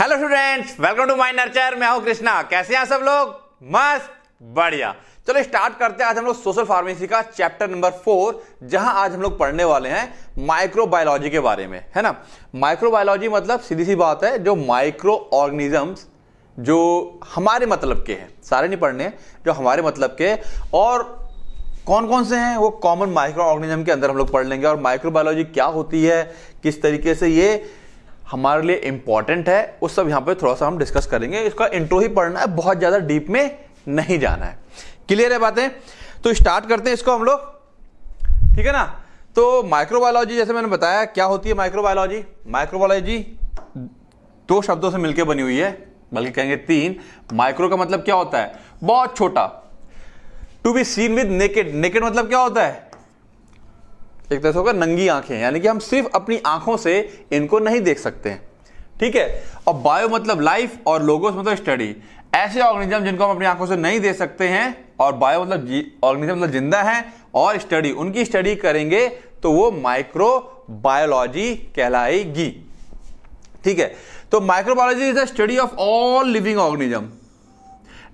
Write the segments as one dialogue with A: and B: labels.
A: Hello students welcome to my nurture मैं हूं कृष्णा कैसे हैं सब लोग मस्त बढ़िया चलो स्टार्ट करते हैं आज हम लोग सोशल फार्मेसी का चैप्टर नंबर फोर जहां आज हम लोग पढ़ने वाले हैं माइक्रोबायोलॉजी के बारे में है ना माइक्रोबायोलॉजी मतलब सीधी सी बात है जो माइक्रो ऑर्गेनिजम्स जो हमारे मतलब के हैं सारे नहीं पढ़ने जो हमारे मतलब के और कौन कौन से हैं वो कॉमन माइक्रो ऑर्गेनिज्म के अंदर हम लोग पढ़ लेंगे और माइक्रोबायोलॉजी क्या होती है किस तरीके से ये हमारे लिए इंपॉर्टेंट है उस सब यहां पे थोड़ा सा हम डिस्कस करेंगे इसका इंट्रो ही पढ़ना है बहुत ज़्यादा डीप में नहीं जाना है क्लियर है बातें तो स्टार्ट करते हैं इसको हम लोग ठीक है ना तो माइक्रोबायोलॉजी जैसे मैंने बताया क्या होती है माइक्रोबायोलॉजी माइक्रोबायोलॉजी दो शब्दों से मिलकर बनी हुई है बल्कि कहेंगे तीन माइक्रो का मतलब क्या होता है बहुत छोटा to be seen with naked naked मतलब क्या होता है एक तरह से होगा नंगी आंखें यानी कि हम सिर्फ अपनी आंखों से इनको नहीं देख सकते ठीक है मतलब और बायो मतलब लाइफ और लोगोस मतलब स्टडी ऐसे ऑर्गेनिज्म जिनको हम अपनी आंखों से नहीं देख सकते हैं और बायो मतलब ऑर्गेनिज्म मतलब जिंदा है और स्टडी उनकी स्टडी करेंगे तो वो माइक्रो बायोलॉजी कहलाएगी ठीक है तो microbiology is the study of all living organism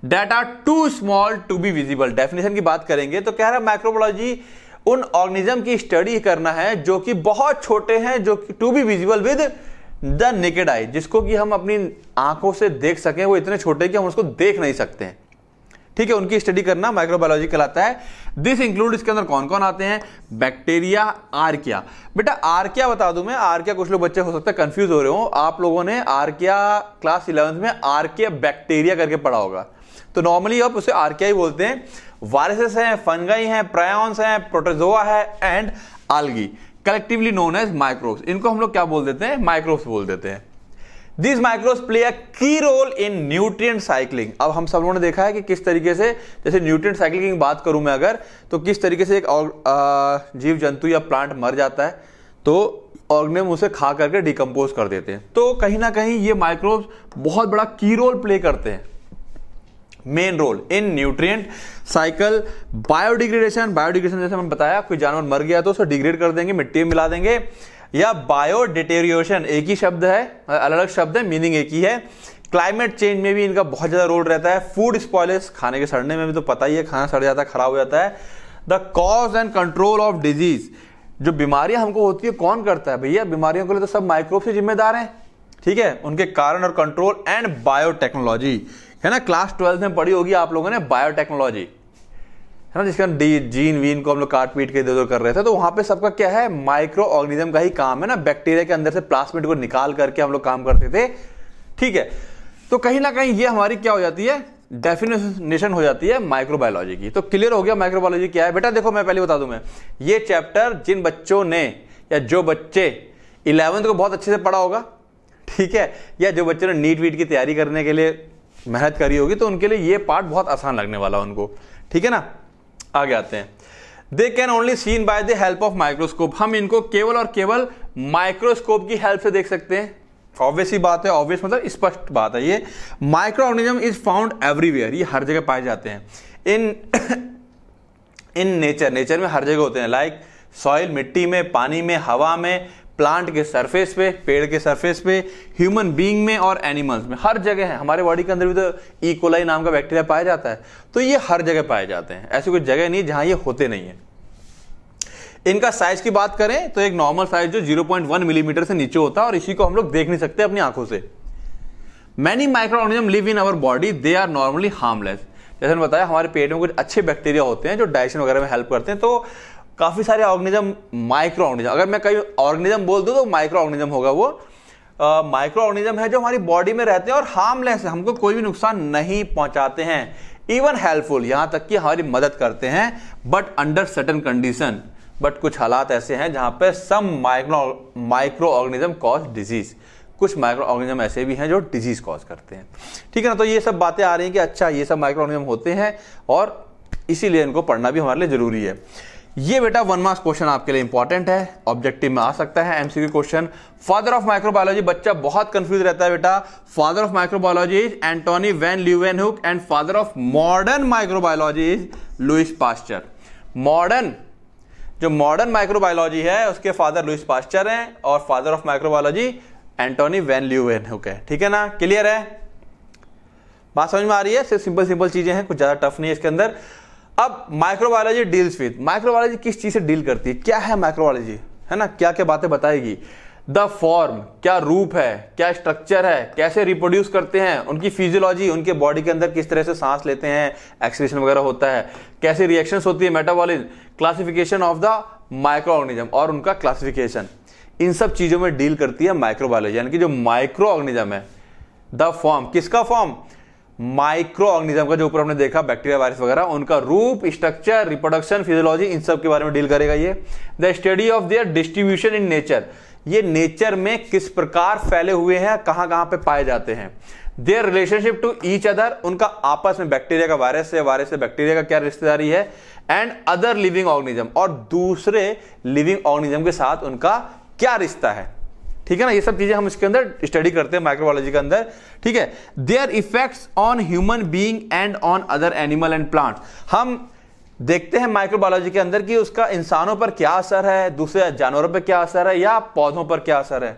A: that are too small to be visible definition की बात करेंगे तो कह रहा है माइक्रोबायोलॉजी उन ऑर्गेनिज्म की स्टडी करना है जो कि बहुत छोटे हैं जो कि to be visible with the naked eye जिसको कि हम अपनी आंखों से देख सकें वो इतने छोटे कि हम उसको देख नहीं सकते हैं ठीक है उनकी स्टडी करना माइक्रोबायोलॉजी कहलाता है दिस इंक्लूड इसके अंदर कौन कौन आते हैं बैक्टीरिया आर्किया बेटा आर्किया बता दूं मैं आर्किया कुछ लोग बच्चे हो सकते हैं कंफ्यूज हो रहे हो आप लोगों ने आर्किया क्लास इलेवंथ में आर्किया बैक्टीरिया करके पढ़ा होगा तो नॉर्मली आप उसे आर्किया ही बोलते हैं वायरसेस हैं फंगाई हैं प्रायॉन्स हैं प्रोटोजोआ है and algae collectively known as microbes इनको हम लोग क्या बोल देते हैं माइक्रोब्स बोल देते हैं दिस माइक्रोब्स प्ले अ की रोल इन न्यूट्रिएंट साइक्लिंग अब हम सब लोगों ने देखा है कि किस तरीके से जैसे न्यूट्रिएंट साइक्लिंग की बात करूं मैं अगर तो किस तरीके से एक आ, जीव जंतु या प्लांट मर जाता है तो ऑर्गेनिज्म उसे खा करके डिकम्पोज कर देते हैं तो कहीं ना कहीं ये माइक्रोब्स बहुत बड़ा की रोल प्ले करते हैं main role in nutrient cycle biodegradation biodegradation जैसे मैंने बताया कोई जानवर मर गया तो उसे डिग्रेड कर देंगे मिट्टी में मिला देंगे या बायोडिटेरिएशन एक ही शब्द है अलग अलग शब्द है मीनिंग एक ही है क्लाइमेट चेंज में भी इनका बहुत ज़्यादा रोल रहता है फूड स्पॉयलेस खाने के सड़ने में भी तो पता ही है खाना सड़ जाता है खराब हो जाता है the cause and control of disease जो बीमारियां हमको होती है कौन करता है भैया बीमारियों के लिए तो सब माइक्रोब से जिम्मेदार हैं ठीक है उनके कारण और कंट्रोल एंड बायोटेक्नोलॉजी है ना क्लास ट्वेल्थ में पढ़ी होगी आप लोगों ने बायोटेक्नोलॉजी है ना जिसका डी जीन वीन को हम लोग काट पीट के इधर उधर कर रहे थे तो वहाँ पे सबका क्या है माइक्रो ऑर्गेनिज्म का ही काम है ना बैक्टीरिया के अंदर से प्लास्मिड को निकाल करके हम लोग काम करते थे ठीक है तो कहीं ना कहीं ये हमारी क्या हो जाती है डेफिनेशन हो जाती है माइक्रोबायोलॉजी की तो क्लियर हो गया माइक्रोबायोलॉजी क्या है बेटा देखो मैं पहले बता दूं मैं ये चैप्टर जिन बच्चों ने या जो बच्चे इलेवंथ को बहुत अच्छे से पढ़ा होगा ठीक है या जो बच्चों ने नीट वीट की तैयारी करने के लिए मेहनत करी होगी तो उनके लिए ये पार्ट बहुत आसान लगने वाला उनको ठीक है ना आगे आते हैं they can only seen by the help of microscope हम इनको केवल और केवल माइक्रोस्कोप की हेल्प से देख सकते हैं ऑब्वियस ही बात है ऑब्वियस मतलब स्पष्ट बात है ये micro organism is found everywhere ये हर जगह पाए जाते हैं इन इन नेचर नेचर में हर जगह होते हैं लाइक like, सॉइल मिट्टी में पानी में हवा में प्लांट के सरफेस पे पेड़ के सरफेस पे ह्यूमन बीइंग में और एनिमल्स में हर जगह है हमारे बॉडी के अंदर भी तो ईकोलाई e. नाम का बैक्टीरिया पाया जाता है तो ये हर जगह पाए जाते हैं ऐसी कोई जगह नहीं जहां ये होते नहीं है इनका साइज की बात करें तो एक नॉर्मल साइज जो 0.1 मिलीमीटर mm से नीचे होता है और इसी को हम लोग देख नहीं सकते अपनी आंखों से many micro organism live in our body they are normally harmless जैसे मैंने बताया हमारे पेट में कुछ अच्छे बैक्टीरिया होते हैं जो डाइजेशन वगैरह में हेल्प करते हैं तो काफ़ी सारे ऑर्गेनिज्म माइक्रो ऑर्गेनिज्म अगर मैं कहीं ऑर्गेनिज्म बोल दूं तो माइक्रो ऑर्गेनिज्म होगा वो माइक्रो uh, ऑर्गेनिज्म है जो हमारी बॉडी में रहते हैं और हार्मलेस है हमको कोई भी नुकसान नहीं पहुंचाते हैं इवन हेल्पफुल यहां तक कि हमारी मदद करते हैं but under certain condition but कुछ हालात ऐसे हैं जहां पर some micro micro organism cause disease कुछ माइक्रो ऑर्गेनिज्म ऐसे भी हैं जो डिजीज कॉज करते हैं ठीक है ना तो ये सब बातें आ रही हैं कि अच्छा ये सब माइक्रो ऑर्गेनिज्म होते हैं और इसीलिए इनको पढ़ना भी हमारे लिए ज़रूरी है ये बेटा वन मार्क्स क्वेश्चन आपके लिए इंपॉर्टेंट है ऑब्जेक्टिव में आ सकता है MCQ question father of microbiology बच्चा बहुत कंफ्यूज रहता है बेटा father of microbiology is Antonie van Leeuwenhoek and father of modern microbiology is Louis Pasteur modern जो मॉडर्न माइक्रोबायोलॉजी है उसके फादर लुइस पास्चर हैं और father of microbiology Antonie van Leeuwenhoek है ठीक है ना क्लियर है बात समझ में आ रही है सिर्फ सिंपल सिंपल चीजें हैं कुछ ज्यादा टफ नहीं है इसके अंदर अब माइक्रोबायोलॉजी डील्स विद माइक्रोबायोलॉजी किस चीज़ से डील करती है क्या है माइक्रोबायोलॉजी है ना क्या क्या बातें बताएगी द फॉर्म क्या रूप है क्या स्ट्रक्चर है कैसे रिप्रोड्यूस करते हैं उनकी फिजियोलॉजी उनके बॉडी के अंदर किस तरह से सांस लेते हैं एक्सरेशन वगैरह होता है कैसे रिएक्शन होती है metabolism classification of the micro organism और उनका क्लासिफिकेशन इन सब चीज़ों में डील करती है माइक्रोबायोलॉजी यानी कि जो माइक्रो ऑर्गेनिज्म है द फॉर्म किसका फॉर्म माइक्रो ऑर्गेनिज्म का जो ऊपर हमने देखा बैक्टीरिया वायरस वगैरह उनका रूप स्ट्रक्चर रिप्रोडक्शन फिजियोलॉजी इन सब के बारे में डील करेगा ये the study of their distribution in nature ये नेचर में किस प्रकार फैले हुए हैं कहां कहां पे पाए जाते हैं their relationship to each other उनका आपस में बैक्टीरिया का वायरस से वायरस से बैक्टीरिया का क्या रिश्तेदारी है एंड अदर लिविंग ऑर्गेनिज्म और दूसरे लिविंग ऑर्गेनिज्म के साथ उनका क्या रिश्ता है ठीक है ना ये सब चीजें हम इसके अंदर स्टडी करते हैं माइक्रोबायोलॉजी के अंदर ठीक है their effects on human being and on other animal and plant हम देखते हैं माइक्रोबायोलॉजी के अंदर कि उसका इंसानों पर क्या असर है दूसरे जानवरों पर क्या असर है या पौधों पर क्या असर है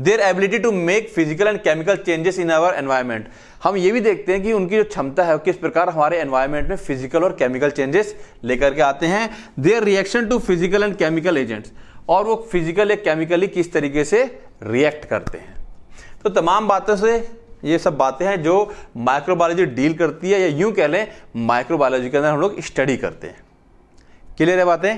A: their ability to make physical and chemical changes in our environment हम ये भी देखते हैं कि उनकी जो क्षमता है किस प्रकार हमारे एनवायरमेंट में फिजिकल और केमिकल चेंजेस लेकर के आते हैं their reaction to physical and chemical agents और वो फिजिकल या केमिकली किस तरीके से रिएक्ट करते हैं तो तमाम बातों से ये सब बातें हैं जो माइक्रोबायोलॉजी डील करती है या यूं कह लें माइक्रोबायोलॉजी के अंदर हम लोग स्टडी करते हैं क्लियर है बातें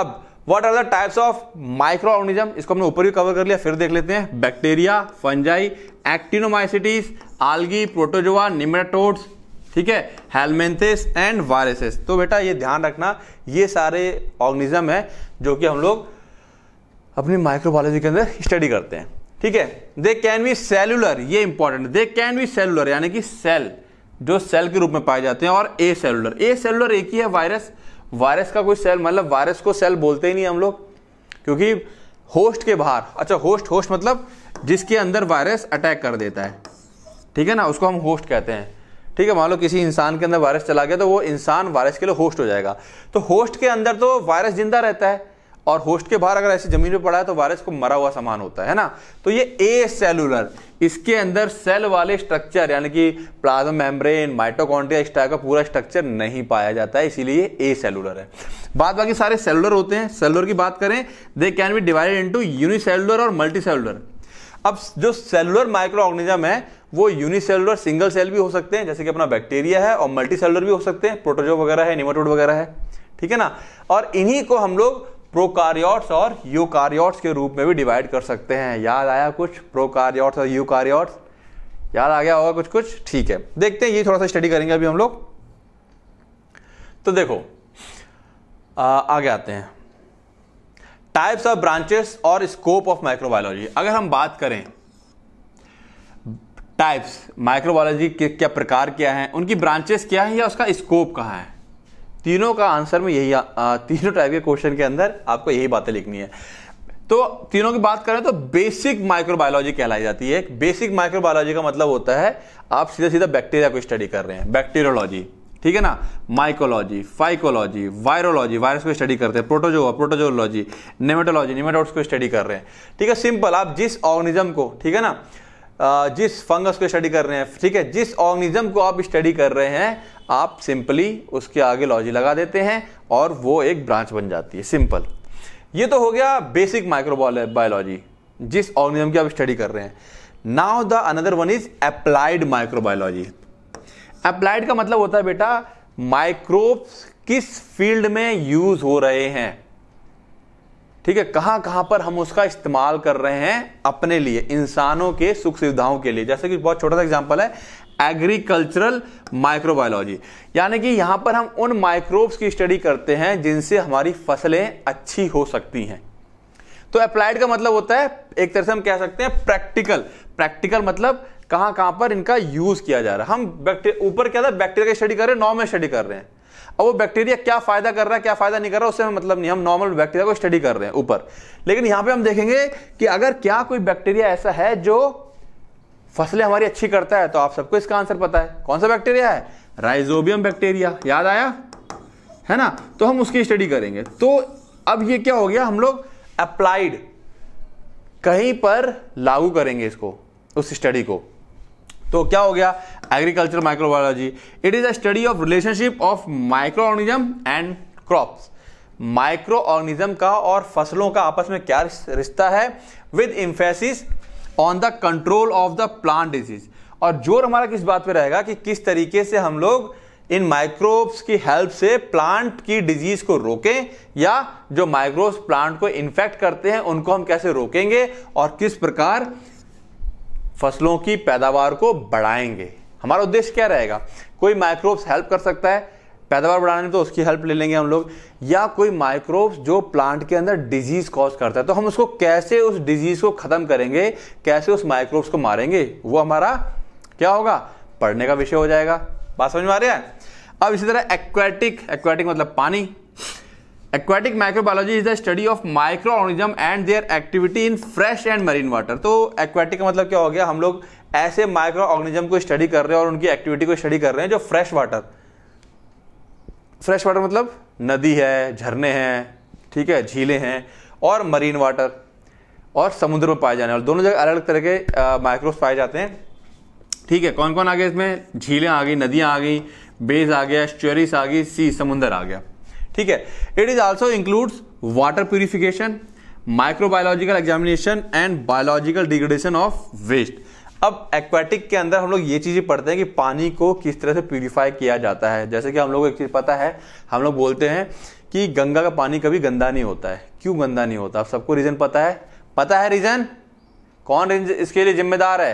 A: अब what are the types of micro organism इसको हमने ऊपर भी कवर कर लिया फिर देख लेते हैं bacteria fungi actinomycetes algae protozoa nematodes ठीक है हेलमेंथेस एंड वायरसेस तो बेटा ये ध्यान रखना ये सारे ऑर्गेनिज्म है जो कि हम लोग अपनी माइक्रोबायोलॉजी के अंदर स्टडी करते हैं ठीक है दे कैन बी सेलुलर ये important they can be cellular यानी कि सेल जो सेल के रूप में पाए जाते हैं और ए सेलुलर ए सेलुलर एक ही है वायरस वायरस का कोई सेल मतलब वायरस को सेल बोलते ही नहीं हम लोग क्योंकि होस्ट के बाहर अच्छा होस्ट होस्ट मतलब जिसके अंदर वायरस अटैक कर देता है ठीक है ना उसको हम होस्ट कहते हैं ठीक है मान लो किसी इंसान के अंदर वायरस चला गया तो वो इंसान वायरस के लिए होस्ट हो जाएगा तो होस्ट के अंदर तो वायरस जिंदा रहता है और होस्ट के बाहर अगर ऐसे जमीन पर पड़ा है तो वायरस को मरा हुआ सामान होता है ना तो ये ए सेलुलर इसके अंदर सेल वाले स्ट्रक्चर यानी कि प्लाज्मा मेम्ब्रेन माइटोकॉन्ड्रिया इस टाइप का पूरा स्ट्रक्चर नहीं पाया जाता है इसीलिए ए सेलुलर है बाद बाकी सारे सेलुलर होते हैं सेलुलर की बात करें they can be divided into unicellular और मल्टी सेलुलर अब जो सेलुलर माइक्रो ऑर्गेनिज्म है वो यूनिसेलुलर सिंगल सेल भी हो सकते हैं जैसे कि अपना बैक्टीरिया है और मल्टी सेलुलर भी हो सकते हैं प्रोटोजो वगैरह है निमोटोड वगैरह है ठीक है ना और इन्हीं को हम लोग प्रोकार्योट्स और यूकार्योट्स के रूप में भी डिवाइड कर सकते हैं याद आया कुछ प्रोकार्योट्स और यूकार्योट्स याद आ गया होगा कुछ कुछ ठीक है देखते हैं ये थोड़ा सा स्टडी करेंगे अभी हम लोग तो देखो आ, आगे आते हैं टाइप्स ऑफ ब्रांचेस और स्कोप ऑफ माइक्रोबायोलॉजी अगर हम बात करें टाइप्स माइक्रोबायोलॉजी के क्या प्रकार क्या हैं उनकी ब्रांचेस क्या हैं या उसका स्कोप कहाँ है तीनों का आंसर में यही तीनों टाइप के क्वेश्चन के अंदर आपको यही बातें लिखनी है तो तीनों की बात करें तो बेसिक माइक्रोबायोलॉजी कहलाई जाती है बेसिक माइक्रोबायोलॉजी का मतलब होता है आप सीधा सीधा बैक्टीरिया को स्टडी कर रहे हैं बैक्टीरियोलॉजी ठीक है ना माइकोलॉजी फाइकोलॉजी वायरोलॉजी वायरस को स्टडी करते हैं प्रोटोजोआ प्रोटोजोलॉजी नेमेटोलॉजी नेमेटोड्स को स्टडी कर रहे हैं ठीक है सिंपल आप जिस ऑर्गेनिज्म को ठीक है ना जिस फंगस को स्टडी कर रहे हैं ठीक है जिस ऑर्गेनिज्म को आप स्टडी कर रहे हैं आप सिंपली उसके आगे लॉजी लगा देते हैं और वो एक ब्रांच बन जाती है सिंपल ये तो हो गया बेसिक बायोलॉजी जिस ऑर्गेनिज्म की आप स्टडी कर रहे हैं now the another one is applied microbiology applied का मतलब होता है बेटा माइक्रोब्स किस फील्ड में यूज हो रहे हैं ठीक है कहां कहां पर हम उसका इस्तेमाल कर रहे हैं अपने लिए इंसानों के सुख सुविधाओं के लिए जैसे कि बहुत छोटा सा एग्जाम्पल है एग्रीकल्चरल माइक्रोबायोलॉजी यानी कि यहां पर हम उन माइक्रोब्स की स्टडी करते हैं जिनसे हमारी फसलें अच्छी हो सकती हैं तो अप्लाइड का मतलब होता है एक तरह से हम कह सकते हैं प्रैक्टिकल प्रैक्टिकल मतलब कहाँ कहाँ पर इनका यूज किया जा रहा है हम ऊपर क्या था बैक्टीरिया की स्टडी कर रहे हैं नॉर्मल स्टडी कर रहे हैं अब वो बैक्टीरिया क्या फायदा कर रहा है क्या फायदा नहीं कर रहा उससे हमें मतलब नहीं हम नॉर्मल बैक्टीरिया को स्टडी कर रहे हैं ऊपर लेकिन यहां पे हम देखेंगे कि अगर क्या कोई बैक्टीरिया ऐसा है जो फसलें हमारी अच्छी करता है तो आप सबको इसका आंसर पता है कौन सा बैक्टीरिया है राइजोबियम बैक्टीरिया याद आया है ना तो हम उसकी स्टडी करेंगे तो अब ये क्या हो गया हम लोग अप्लाइड कहीं पर लागू करेंगे इसको उस स्टडी को तो क्या हो गया agriculture it is it study of relationship of micro of and and micro microorganism का और फसलों का आपस में क्या रिश्ता है with emphasis on the control of the plant disease और जोर हमारा किस बात पे रहेगा कि किस तरीके से हम लोग इन माइक्रोब्स की हेल्प से प्लांट की डिजीज को रोकें या जो माइक्रोब्स प्लांट को इन्फेक्ट करते हैं उनको हम कैसे रोकेंगे और किस प्रकार फसलों की पैदावार को बढ़ाएंगे हमारा उद्देश्य क्या रहेगा कोई माइक्रोब्स हेल्प कर सकता है पैदावार बढ़ाने में तो उसकी हेल्प ले लेंगे हम लोग या कोई माइक्रोब्स जो प्लांट के अंदर डिजीज कॉज करता है तो हम उसको कैसे उस डिजीज को खत्म करेंगे कैसे उस माइक्रोब्स को मारेंगे वो हमारा क्या होगा पढ़ने का विषय हो जाएगा बात समझ में आ रही है अब इसी तरह एक्वेटिक एक्वेटिक मतलब पानी aquatic microbiology is the study of micro microorganism and their activity in fresh and marine water तो एक्वेटिक का मतलब क्या हो गया हम लोग ऐसे माइक्रो ऑर्गेनिज्म को स्टडी कर रहे हैं और उनकी एक्टिविटी को स्टडी कर रहे हैं जो फ्रेश वाटर फ्रेश वाटर मतलब नदी है झरने हैं ठीक है झीलें हैं और मरीन वाटर और समुद्र में पाए जाने वाले दोनों जगह अलग अलग तरह के माइक्रोव पाए जाते हैं ठीक है कौन कौन आ गया इसमें झीलें आ गई नदियां आ गई बेस आ गया स्टोरिस आ गई सी समुंदर आ गया ठीक है it is also includes water purification microbiological examination and biological degradation of waste अब एक्वेटिक के अंदर हम लोग ये चीज़ें पढ़ते हैं कि पानी को किस तरह से प्यूरिफाई किया जाता है जैसे कि हम लोग एक चीज़ पता है हम लोग बोलते हैं कि गंगा का पानी कभी गंदा नहीं होता है क्यों गंदा नहीं होता आप सबको रीज़न पता है पता है रीज़न कौन इसके लिए जिम्मेदार है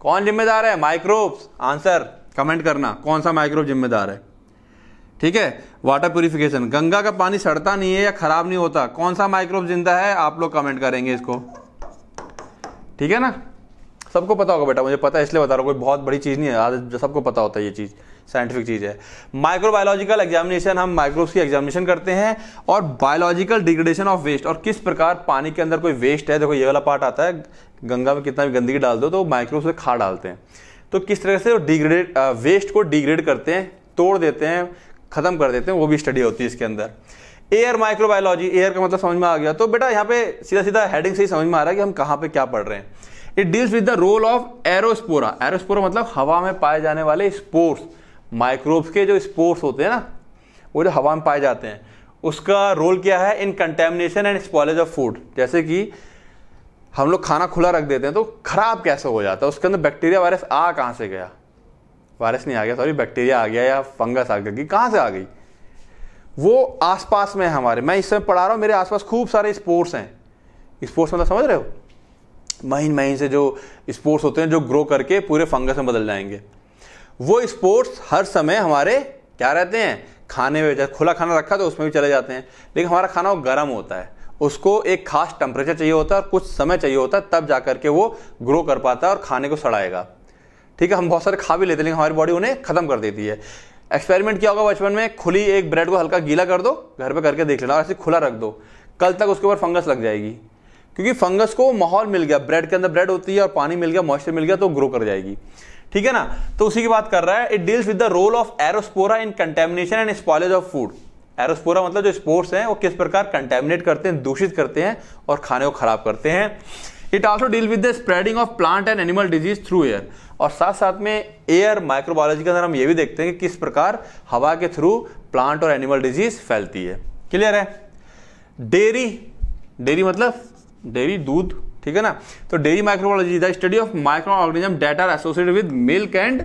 A: कौन जिम्मेदार है माइक्रोब्स आंसर कमेंट करना कौन सा माइक्रोब जिम्मेदार है ठीक है वाटर प्योरीफिकेशन गंगा का पानी सड़ता नहीं है या खराब नहीं होता कौन सा माइक्रोब जिंदा है आप लोग कमेंट करेंगे इसको ठीक है ना सबको पता होगा बेटा मुझे पता है इसलिए बता रहा हूँ कोई बहुत बड़ी चीज़ नहीं है आज सबको पता होता है ये चीज़ साइंटिफिक चीज़ है माइक्रोबायोलॉजिकल एग्जामिनेशन हम माइक्रोब्स की एग्जामिनेशन करते हैं और बायोलॉजिकल डिग्रेडेशन ऑफ वेस्ट और किस प्रकार पानी के अंदर कोई वेस्ट है देखो ये वाला पार्ट आता है गंगा में कितना भी गंदगी डाल दो तो माइक्रोब्स से खा डालते हैं तो किस तरह से डिग्रेडेड डिग्रेड वेस्ट को डिग्रेड करते हैं तोड़ देते हैं ख़त्म कर देते हैं वो भी स्टडी होती है इसके अंदर एयर माइक्रोबायोलॉजी एयर का मतलब समझ में आ गया तो बेटा यहाँ पे सीधा सीधा हेडिंग से ही समझ में आ रहा है कि हम कहाँ पे क्या पढ़ रहे हैं it deals with the role of aerospora aerospora मतलब हवा में पाए जाने वाले स्पोर्स माइक्रोब्स के जो स्पोर्स होते हैं ना वो जो हवा में पाए जाते हैं उसका रोल क्या है in contamination and spoilage of food जैसे कि हम लोग खाना खुला रख देते हैं तो खराब कैसे हो जाता है उसके अंदर बैक्टीरिया वायरस आ कहाँ से गया वायरस नहीं आ गया सॉरी बैक्टीरिया आ गया या फंगस आ गई कहाँ से आ गई वो आसपास में हमारे मैं इस समय पढ़ा रहा हूँ मेरे आसपास खूब सारे स्पोर्ट्स हैं स्पोर्ट्स मतलब समझ रहे हो महीन महीन से जो स्पोर्ट्स होते हैं जो ग्रो करके पूरे फंगस में बदल जाएंगे वो स्पोर्ट्स हर समय हमारे क्या रहते हैं खाने में खुला खाना रखा तो उसमें भी चले जाते हैं लेकिन हमारा खाना वो गर्म होता है उसको एक खास टेम्परेचर चाहिए होता है और कुछ समय चाहिए होता है तब जा करके वो ग्रो कर पाता है और खाने को सड़ाएगा ठीक है हम बहुत सारे खा भी लेते हैं लेकिन हमारी बॉडी उन्हें खत्म कर देती है एक्सपेरिमेंट किया होगा बचपन में खुली एक ब्रेड को हल्का गीला कर दो घर पर करके देख लेना और ऐसे खुला रख दो कल तक उसके ऊपर फंगस लग जाएगी क्योंकि फंगस को माहौल मिल गया ब्रेड के अंदर ब्रेड होती है और पानी मिल गया मॉइस्चर मिल गया तो ग्रो कर जाएगी ठीक है ना तो उसी की बात कर रहा है it deals with the role of aerospora in contamination and spoilage of food aerospora मतलब जो स्पोर्ट्स हैं वो किस प्रकार कंटेमिनेट करते हैं दूषित करते हैं और खाने को खराब करते हैं it also deal with the spreading of plant and animal disease through air और साथ साथ में एयर माइक्रोबायोलॉजी के अंदर हम ये भी देखते हैं कि किस प्रकार हवा के थ्रू प्लांट और एनिमल डिजीज फैलती है क्लियर है डेयरी डेयरी मतलब डेयरी दूध ठीक है ना तो dairy microbiology the study of micro microorganism data associated with milk and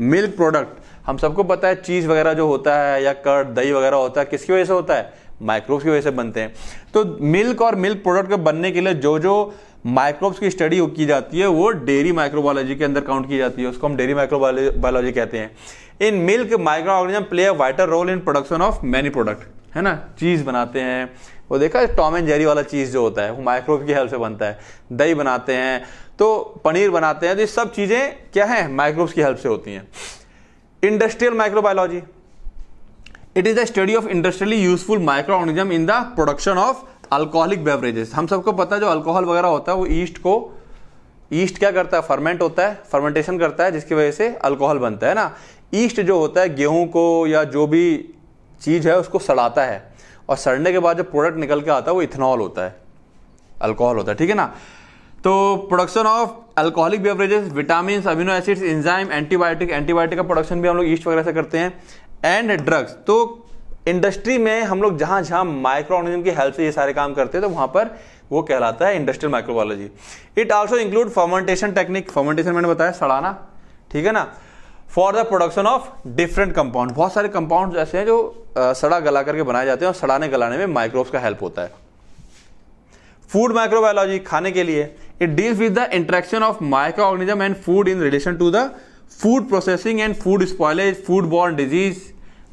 A: milk product हम सबको पता है चीज़ वगैरह जो होता है या कर दही वगैरह होता है किसकी वजह से होता है माइक्रोब्स की वजह से बनते हैं तो मिल्क और मिल्क प्रोडक्ट के बनने के लिए जो जो माइक्रोब्स की स्टडी की जाती है वो डेयरी माइक्रोबायोलॉजी के अंदर काउंट की जाती है उसको हम डेयरी माइक्रोबायोलॉजी कहते हैं in milk microorganism play a vital role in production of many product है ना चीज़ बनाते हैं वो देखा टॉम एंड जेरी वाला चीज़ जो होता है वो माइक्रोव की हेल्प से बनता है दही बनाते हैं तो पनीर बनाते हैं तो ये सब चीज़ें क्या हैं माइक्रोव्स की हेल्प से होती हैं industrial microbiology it is the study of industrially useful microorganism in the production of alcoholic beverages हम सबको पता है जो अल्कोहल वगैरह होता है वो ईस्ट को ईस्ट क्या करता है फर्मेंट होता है फर्मेंटेशन करता है जिसकी वजह से अल्कोहल बनता है ना ईस्ट जो होता है गेहूं को या जो भी चीज़ है उसको सड़ाता है और सड़ने के बाद जो प्रोडक्ट निकल के आता है वो इथेनॉल होता है अल्कोहल होता है ठीक है ना तो production of alcoholic beverages vitamin amino acids enzyme antibiotic antibiotic का प्रोडक्शन भी हम लोग ईस्ट वगैरह से करते हैं एंड ड्रग्स तो इंडस्ट्री में हम लोग जहां जहां माइक्रो ऑर्गेनिज्म की हेल्प से ये सारे काम करते हैं तो वहां पर वो कहलाता है industrial microbiology it also include fermentation technique fermentation मैंने बताया सड़ाना ठीक है ना for the production of different compound बहुत सारे कंपाउंड ऐसे हैं जो सड़ा गला करके बनाए जाते हैं और सड़ाने गलाने में माइक्रोब्स का हेल्प होता है फूड माइक्रोबायोलॉजी खाने के लिए it deals with the interaction of micro microorganism and food in relation to the food processing and food spoilage food borne disease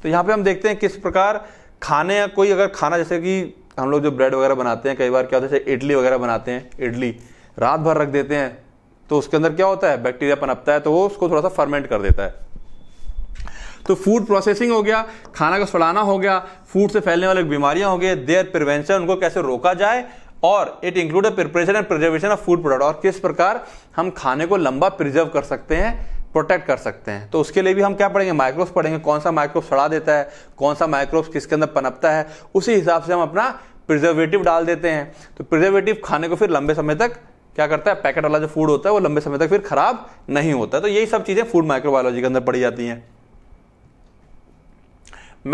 A: तो यहाँ पे हम देखते हैं किस प्रकार खाने या कोई अगर खाना जैसे कि हम लोग जो ब्रेड वगैरह बनाते हैं कई बार क्या होता है जैसे इडली वगैरह बनाते हैं इडली रात भर रख देते हैं तो उसके अंदर क्या होता है बैक्टीरिया पनपता है तो वो उसको थोड़ा सा फर्मेंट कर देता है तो फूड प्रोसेसिंग हो गया खाना को सड़ाना हो गया फूड से फैलने वाली बीमारियां हो गई देयर प्रिवेंशन उनको कैसे रोका जाए और it include preparation and preservation of food product और किस प्रकार हम खाने को लंबा प्रिजर्व कर सकते हैं प्रोटेक्ट कर सकते हैं तो उसके लिए भी हम क्या पढ़ेंगे माइक्रोब्स पढ़ेंगे कौन सा माइक्रोब सड़ा देता है कौन सा माइक्रोव किसके अंदर पनपता है उसी हिसाब से हम अपना प्रिजर्वेटिव डाल देते हैं तो प्रिजर्वेटिव खाने को फिर लंबे समय तक क्या करता है पैकेट वाला जो फूड होता है वो लंबे समय तक फिर खराब नहीं होता है तो यही सब चीज़ें फूड माइक्रोबायोलॉजी के अंदर पड़ी जाती हैं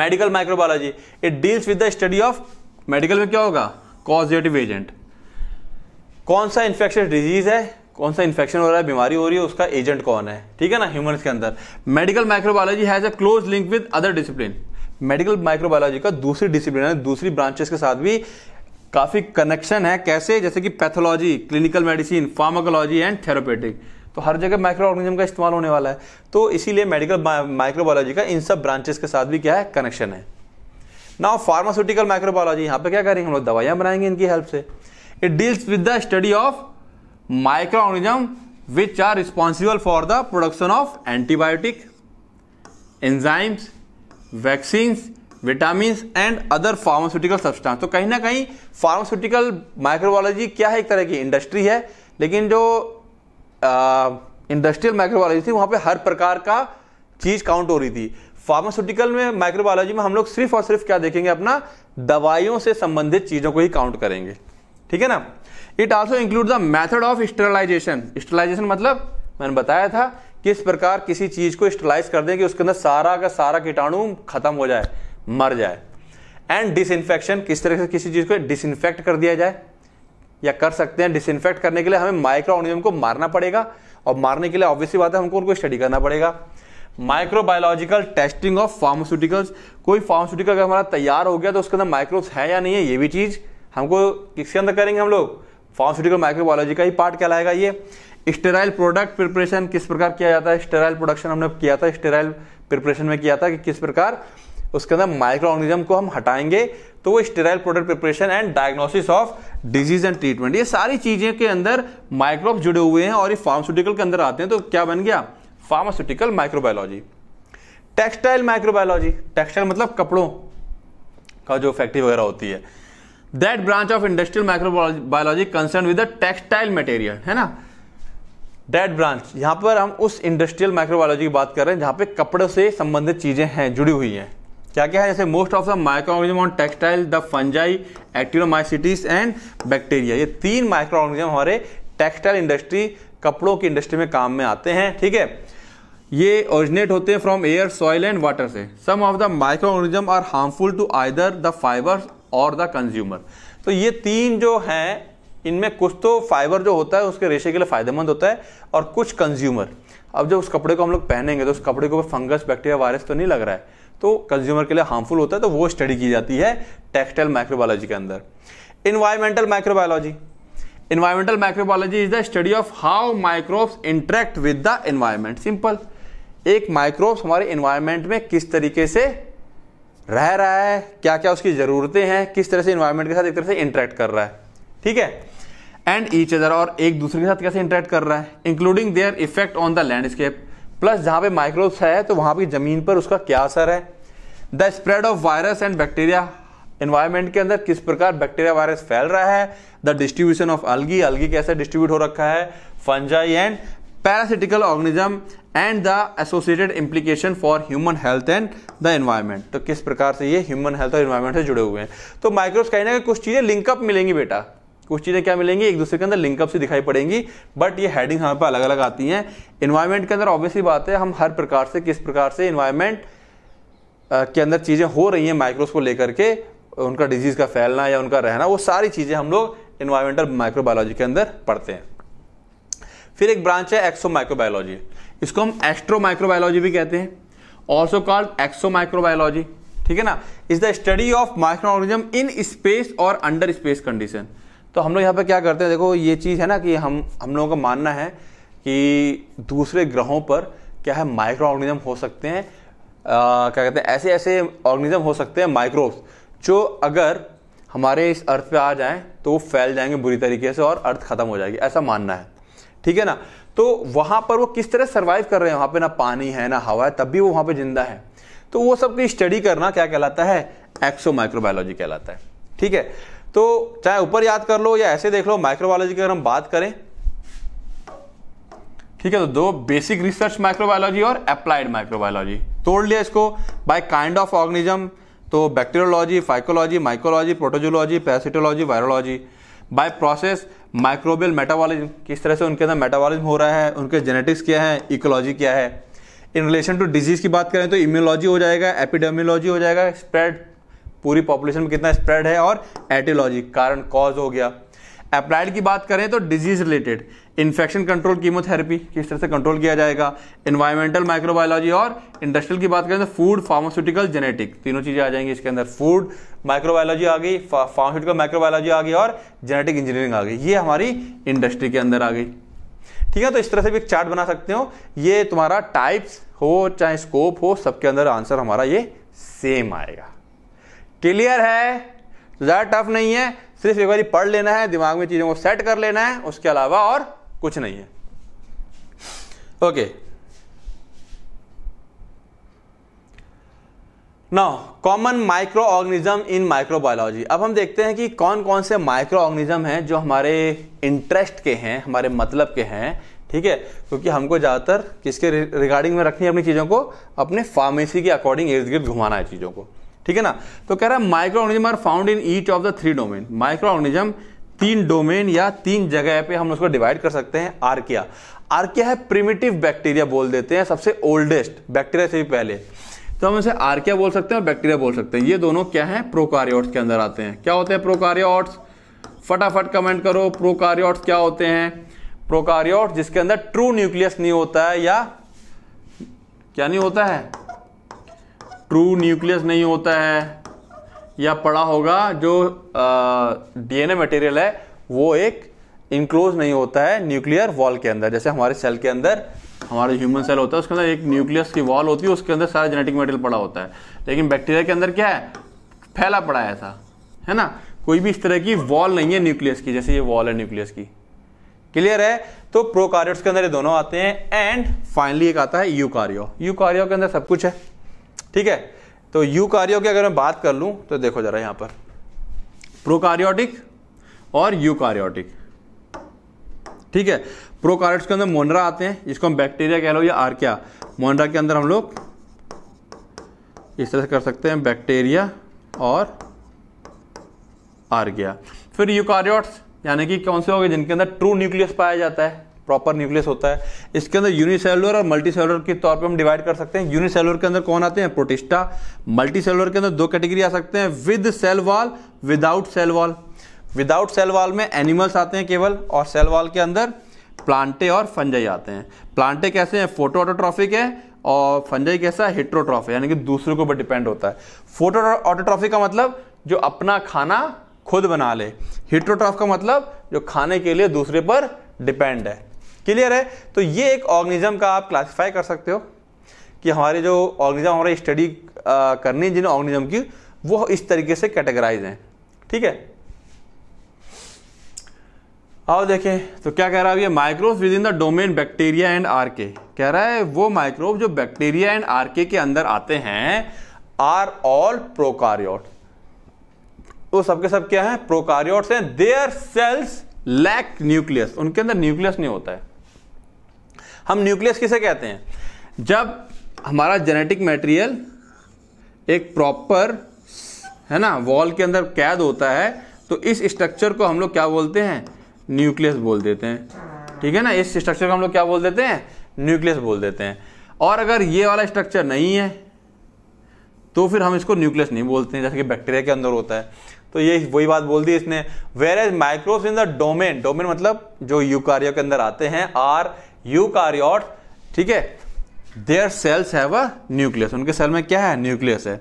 A: medical microbiology it deals with the study of medical में क्या होगा कॉजेटिव एजेंट कौन सा इंफेक्शन डिजीज है कौन सा इन्फेक्शन हो रहा है बीमारी हो रही है उसका एजेंट कौन है ठीक है ना ह्यूमन के अंदर medical microbiology has a close link with other discipline medical microbiology का दूसरी डिसिप्लिन दूसरी ब्रांचेस के साथ भी काफ़ी कनेक्शन है कैसे जैसे कि pathology clinical medicine pharmacology and therapeutic तो हर जगह माइक्रो ऑर्गेनिज्म का इस्तेमाल होने वाला है तो इसीलिए मेडिकल माइक्रोबायोलॉजी का इन सब ब्रांचेस के साथ भी क्या है कनेक्शन है नाउ फार्मास्यूटिकल माइक्रोबायोलॉजी यहां पे क्या करेंगे हम लोग दवाइयां बनाएंगे इनकी हेल्प से it deals with the study of micro microorganism which are responsible for the production of antibiotic enzymes vaccines vitamin and other pharmaceutical substance तो कहीं ना कहीं फार्मास्यूटिकल माइक्रोबायोलॉजी क्या है एक तरह की इंडस्ट्री है लेकिन जो इंडस्ट्रियल माइक्रोबायोलॉजी थी वहां पे हर प्रकार का चीज़ काउंट हो रही थी फार्मास्यूटिकल में माइक्रोबायोलॉजी में हम लोग सिर्फ और सिर्फ क्या देखेंगे अपना दवाइयों से संबंधित चीज़ों को ही काउंट करेंगे ठीक है ना it also include the method of sterilization sterilization मतलब मैंने बताया था किस प्रकार किसी चीज़ को स्टेलाइज कर दें कि उसके अंदर सारा का सारा कीटाणु खत्म हो जाए मर जाए एंड डिसइनफेक्शन किस तरह से किसी चीज़ को डिसइनफेक्ट कर दिया जाए या कर सकते हैं डिसइनफेक्ट करने के लिए हमें माइक्रो ऑर्गेनिज्म को मारना पड़ेगा और मारने के लिए ऑब्वियसली बात है हमको उनको स्टडी करना पड़ेगा माइक्रोबायोलॉजिकल टेस्टिंग ऑफ फार्मास्यूटिकल्स कोई फार्मास्यूटिकल अगर हमारा तैयार हो गया तो उसके अंदर माइक्रोब्स है या नहीं है ये भी चीज़ हमको किसके अंदर करेंगे हम लोग फार्मास्यूटिकल माइक्रोबायोलॉजी का ही पार्ट कहलाएगा ये स्टेराइल प्रोडक्ट प्रिपरेशन किस प्रकार किया जाता है स्टेराइल प्रोडक्शन हमने किया था स्टेराइल प्रिपरेशन में किया था कि किस प्रकार उसके अंदर माइक्रो ऑर्गेनिज्म को हम हटाएंगे तो वो sterile product preparation and diagnosis of disease and treatment ये सारी चीजें के अंदर माइक्रोब जुड़े हुए हैं और ये फार्मास्यूटिकल के अंदर आते हैं तो क्या बन गया pharmaceutical microbiology textile microbiology textile मतलब कपड़ों का जो फैक्ट्री वगैरह होती है that branch of industrial microbiology concern with the textile material है ना डेट ब्रांच यहां पर हम उस इंडस्ट्रियल माइक्रोबायोलॉजी की बात कर रहे हैं जहां पे कपड़े से संबंधित चीज़ें हैं जुड़ी हुई हैं क्या क्या है जैसे most of the micro microorganism on textile the fungi actinomycetes and bacteria ये तीन माइक्रो ऑर्गेनिज्म हमारे टेक्सटाइल इंडस्ट्री कपड़ों की इंडस्ट्री में काम में आते हैं ठीक है ये ओरिजिनेट होते हैं from air soil and water से some of the micro microorganism are harmful to either the fibre और द कंज्यूमर तो ये तीन जो हैं इनमें कुछ तो फाइबर जो होता है उसके रेशे के लिए फायदेमंद होता है और कुछ कंज्यूमर अब जब उस कपड़े को हम लोग पहनेंगे तो उस कपड़े को फंगस बैक्टीरिया वायरस तो नहीं लग रहा है तो कंज्यूमर के लिए हार्मफुल होता है तो वो स्टडी की जाती है टेक्सटाइल माइक्रोबायोलॉजी के अंदर environmental microbiology environmental microbiology is the study of how microbes interact with the environment simple एक माइक्रोब्स हमारे इन्वायरमेंट में किस तरीके से रह रहा है क्या क्या उसकी ज़रूरतें हैं किस तरह से इन्वायरमेंट के साथ एक तरह से इंटरेक्ट कर रहा है ठीक है एंड ईच अदर और एक दूसरे के साथ कैसे इंटरेक्ट कर रहा है including their effect on the landscape plus जहां पे माइक्रोब्स है तो वहां की जमीन पर उसका क्या असर है the spread of virus and bacteria environment के अंदर किस प्रकार बैक्टीरिया वायरस फैल रहा है the distribution of algae algae कैसे डिस्ट्रीब्यूट हो रखा है fungi and parasitical organism and the associated implication for human health and the environment तो किस प्रकार से ये ह्यूमन हेल्थ और इन्वायरमेंट से जुड़े हुए हैं तो माइक्रोस कहीं ना कहीं कुछ चीज़ें लिंकअप मिलेंगी बेटा कुछ चीज़ें क्या मिलेंगी एक दूसरे के अंदर लिंकअप से दिखाई पड़ेंगी बट ये हेडिंग हमारे पास अलग अलग आती हैं इन्वायरमेंट के अंदर ऑब्वियसली बात है हम हर प्रकार से किस प्रकार से इन्वायरमेंट के अंदर चीज़ें हो रही हैं माइक्रोस को लेकर के उनका डिजीज़ का फैलना या उनका रहना वो सारी चीज़ें हम लोग इन्वायरमेंटल माइक्रोबायोलॉजी के अंदर पढ़ते हैं फिर एक ब्रांच है एक्सो माइक्रोबायोलॉजी इसको हम एस्ट्रो माइक्रोबायोलॉजी भी कहते हैं ऑल्सो कॉल्ड एक्सो माइक्रोबायोलॉजी ठीक है ना is the study of micro microorganism in space और अंडर स्पेस कंडीशन तो हम लोग यहाँ पर क्या करते हैं देखो ये चीज़ है ना कि हम हम लोगों का मानना है कि दूसरे ग्रहों पर क्या है माइक्रो ऑर्गेनिज्म हो सकते हैं आ, क्या कहते हैं ऐसे ऐसे ऑर्गेनिज्म हो सकते हैं माइक्रोव्स जो अगर हमारे इस अर्थ पे आ जाएं तो वो फैल जाएंगे बुरी तरीके से और अर्थ खत्म हो जाएगी ऐसा मानना है ठीक है ना तो वहाँ पर वो किस तरह सर्वाइव कर रहे हैं वहाँ पे ना पानी है ना हवा है तब भी वो वहाँ पे जिंदा है तो वो सब की स्टडी करना क्या कहलाता है एक्सो माइक्रोबायोलॉजी कहलाता है ठीक है तो चाहे ऊपर याद कर लो या ऐसे देख लो माइक्रोबायोलॉजी की अगर हम बात करें ठीक है तो दो बेसिक रिसर्च माइक्रोबायोलॉजी और अप्लाइड माइक्रोबायोलॉजी तोड़ लिया इसको बाय काइंड ऑफ ऑर्गेनिज्म तो bacteriology phycology mycology protozoology parasitology virology by process microbial metabolism किस तरह से उनके अंदर मेटाबॉलिज्म हो रहा है उनके जेनेटिक्स क्या है इकोलॉजी क्या है इन रिलेशन टू डिजीज़ की बात करें तो इम्यूनोलॉजी हो जाएगा एपिडेमियोलॉजी हो जाएगा स्प्रेड पूरी पॉपुलेशन में कितना स्प्रेड है और एटियोलॉजी कारण कॉज हो गया अप्लाइड की बात करें तो disease related infection control chemotherapy किस तरह से कंट्रोल किया जाएगा इन्वायरमेंटल माइक्रोबायोलॉजी और इंडस्ट्रियल की बात करें तो फूड फार्मास्यूटिकल जेनेटिक तीनों चीज़ें आ जाएंगी इसके अंदर फूड माइक्रोबायोलॉजी आ गई फार्मास्यूटिकल माइक्रोबायोलॉजी आ गई और जेनेटिक इंजीनियरिंग आ गई ये हमारी इंडस्ट्री के अंदर आ गई ठीक है तो इस तरह से भी एक चार्ट बना सकते हो ये तुम्हारा टाइप्स हो चाहे स्कोप हो सबके अंदर आंसर हमारा ये सेम आएगा क्लियर है तो ज़्यादा टफ नहीं है सिर्फ एक बार पढ़ लेना है दिमाग में चीज़ों को सेट कर लेना है उसके अलावा और कुछ नहीं है okay now common microorganism in microbiology अब हम देखते हैं कि कौन कौन से माइक्रो ऑर्गेनिज्म हैं जो हमारे इंटरेस्ट के हैं हमारे मतलब के हैं ठीक है क्योंकि हमको ज़्यादातर किसके रिगार्डिंग में रखनी है अपनी चीज़ों को अपने फार्मेसी के अकॉर्डिंग इर्द गिर्द घुमाना है चीज़ों को ठीक है ना तो कह रहा है microorganism are found in each of the three domain microorganism तीन डोमेन या तीन जगह पे हम उसको डिवाइड कर सकते हैं आर्किया आर्किया है प्रिमिटिव बैक्टीरिया बोल देते हैं सबसे ओल्डेस्ट बैक्टीरिया से भी पहले तो हम इसे आर्किया बोल सकते हैं और बैक्टीरिया बोल सकते हैं ये दोनों क्या है प्रोकारियोट्स के अंदर आते हैं क्या होते हैं प्रोकारियोट्स फटाफट कमेंट करो प्रोकारियोट्स क्या होते हैं प्रोकारियोट्स जिसके अंदर ट्रू न्यूक्लियस नहीं होता है या क्या नहीं होता है ट्रू न्यूक्लियस नहीं होता है या पड़ा होगा जो डीएनए मटेरियल है वो एक इंक्लोज नहीं होता है न्यूक्लियर वॉल के अंदर जैसे हमारे सेल के अंदर हमारे ह्यूमन सेल होता है उसके अंदर एक न्यूक्लियस की वॉल होती है उसके अंदर सारा जेनेटिक मटेरियल पड़ा होता है लेकिन बैक्टीरिया के अंदर क्या है फैला पड़ा है ऐसा है ना कोई भी इस तरह की वॉल नहीं है न्यूक्लियस की जैसे ये वॉल है न्यूक्लियस की क्लियर है तो प्रोकार्योट्स के अंदर ये दोनों आते हैं एंड फाइनली एक आता है यूकारियो यूकारियो के अंदर सब कुछ है ठीक है तो यू कार्यो की अगर मैं बात कर लूं तो देखो जरा यहां पर प्रोकार्योटिक और यू कार्योटिक ठीक है प्रोकारियोट्स के अंदर मोनरा आते हैं जिसको हम बैक्टीरिया कह लो या क्या मोनरा के अंदर हम लोग इस तरह से कर सकते हैं बैक्टीरिया और आर्किया फिर कार्योट्स यानी कि कौन से हो गए जिनके अंदर ट्रू न्यूक्लियस पाया जाता है प्रॉपर न्यूक्लियस होता है इसके अंदर यूनिसेलुलर और मल्टीसेलुलर के तौर पे हम डिवाइड कर सकते हैं यूनिसेलुलर के अंदर कौन आते हैं प्रोटिस्टा मल्टीसेलुलर के अंदर दो कैटेगरी आ सकते हैं with cell wall without cell wall without cell wall में एनिमल्स आते हैं केवल और सेल वॉल के अंदर प्लांटे और फंजई आते हैं प्लांटे कैसे हैं फोटो ऑटोट्रॉफिक है और फंजई कैसा है हिट्रोट्रॉफिक यानी कि दूसरे के ऊपर डिपेंड होता है फोटो ऑटोट्रॉफिक का मतलब जो अपना खाना खुद बना ले हिट्रोट्रॉफ का मतलब जो खाने के लिए दूसरे पर डिपेंड है क्लियर है तो ये एक ऑर्गेनिज्म का आप क्लासीफाई कर सकते हो कि हमारे जो ऑर्गेनिज्म हमारे स्टडी करनी है जिन ऑर्गेनिज्म की वो इस तरीके से कैटेगराइज हैं ठीक है आओ देखें तो क्या कह रहा है ये microbes with in the domain bacteria and archaea कह रहा है वो माइक्रोब जो बैक्टीरिया एंड आरके के अंदर आते हैं आर ऑल प्रोकारियोट वो सबके सब क्या है प्रोकार्योट्स हैं देयर सेल्स लैक न्यूक्लियस उनके अंदर न्यूक्लियस नहीं होता है हम न्यूक्लियस किसे कहते हैं जब हमारा जेनेटिक मटेरियल एक प्रॉपर है ना वॉल के अंदर कैद होता है तो इस स्ट्रक्चर को हम लोग क्या बोलते हैं न्यूक्लियस बोल देते हैं ठीक है ना इस स्ट्रक्चर को हम लोग क्या बोल देते हैं न्यूक्लियस बोल देते हैं और अगर ये वाला स्ट्रक्चर नहीं है तो फिर हम इसको न्यूक्लियस नहीं बोलते हैं जैसे कि बैक्टीरिया के अंदर होता है तो ये वही बात बोल दी इसने whereas microbe in the domain domain मतलब जो यूकारियो के अंदर आते हैं आर यूकारियोट्स ठीक है their cells have a nucleus उनके सेल में क्या है न्यूक्लियस है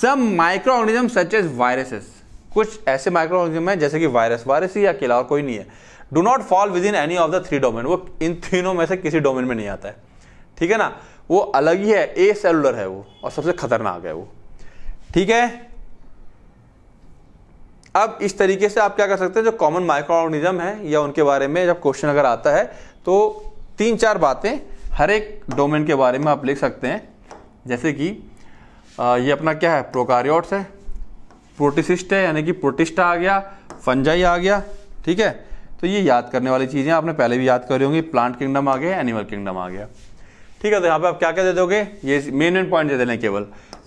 A: some microorganism such as viruses कुछ ऐसे माइक्रो ऑर्गेनिज्म है जैसे कि वायरस वायरस ही अकेला और कोई नहीं है do not fall within any of the three domain वो इन तीनों में से किसी डोमेन में नहीं आता है ठीक है ना वो अलग ही है ए सेलुलर है वो और सबसे खतरनाक है वो ठीक है अब इस तरीके से आप क्या कर सकते हैं जो कॉमन माइक्रो ऑर्गेनिज्म है या उनके बारे में जब क्वेश्चन अगर आता है तो तीन चार बातें हर एक डोमेन के बारे में आप लिख सकते हैं जैसे कि ये अपना क्या है प्रोकारियोट्स है प्रोटिसिस्ट है यानी कि प्रोटिस्टा आ गया फंजाई आ गया ठीक है तो ये याद करने वाली चीज़ें आपने पहले भी याद करी होंगी प्लांट किंगडम आ गया एनिमल किंगडम आ गया ठीक है तो यहाँ पे आप क्या क्या दे दोगे ये मेन मेन पॉइंट दे देने केवल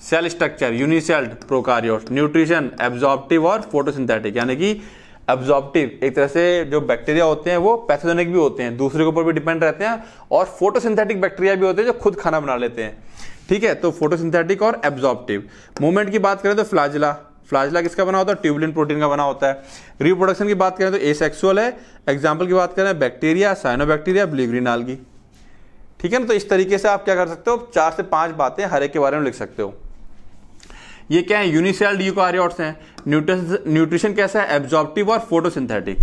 A: cell structure unicelled prokaryote nutrition absorptive और फोटोसिंथेटिक यानी कि एब्जॉर्प्टिव एक तरह से जो बैक्टीरिया होते हैं वो पैथोजेनिक भी होते हैं दूसरे के ऊपर भी डिपेंड रहते हैं और फोटोसिंथेटिक बैक्टीरिया भी होते हैं जो खुद खाना बना लेते हैं ठीक है तो फोटोसिंथेटिक और एब्जॉर्प्टिव मूवमेंट की बात करें तो फ्लाजिला फ्लाजिला किसका बना होता है ट्यूबलिन प्रोटीन का बना होता है रिप्रोडक्शन की बात करें तो एसेक्सुअल है एग्जाम्पल की बात करें बैक्टीरिया साइनोबैक्टीरिया ब्लीग्रीन आलगी ठीक है ना तो इस तरीके से आप क्या कर सकते हो चार से पांच बातें हर एक के बारे में लिख सकते हो ये क्या है यूनिसेल्ड यूकारियोट्स हैं न्यूट्रिशन कैसा है एब्जॉर्प्टिव और फोटोसिंथेटिक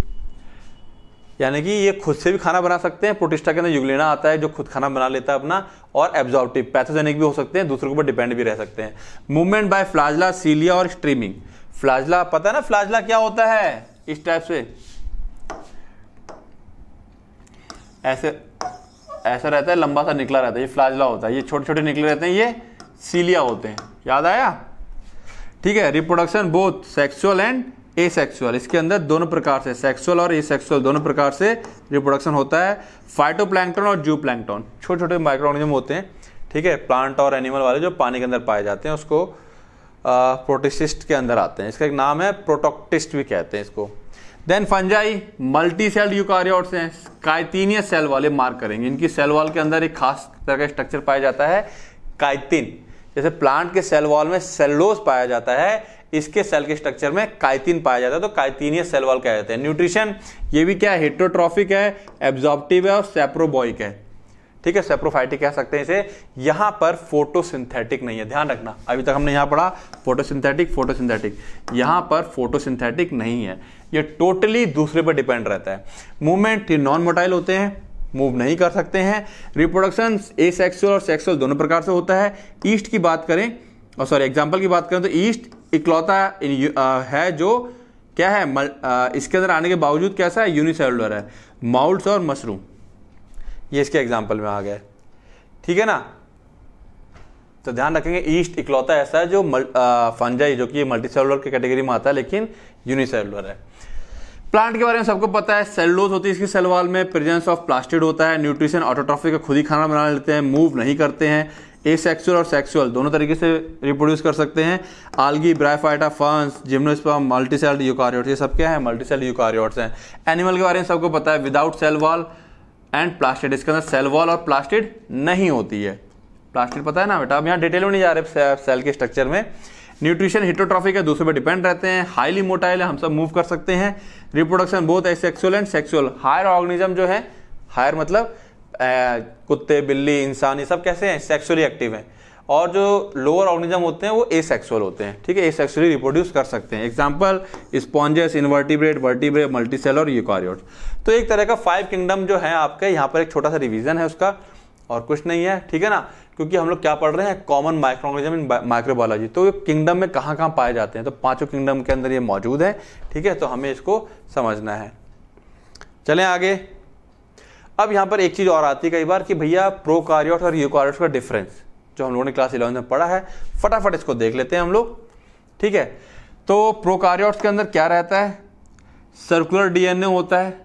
A: यानी कि ये खुद से भी खाना बना सकते हैं प्रोटिस्टा के अंदर युगलेना आता है जो खुद खाना बना लेता है अपना और एब्जॉर्प्टिव पैथोजेनिक भी हो सकते हैं दूसरों के ऊपर डिपेंड भी रह सकते हैं मूवमेंट बाय फ्लाजला सीलिया और स्ट्रीमिंग फ्लाजला पता है ना फ्लाजला क्या होता है इस टाइप से ऐसे ऐसा रहता है लंबा सा निकला रहता है ये फ्लाजला होता है ये छोटे छोटे निकले रहते हैं ये सीलिया होते हैं याद आया ठीक है reproduction both sexual and asexual इसके अंदर दोनों प्रकार से सेक्सुअल और एसेक्सुअल दोनों प्रकार से रिप्रोडक्शन होता है फाइटोप्लैंकटन और जू प्लैंकटन छोटे छोटे माइक्रो ऑर्गेनिज्म होते हैं ठीक है प्लांट और एनिमल वाले जो पानी के अंदर पाए जाते हैं उसको प्रोटिसिस्ट के अंदर आते हैं इसका एक नाम है प्रोटोक्टिस्ट भी कहते हैं इसको then fungi multi celled eukaryotes हैं काइतीनियस सेल वाले मार्क करेंगे इनकी सेल वॉल के अंदर एक खास तरह का स्ट्रक्चर पाया जाता है काइतिन जैसे प्लांट के सेल वॉल में सेलोस पाया जाता है इसके सेल के स्ट्रक्चर में काइतिन पाया जाता है तो काइतिनीय सेल वॉल कहा जाता है न्यूट्रिशन ये भी क्या है हेट्रोट्रॉफिक है एब्जॉर्प्टिव है और सेप्रोबॉइक है ठीक है सेप्रोफाइटिक कह सकते हैं इसे यहां पर फोटोसिंथेटिक नहीं है ध्यान रखना अभी तक हमने यहां पढ़ा फोटोसिंथेटिक फोटोसिंथेटिक यहां पर फोटोसिंथेटिक नहीं है ये टोटली दूसरे पर डिपेंड रहता है मूवमेंट ये नॉन मोटाइल होते हैं मूव नहीं कर सकते हैं रिप्रोडक्शन ए सेक्सुअल और सेक्सुअल दोनों प्रकार से होता है ईस्ट की बात करें और सॉरी एग्जाम्पल की बात करें तो ईस्ट इकलौता है जो क्या है मल, आ, इसके अंदर आने के बावजूद कैसा है यूनिसेलुलर है माउल्ट और मशरूम ये इसके एग्जाम्पल में आ गया ठीक है ना तो ध्यान रखेंगे ईस्ट इकलौता ऐसा है जो फंजाई जो कि मल्टीसेलुलर की कैटेगरी में आता है लेकिन यूनिसेलुलर है प्लांट के बारे में सबको पता है सेलुलोज होती है इसकी सेल वाल में प्रेजेंस ऑफ प्लास्टिड होता है न्यूट्रिशन ऑटोट्रॉफी का खुद ही खाना बना लेते हैं मूव नहीं करते हैं सेक्सुअल और सेक्सुअल दोनों तरीके से रिप्रोड्यूस कर सकते हैं आलगी ब्राइफाइटा फंस मल्टी सेल्ड यूकारियोट्स ये सब क्या है मल्टीसेल यूकारियोट्स हैं एनिमल के बारे में सबको पता है without cell wall and plastid इसके अंदर सेल वॉल और प्लास्टिड नहीं होती है प्लास्टिड पता है ना बेटा अब यहाँ डिटेल में नहीं जा रहे सेल के स्ट्रक्चर में न्यूट्रिशन हिटोट्रॉफिक है दूसरे पर डिपेंड रहते हैं हाईली मोटाइल है हम सब मूव कर सकते हैं रिप्रोडक्शन है sexual and sexual higher organism जो है हायर मतलब कुत्ते बिल्ली इंसान ये सब कैसे हैं सेक्सुअली एक्टिव हैं और जो लोअर ऑर्गेनिज्म होते हैं वो ए सेक्सुअल होते हैं ठीक है ए सेक्सुअली रिप्रोड्यूस कर सकते हैं example sponges invertebrate vertebrate multi cell और यूकारियोट तो एक तरह का फाइव किंगडम जो है आपके यहाँ पर एक छोटा सा रिविजन है उसका और कुछ नहीं है ठीक है ना क्योंकि हम लोग क्या पढ़ रहे हैं कॉमन माइक्रोलॉजिज्म इन माइक्रोबायोलॉजी तो ये किंगडम में कहाँ कहाँ पाए जाते हैं तो पांचों किंगडम के अंदर ये मौजूद है ठीक है तो हमें इसको समझना है चलें आगे अब यहाँ पर एक चीज़ और आती है कई बार कि भैया प्रोकार्योट और यूकार्योट का डिफरेंस जो हम लोगों ने क्लास इलेवन में पढ़ा है फटाफट इसको देख लेते हैं हम लोग ठीक है तो प्रोकार्योट्स के अंदर क्या रहता है सर्कुलर डीएनए होता है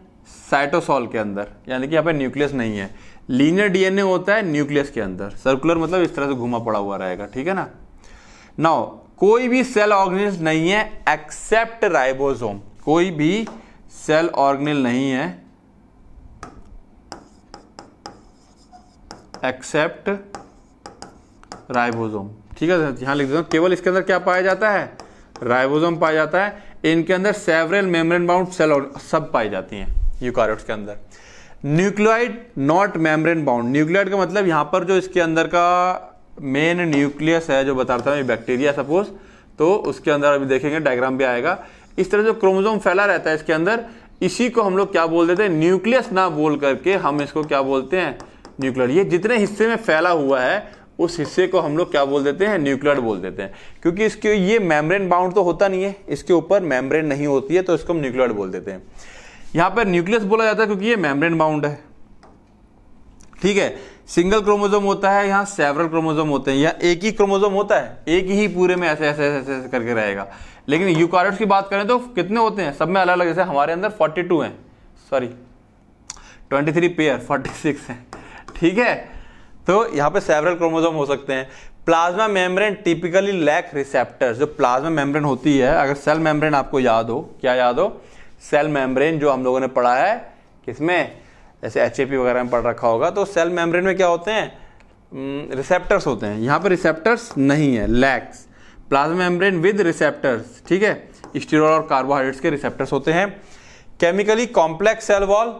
A: साइटोसॉल के अंदर यानी कि यहाँ पे न्यूक्लियस नहीं है लीनियर डीएनए होता है न्यूक्लियस के अंदर सर्कुलर मतलब इस तरह से घुमा पड़ा हुआ रहेगा ठीक है ना नाउ कोई भी सेल ऑर्गेनिज नहीं है एक्सेप्ट राइबोसोम कोई भी सेल ऑर्गेनिल नहीं है एक्सेप्ट राइबोसोम ठीक है यहां लिख देता हूं केवल इसके अंदर क्या पाया जाता है राइबोसोम पाया जाता है इनके अंदर सेवरल मेम्ब्रेन बाउंड सेल सब पाई जाती हैं यूकारियोट्स के अंदर nucleoid not membrane bound nucleoid का मतलब यहां पर जो इसके अंदर का मेन न्यूक्लियस है जो बता रहा था बैक्टीरिया सपोज तो उसके अंदर अभी देखेंगे डायग्राम भी आएगा इस तरह जो क्रोमोजोम फैला रहता है इसके अंदर इसी को हम लोग क्या बोल देते हैं न्यूक्लियस ना बोल करके हम इसको क्या बोलते हैं न्यूक्लियर ये जितने हिस्से में फैला हुआ है उस हिस्से को हम लोग क्या बोल देते हैं न्यूक्लियर बोल देते हैं क्योंकि इसके ये मेम्ब्रेन बाउंड तो होता नहीं है इसके ऊपर मेम्ब्रेन नहीं होती है तो इसको हम न्यूक्लियर बोल देते हैं यहां पर न्यूक्लियस बोला जाता है क्योंकि ये मेम्ब्रेन बाउंड है ठीक है सिंगल क्रोमोजोम होता है यहां सेवरल क्रोमोजोम होते हैं यहां एक ही क्रोमोजोम होता है एक ही पूरे में ऐसे ऐसे ऐसे ऐसे करके रहेगा लेकिन यूकारियोट्स की बात करें तो कितने होते हैं सब में अलग अलग जैसे हमारे अंदर 42 हैं सॉरी 23 पेयर सिक्स हैं ठीक है तो यहां पे सेवरल क्रोमोजोम हो सकते हैं plasma membrane typically lack receptors जो प्लाज्मा मेम्ब्रेन होती है अगर सेल मेम्ब्रेन आपको याद हो क्या याद हो सेल मेम्ब्रेन जो हम लोगों ने पढ़ा है किसमें जैसे एच वगैरह में पढ़ रखा होगा तो सेल मेम्ब्रेन में क्या होते हैं रिसेप्टर्स होते हैं यहाँ पर रिसेप्टर्स नहीं है lacks plasma membrane with receptors ठीक है स्टीरोल और कार्बोहाइड्रेट्स के रिसेप्टर्स होते हैं केमिकली कॉम्प्लेक्स सेल वॉल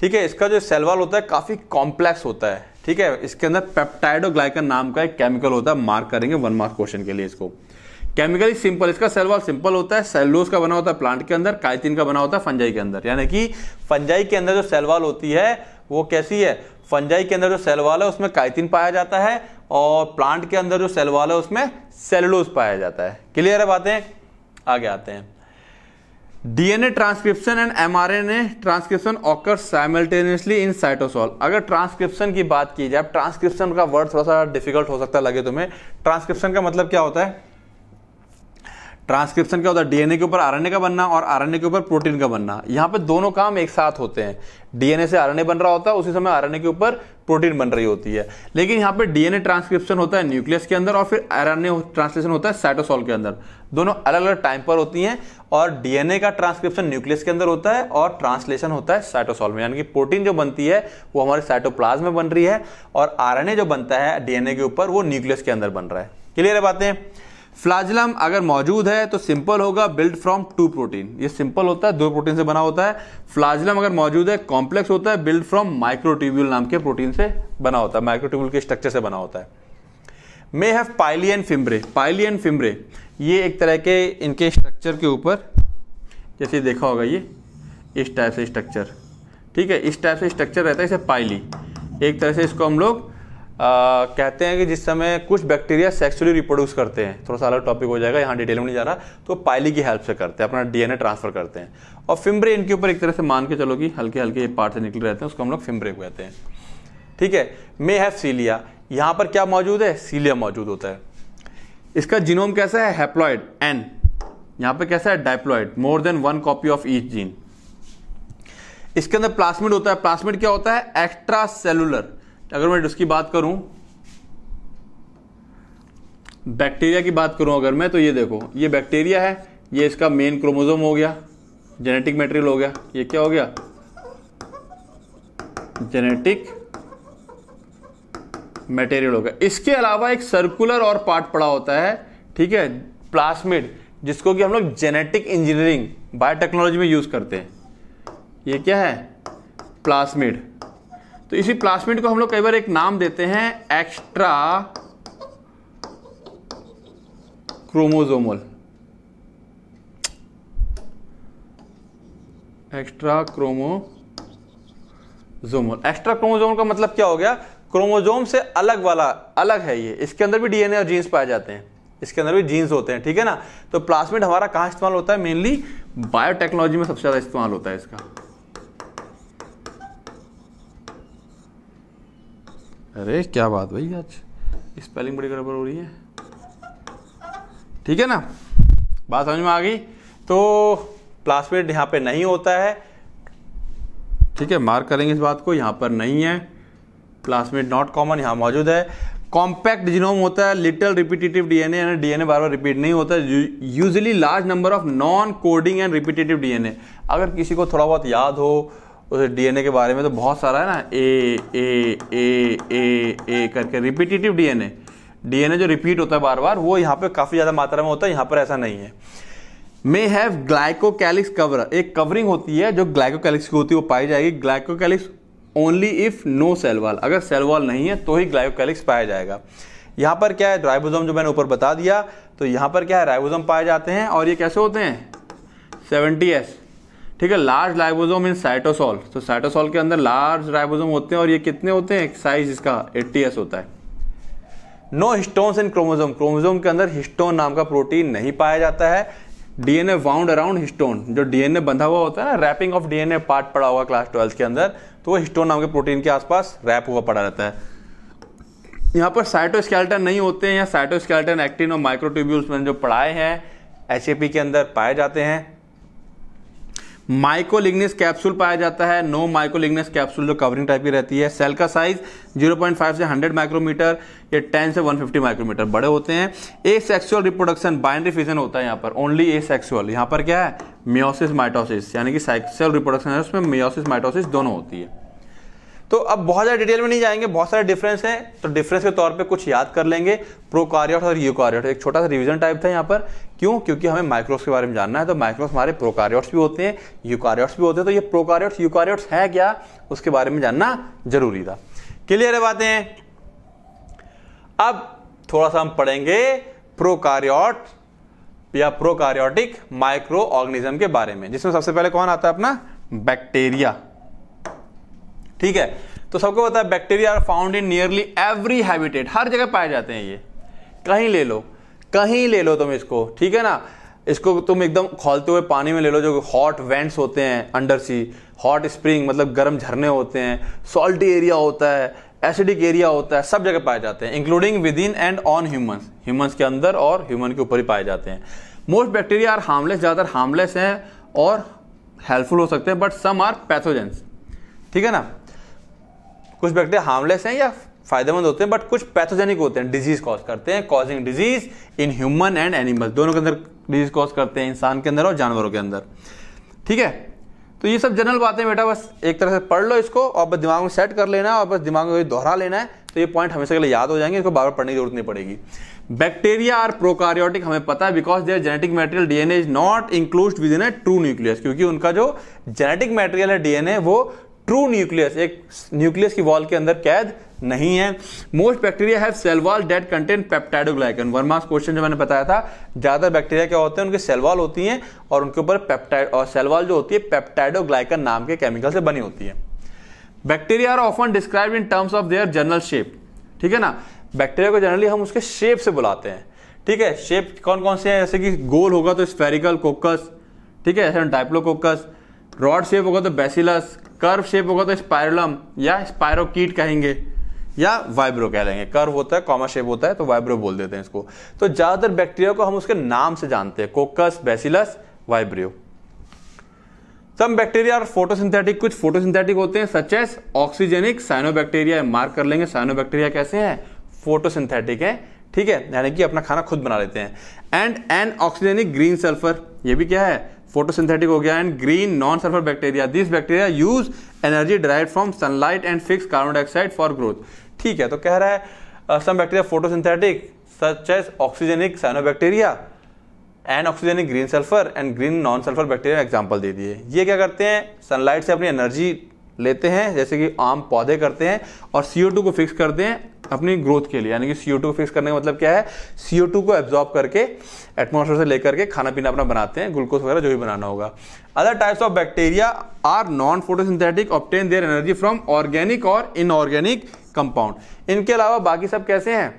A: ठीक है इसका जो सेल वॉल होता है काफ़ी कॉम्प्लेक्स होता है ठीक है इसके अंदर पेप्टाइडोग्लाइकन नाम का एक केमिकल होता है मार्क करेंगे वन मार्क क्वेश्चन के लिए इसको केमिकली सिंपल इसका सेल वॉल सिंपल होता है सेलोस का बना होता है प्लांट के अंदर काइटिन का बना होता है फंजाई के अंदर यानी कि फंजाई के अंदर जो सेल वॉल होती है वो कैसी है फंजाई के अंदर जो सेल वॉल है उसमें काइटिन पाया जाता है और प्लांट के अंदर जो सेल वॉल है उसमें सेलुलोज पाया जाता है क्लियर है बातें आगे आते हैं DNA transcription and mRNA transcription occur simultaneously in cytosol अगर ट्रांसक्रिप्शन की बात की जाए ट्रांसक्रिप्शन का वर्ड थोड़ा सा डिफिकल्ट हो सकता है लगे तुम्हें ट्रांसक्रिप्शन का मतलब क्या होता है ट्रांसक्रिप्शन क्या होता है डीएनए के ऊपर आरएनए का बनना और आरएनए के ऊपर प्रोटीन का बनना यहाँ पे दोनों काम एक साथ होते हैं डीएनए से आरएनए बन रहा होता है उसी समय आरएनए के ऊपर प्रोटीन बन रही होती है लेकिन यहाँ पे डीएनए ट्रांसक्रिप्शन होता है न्यूक्लियस के अंदर और फिर आरएनए ट्रांसलेशन होता है साइटोसॉल के अंदर दोनों अलग अलग टाइम पर होती है और डीएनए का ट्रांसक्रिप्शन न्यूक्लियस के अंदर होता है और ट्रांसलेशन होता है साइटोसॉल में यानी कि प्रोटीन जो बनती है वो हमारे साइटोप्लाज में बन रही है और आरएनए जो बनता है डीएनए के ऊपर वो न्यूक्लियस के अंदर बन रहा है क्लियर है बातें फ्लाजलम अगर मौजूद है तो सिंपल होगा बिल्ड फ्रॉम टू प्रोटीन ये सिंपल होता है दो प्रोटीन से बना होता है फ्लाजलम अगर मौजूद है कॉम्प्लेक्स होता है बिल्ड फ्रॉम माइक्रोट्यूब्यूल नाम के प्रोटीन से बना होता है माइक्रोट्यूब्यूल के स्ट्रक्चर से बना होता है may have pili fimbriae pili fimbriae ये एक तरह के इनके स्ट्रक्चर के ऊपर जैसे देखा होगा ये इस टाइप से स्ट्रक्चर ठीक है इस टाइप से स्ट्रक्चर रहता है इसे पाइली एक तरह से इसको हम लोग आ, कहते हैं कि जिस समय कुछ बैक्टीरिया सेक्सुअली रिप्रोड्यूस करते हैं थोड़ा सा अलग टॉपिक हो जाएगा यहाँ डिटेल में नहीं जा रहा तो पायली की हेल्प से करते हैं अपना डीएनए ट्रांसफर करते हैं और फिम्ब्रे इनके ऊपर एक तरह से मान के चलो कि हल्के हल्के पार्ट से निकले रहते हैं उसको हम लोग फिम्ब्रे कहते हैं ठीक है मे हैव सीलिया यहाँ पर क्या मौजूद है सीलिया मौजूद होता है इसका जीनोम कैसा है हेप्लॉयड एन यहाँ पर कैसा है diploid more than one copy of each gene इसके अंदर प्लास्मिड होता है प्लास्मिड क्या होता है एक्स्ट्रा सेलुलर अगर मैं उसकी बात करूं बैक्टीरिया की बात करूं अगर मैं तो ये देखो ये बैक्टीरिया है ये इसका मेन क्रोमोजोम हो गया जेनेटिक मटेरियल हो गया ये क्या हो गया जेनेटिक मटेरियल गया इसके अलावा एक सर्कुलर और पार्ट पड़ा होता है ठीक है प्लास्मिड जिसको कि हम लोग जेनेटिक इंजीनियरिंग बायोटेक्नोलॉजी में यूज करते हैं ये क्या है प्लास्मिड तो इसी प्लास्मिड को हम लोग कई बार एक नाम देते हैं extrachromosomal extrachromosomal extrachromosomal का मतलब क्या हो गया क्रोमोजोम से अलग वाला अलग है ये इसके अंदर भी डीएनए और जीन्स पाए जाते हैं इसके अंदर भी जीन्स होते हैं ठीक है ना तो प्लास्मिड हमारा कहां इस्तेमाल होता है मेनली बायोटेक्नोलॉजी में सबसे ज़्यादा इस्तेमाल होता है इसका अरे क्या बात भाई आज स्पेलिंग बड़ी गड़बड़ हो रही है ठीक है ना बात समझ में आ गई तो प्लासमेट यहाँ पे नहीं होता है ठीक है मार्क करेंगे इस बात को यहाँ पर नहीं है प्लासमेट नॉट कॉमन यहाँ मौजूद है कॉम्पैक्ट जीनोम होता है लिटिल रिपीटेटिव डीएनए यानी डीएनए बार बार रिपीट नहीं होता usually large number of non coding and repetitive DNA अगर किसी को थोड़ा बहुत याद हो उस डीएनए के बारे में तो बहुत सारा है ना ए ए ए ए ए करके रिपीटेटिव डीएनए डीएनए जो रिपीट होता है बार बार वो यहाँ पे काफ़ी ज़्यादा मात्रा में होता है यहाँ पर ऐसा नहीं है मे हैव ग्लाइकोकैलिक्स कवर एक कवरिंग होती है जो ग्लाइकोकैलिक्स की होती है वो पाई जाएगी glycocalyx only if no cell wall अगर सेल वॉल नहीं है तो ही ग्लाइकोकैलिक्स पाया जाएगा यहाँ पर क्या है राइबोसोम जो मैंने ऊपर बता दिया तो यहाँ पर क्या है राइबोसोम पाए जाते हैं और ये कैसे होते हैं सेवेंटी एस ठीक है लार्ज राइबोसोम इन साइटोसॉल तो साइटोसॉल के अंदर लार्ज राइबोसोम होते हैं और ये कितने होते हैं साइज इसका एट्टी एस होता है no histones in chromosome chromosome के अंदर हिस्टोन नाम का प्रोटीन नहीं पाया जाता है डीएनए वाउंड अराउंड हिस्टोन जो डीएनए बंधा हुआ होता है ना रैपिंग ऑफ डीएनए पार्ट पड़ा हुआ क्लास ट्वेल्थ के अंदर तो वो हिस्टोन नाम के प्रोटीन के आसपास रैप हुआ पड़ा रहता है यहाँ पर साइटोस्केल्टन नहीं होते हैं या साइटोस्केल्टन एक्टिन और माइक्रोट्यूब्यूल्स मैंने जो पढ़ाए हैं एच के अंदर पाए जाते हैं माइकोलिग्नस कैप्सूल पाया जाता है नो माइकोलिग्नस कैप्सूल जो कवरिंग टाइप की रहती है सेल का साइज 0.5 से 100 माइक्रोमीटर या 10 से 150 माइक्रोमीटर बड़े होते हैं asexual reproduction binary fission होता है यहाँ पर ओनली ए सेक्सुअल यहाँ पर क्या है मियोसिस माइटोसिस यानी कि सेक्सुअल रिप्रोडक्शन है उसमें मियोसिस माइटोसिस दोनों होती है तो अब बहुत ज़्यादा डिटेल में नहीं जाएंगे बहुत सारे डिफरेंस हैं तो डिफरेंस के तौर पे कुछ याद कर लेंगे प्रोकार्योट और यूकार्योट एक छोटा सा रिवीजन टाइप था यहाँ पर क्यों क्योंकि हमें माइक्रोस के बारे में जानना है तो माइक्रोस हमारे प्रोकार्योट्स भी होते हैं यूकार्योट्स भी होते हैं तो ये प्रोकार्योट्स यूकार्योट्स है क्या उसके बारे में जानना जरूरी था क्लियर है बातें अब थोड़ा सा हम पढ़ेंगे प्रोकार्योट या प्रोकार्योटिक माइक्रो ऑर्गेनिज्म के बारे में जिसमें सबसे पहले कौन आता है अपना बैक्टीरिया ठीक है तो सबको पता है bacteria are found in nearly every habitat हर जगह पाए जाते हैं ये कहीं ले लो कहीं ले लो तुम इसको ठीक है ना इसको तुम एकदम खोलते हुए पानी में ले लो जो हॉट वेंट्स होते हैं अंडर सी हॉट स्प्रिंग मतलब गर्म झरने होते हैं सॉल्टी एरिया होता है एसिडिक एरिया होता है सब जगह पाए जाते हैं including within and on humans humans के अंदर और ह्यूमन के ऊपर ही पाए जाते हैं मोस्ट बैक्टीरिया आर हार्मलेस ज़्यादातर हार्मलेस हैं और हेल्पफुल हो सकते हैं बट सम आर पैथोजेंस ठीक है ना कुछ बैक्टीरिया हार्मलेस हैं या फायदेमंद होते हैं बट कुछ पैथोजेनिक होते हैं डिजीज कॉज करते हैं causing disease in human and animal दोनों के अंदर डिजीज कॉज करते हैं इंसान के अंदर और जानवरों के अंदर ठीक है तो ये सब जनरल बातें बेटा बस एक तरह से पढ़ लो इसको और बस दिमाग में सेट कर लेना है और बस दिमाग में दोहरा लेना है तो ये पॉइंट हमेशा के लिए याद हो जाएंगे इसको बार बार पढ़ने की जरूरत नहीं पड़ेगी बैक्टीरिया आर प्रोकारियोटिक हमें पता है because their genetic material DNA is not enclosed within a true nucleus क्योंकि उनका जो जेनेटिक मटेरियल है डीएनए वो ट्रू न्यूक्लियस एक न्यूक्लियस की वॉल के अंदर कैद नहीं है most bacteria have cell wall that contain peptidoglycan वर्मास क्वेश्चन जो मैंने बताया था ज़्यादा बैक्टीरिया क्या होते हैं उनके सेल वॉल होती हैं और उनके ऊपर पेप्टाइड और सेल वॉल जो होती है पेप्टाइडोग्लाइकन नाम के केमिकल से बनी होती है bacteria are often describe in terms of their general shape ठीक है ना बैक्टीरिया को जनरली हम उसके शेप से बुलाते हैं ठीक है शेप कौन कौन से हैं जैसे कि गोल होगा तो स्फेरिकल कोकस ठीक है जैसे डाइप्लोकोकस रॉड शेप होगा तो बेसिलस कर्व शेप होगा तो स्पायरलम या स्पायरोकीट कहेंगे या वाइब्रो कह लेंगे कर्व होता है कॉमा शेप होता है तो वाइब्रो बोल देते हैं इसको तो ज़्यादातर बैक्टीरिया को हम उसके नाम से जानते हैं coccus bacillus vibrio some bacteria और फोटोसिंथेटिक कुछ फोटोसिंथेटिक होते हैं such as oxygenic cyanobacteria mark कर लेंगे साइनोबैक्टीरिया कैसे है फोटोसिंथेटिक है ठीक है यानी कि अपना खाना खुद बना लेते हैं and anoxygenic green sulphur ये भी क्या है फोटोसिंथेटिक हो गया and green non sulphur bacteria this bacteria use energy derive from sunlight and fix carbon dioxide for growth ठीक है तो कह रहा है some bacteria photosynthetic such as oxygenic cyanobacteria and oxygenic green sulphur and green non sulphur bacteria example दे दिए ये क्या करते हैं सनलाइट से अपनी एनर्जी लेते हैं जैसे कि आम पौधे करते हैं और CO2 को फिक्स करते हैं अपनी ग्रोथ के लिए यानी कि CO2 को फिक्स करने का मतलब क्या है CO2 को एब्जॉर्ब करके एटमोसफेयर से लेकर के खाना पीना अपना बनाते हैं ग्लूकोज वगैरह जो भी बनाना होगा other types of bacteria are non photosynthetic obtain their energy from organic और इनऑर्गेनिक कंपाउंड इनके अलावा बाकी सब कैसे हैं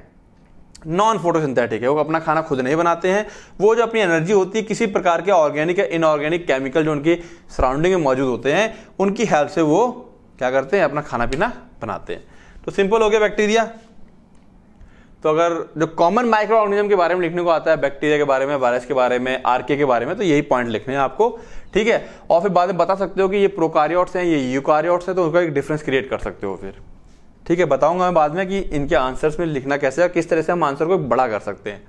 A: नॉन फोटोसिंथेटिक है वो अपना खाना खुद नहीं बनाते हैं वो जो अपनी एनर्जी होती है किसी प्रकार के ऑर्गेनिक या इनऑर्गेनिक केमिकल जो उनकी सराउंडिंग में मौजूद होते हैं उनकी हेल्प से वो क्या करते हैं अपना खाना पीना बनाते हैं तो सिंपल हो गया बैक्टीरिया तो अगर जो कॉमन माइक्रो ऑर्गेनिज्म के बारे में लिखने को आता है बैक्टीरिया के बारे में वायरस के बारे में आरके के बारे में तो यही पॉइंट लिखने हैं आपको ठीक है और फिर बाद में बता सकते हो कि ये प्रोकारियोट्स हैं ये यूकारियोट्स हैं तो उनका एक डिफरेंस क्रिएट कर सकते हो फिर ठीक है बताऊंगा मैं बाद में कि इनके आंसर्स में लिखना कैसे है किस तरह से हम आंसर को बड़ा कर सकते हैं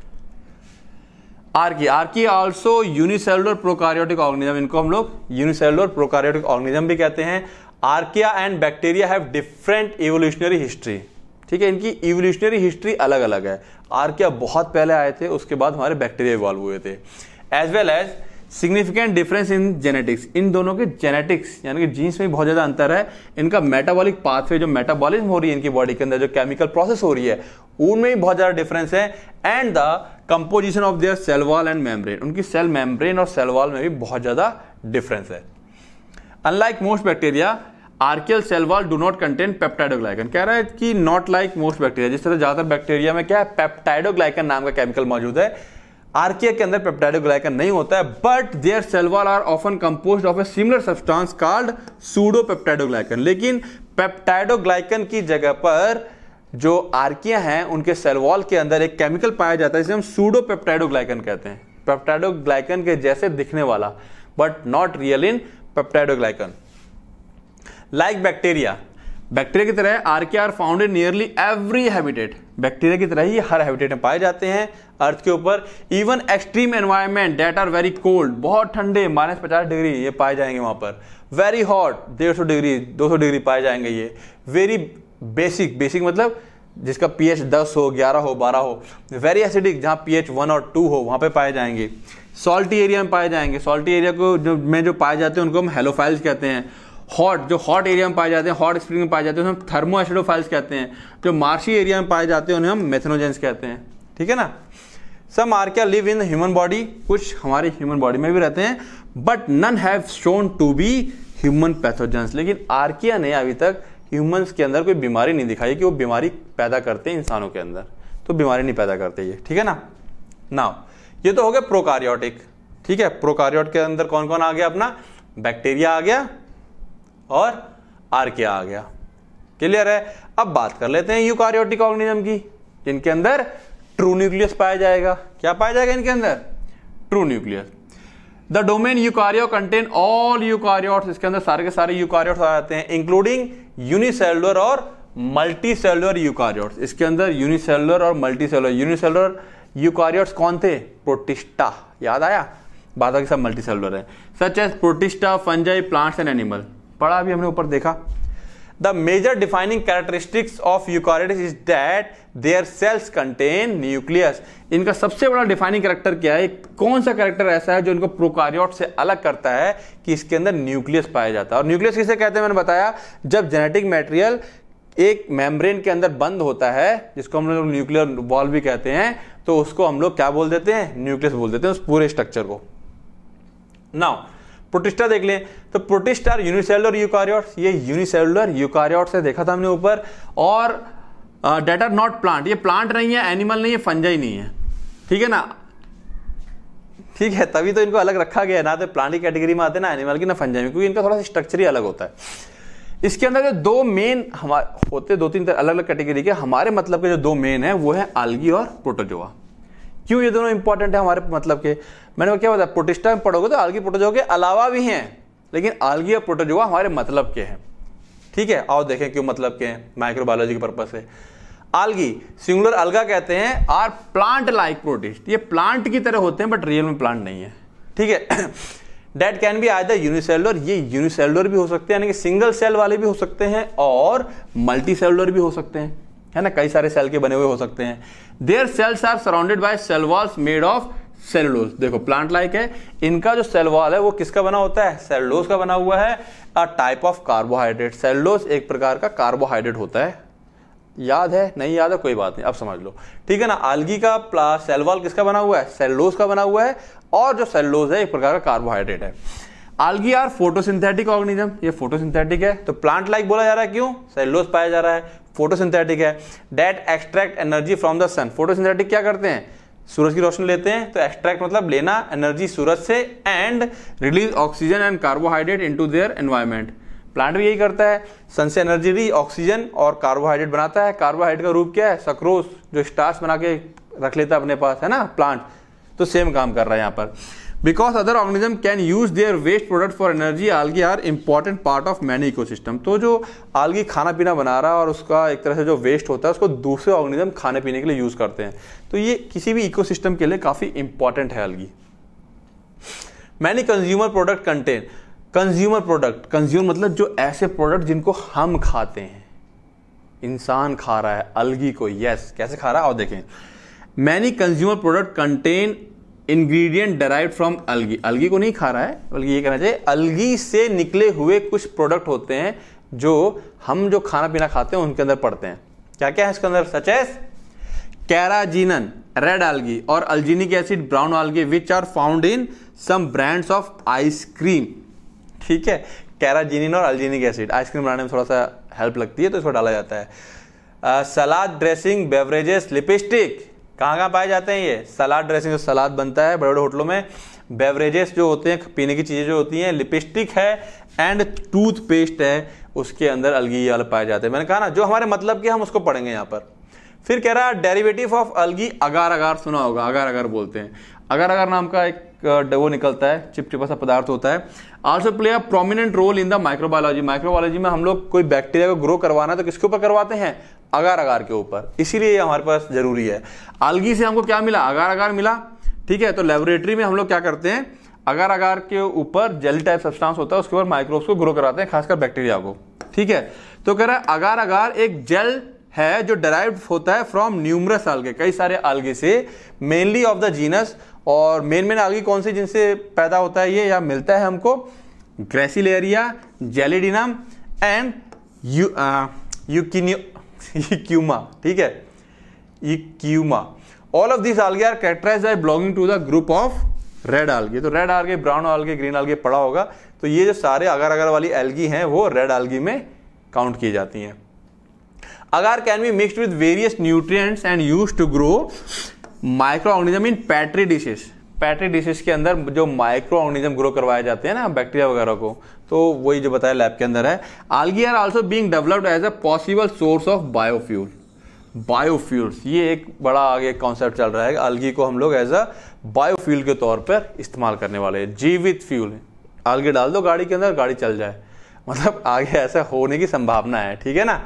A: archaea archaea also unicellular prokaryotic organism इनको हम लोग यूनिसेलुलर प्रोकारियोटिक ऑर्गेनिज्म भी कहते हैं archaea and bacteria have different evolutionary history ठीक है इनकी इवोल्यूशनरी हिस्ट्री अलग अलग है आर्किया बहुत पहले आए थे उसके बाद हमारे बैक्टीरिया इवॉल्व हुए थे as well as significant difference in genetics इन दोनों के जेनेटिक्स यानी कि जीन्स में बहुत ज़्यादा अंतर है इनका मेटाबॉलिक पाथवे जो मेटाबॉलिज्म हो रही है इनकी बॉडी के अंदर जो केमिकल प्रोसेस हो रही है उनमें भी बहुत ज़्यादा डिफरेंस है and the composition of their cell wall and membrane उनकी सेल मेम्ब्रेन और सेल वॉल में भी बहुत ज़्यादा डिफरेंस है unlike most bacteria archaeal cell wall do not contain peptidoglycan कह रहा है कि नॉट लाइक मोस्ट बैक्टीरिया जिस तरह ज़्यादातर बैक्टीरिया में क्या है पेप्टाइडोग्लाइकन नाम का केमिकल मौजूद है आर्किया के अंदर पेप्टाइडोग्लाइकन नहीं होता है but their cell wall are often compose of a similar substance called pseudo peptidoglycan लेकिन पेप्टाइडोग्लाइकन की जगह पर जो आर्किया हैं उनके सेलवाल के अंदर एक केमिकल पाया जाता है जिसे हम सूडो पेप्टाइडोग्लाइकन कहते हैं पेप्टाइडोग्लाइकन के जैसे दिखने वाला but not real in peptidoglycan like bacteria bacteria की तरह archaea are founded nearly every habitat bacteria की तरह ही हर हैबिटेट में पाए जाते हैं अर्थ के ऊपर even extreme environment that are very cold बहुत ठंडे माइनस पचास डिग्री ये पाए जाएंगे वहाँ पर वेरी हॉट डेढ़ सौ डिग्री दो सौ डिग्री पाए जाएंगे ये वेरी बेसिक बेसिक मतलब जिसका पीएच 10 हो 11 हो 12 हो वेरी एसिडिक जहाँ पीएच 1 और 2 हो वहाँ पे पाए जाएंगे सॉल्टी एरिया में पाए जाएंगे सॉल्टी एरिया को जो में जो पाए जाते हैं उनको हम हेलोफाइल्स कहते हैं हॉट जो हॉट एरिया में पाए जाते हैं हॉट स्प्रिंग में पाए जाते हैं उन्हें हम थर्मो एसिडोफाइल्स कहते हैं जो मार्शी एरिया में पाए जाते हैं उन्हें हम मेथनोजेंस कहते हैं ठीक है ना सम आर क्या लिव इन ह्यूमन बॉडी कुछ हमारे ह्यूमन बॉडी में भी रहते हैं but none have shown to be human pathogens लेकिन आर्किया ने अभी तक ह्यूमन्स के अंदर कोई बीमारी नहीं दिखाई कि वो बीमारी पैदा करते हैं इंसानों के अंदर तो बीमारी नहीं पैदा करते ये ठीक है ना नाउ ये तो हो गया प्रोकारियोटिक ठीक है प्रोकारियोट के अंदर कौन कौन आ गया अपना बैक्टीरिया आ गया और आर क्या आ गया क्लियर है अब बात कर लेते हैं यूकारियोटिक ऑर्गेनिज्म की जिनके अंदर ट्रू न्यूक्लियस पाया जाएगा क्या पाया जाएगा इनके अंदर true nucleus the domain eukarya contain all eukaryotes इसके अंदर सारे के सारे यूकारियोट्स आ जाते हैं इंक्लूडिंग यूनिसेलुलर और मल्टी सेलुलर यूकारियोट्स इसके अंदर यूनिसेलुलर और मल्टी सेलुलर यूनिसेलुलर यूकारियोट्स कौन थे प्रोटिस्टा याद आया बाकी सब मल्टी सेलुलर है such as protista fungi plants and animal पढ़ा भी हमने ऊपर देखा the major defining characteristics of eukaryotes is that their cells contain nucleus इनका सबसे बड़ा डिफाइनिंग कैरेक्टर क्या है कौन सा कैरेक्टर ऐसा है जो इनको प्रोकारियोट से अलग करता है कि इसके अंदर न्यूक्लियस पाया जाता है और न्यूक्लियस किसे कहते हैं मैंने बताया जब जेनेटिक मेटेरियल एक मेम्ब्रेन के अंदर बंद होता है जिसको हम लोग न्यूक्लियर वॉल भी कहते हैं तो उसको हम लोग क्या बोल देते हैं न्यूक्लियस बोल देते हैं उस पूरे स्ट्रक्चर को नाउ प्रोटिस्टा देख लें तो प्रोटिस्टा यूनिसेलुलर यूकारियोट्स ये यूनिसेलुलर यूकारियोट से देखा था हमने ऊपर और डेट आर नॉट प्लांट ये प्लांट नहीं है एनिमल नहीं है फंजाई नहीं है ठीक है ना ठीक है तभी तो इनको अलग रखा गया है ना तो प्लांट की कैटेगरी में आते हैं ना एनिमल की ना फंजा में क्योंकि इनका थोड़ा सा स्ट्रक्चर ही अलग होता है इसके अंदर जो दो मेन हमारे होते दो तीन अलग अलग कैटेगरी के हमारे मतलब के जो दो मेन है वो है आलगी और प्रोटोजोआ क्यों ये दोनों इंपॉर्टेंट है हमारे मतलब के मैंने क्या बताया प्रोटिस्टा में पढ़ोगे तो आलगी प्रोटोजोआ के अलावा भी हैं लेकिन आलगी और प्रोटोजोआ हमारे मतलब के हैं ठीक है आओ देखें क्यों मतलब के हैं माइक्रोबायोलॉजी के पर्पज से आलगी सिंगुलर अलगा कहते हैं आर प्लांट लाइक प्रोटिस्ट ये प्लांट की तरह होते हैं बट रियल में प्लांट नहीं है ठीक है डेट कैन बी आई यूनिसेलुलर ये यूनिसेलर भी हो सकते हैं यानी कि सिंगल सेल वाले भी हो सकते हैं और मल्टी सेलर भी हो सकते हैं है ना कई सारे सेल के बने हुए हो सकते हैं their cells are surrounded by cell walls made of cellulose देखो प्लांट लाइक है इनका जो सेल वॉल है वो किसका बना होता है सेलुलोज का बना हुआ है a type of carbohydrate cellulose एक प्रकार का कार्बोहाइड्रेट होता है याद है नहीं याद है कोई बात नहीं अब समझ लो ठीक है ना आलगी का प्ला सेलवाल किसका बना हुआ है सेलुलोज का बना हुआ है और जो सेलुलोज है एक प्रकार का कार्बोहाइड्रेट है आलगी आर फोटोसिंथेटिक ऑर्गेनिज्म ये फोटोसिंथेटिक है तो प्लांट लाइक बोला जा रहा है क्यों सेलुलोज पाया जा रहा है फोटोसिंथेटिक है that extract energy from the sun photosynthetic क्या करते हैं सूरज की रोशनी लेते हैं तो एक्सट्रैक्ट मतलब लेना एनर्जी सूरज से and release oxygen and carbohydrate into their environment plant भी यही करता है सन से एनर्जी भी ऑक्सीजन और कार्बोहाइड्रेट बनाता है कार्बोहाइड्रेट का रूप क्या है सक्रोस जो स्टार्च बना के रख लेता है अपने पास है ना प्लांट तो सेम काम कर रहा है यहाँ पर because other organism can use their waste product for energy algae are important part of many system तो जो आलगी खाना पीना बना रहा है और उसका एक तरह से जो वेस्ट होता है उसको दूसरे ऑर्गेनिज्म खाने पीने के लिए यूज़ करते हैं तो ये किसी भी सिस्टम के लिए काफ़ी इंपॉर्टेंट है algae many consumer product contain consumer product consumer मतलब जो ऐसे प्रोडक्ट जिनको हम खाते हैं इंसान खा रहा है अलगी को यस yes. कैसे खा रहा है और देखें many consumer product contain ingredient derive from algae algae को नहीं खा रहा है बल्कि ये कहना चाहिए अलगी से निकले हुए कुछ प्रोडक्ट होते हैं जो हम जो खाना पीना खाते हैं उनके अंदर पड़ते हैं क्या क्या है इसके अंदर सचेस कैराजीन रेड आलगी और alginic acid brown algae which are found in some brands of ice cream ठीक है कैराजीनिन और अल्जीनिक एसिड आइसक्रीम बनाने में थोड़ा सा हेल्प लगती है तो इसको डाला जाता है सलाद ड्रेसिंग बेवरेजेस लिपस्टिक कहाँ कहाँ पाए जाते हैं ये सलाद ड्रेसिंग जो सलाद बनता है बड़े बड़े होटलों में बेवरेजेस जो होते हैं पीने की चीज़ें जो होती हैं लिपस्टिक है एंड टूथपेस्ट है उसके अंदर अलगी वाले पाए जाते हैं मैंने कहा ना जो हमारे मतलब के हम उसको पढ़ेंगे यहाँ पर फिर कह रहा है डेरिवेटिव ऑफ अलगी अगार अगार सुना होगा अगार अगार बोलते हैं अगार अगार नाम का एक डबो निकलता है चिपचिपा सा पदार्थ होता है also play a prominent role in the microbiology microbiology में हम लोग कोई बैक्टीरिया को ग्रो करवाना है तो किसके ऊपर करवाते हैं अगार अगार के ऊपर इसीलिए हमारे पास जरूरी है आलगी से हमको क्या मिला अगार अगार मिला ठीक है तो लेबोरेटरी में हम लोग क्या करते हैं अगार अगार के ऊपर जेल टाइप सब्सटेंस होता है उसके ऊपर माइक्रोब्स को ग्रो कराते हैं खासकर बैक्टीरिया को ठीक है तो कह रहा है अगार अगार एक जेल है जो डराइव होता है फ्रॉम न्यूमरस आलगे कई सारे आलगे से मेनली ऑफ द जीनस और मेन मेन आलगी कौन सी जिनसे पैदा होता है ये या मिलता है हमको ग्रेसिलेरिया जेलिडिनम एंड यू यूकिनियो क्यूमा ठीक है ये क्यूमा all of this algae are characterize by belonging to the group of red algae तो red algae brown algae green algae पड़ा होगा तो ये जो सारे अगर अगर वाली एलगी हैं वो रेड आलगी में काउंट की जाती हैं agar can be mixed with various nutrients and use to grow microorganism in petri dishes petri dishes के अंदर जो माइक्रो ऑर्गेनिज्म ग्रो करवाए जाते हैं ना बैक्टीरिया वगैरह को तो वही जो बताया लैब के अंदर है algae are also being developed as a possible source of biofuel biofuels ये एक बड़ा आगे कॉन्सेप्ट चल रहा है आलगी को हम लोग एज अ बायोफ्यूल के तौर पर इस्तेमाल करने वाले हैं जीवित फ्यूल आलगी डाल दो गाड़ी के अंदर गाड़ी चल जाए मतलब आगे ऐसा होने की संभावना है ठीक है ना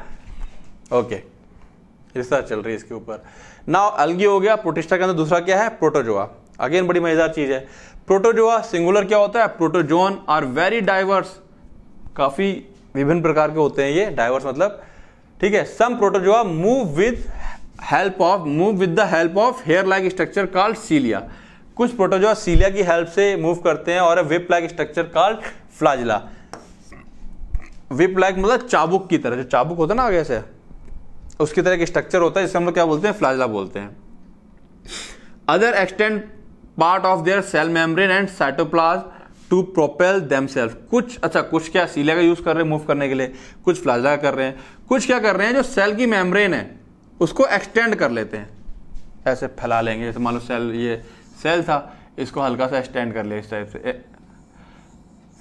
A: ओके रिसर्च चल रही है इसके ऊपर ना अलगी हो गया प्रोटिस्टा के अंदर दूसरा क्या है प्रोटोजोआ अगेन बड़ी मजेदार चीज है प्रोटोजोआ सिंगुलर क्या होता है प्रोटोजोन आर वेरी डाइवर्स काफी विभिन्न प्रकार के होते हैं ये डाइवर्स मतलब ठीक है some protozoa move with help of move with the help of hair like structure called cilia कुछ प्रोटोजोआ सीलिया की हेल्प से मूव करते हैं और whip like structure called flagella whip like मतलब चाबुक की तरह जो चाबुक होता है ना आगे से उसकी तरह एक स्ट्रक्चर होता है जिसे हम लोग क्या बोलते हैं फ्लाजिला बोलते हैं other extend part of their cell membrane and cytoplasm to propel self कुछ अच्छा कुछ क्या सीले का यूज कर रहे हैं मूव करने के लिए कुछ फ्लाजा कर रहे हैं कुछ क्या कर रहे हैं जो सेल की मेम्ब्रेन है उसको एक्सटेंड कर लेते हैं ऐसे फैला लेंगे जैसे मान लो सेल ये सेल था इसको हल्का सा एक्सटेंड कर लिया इस टाइप से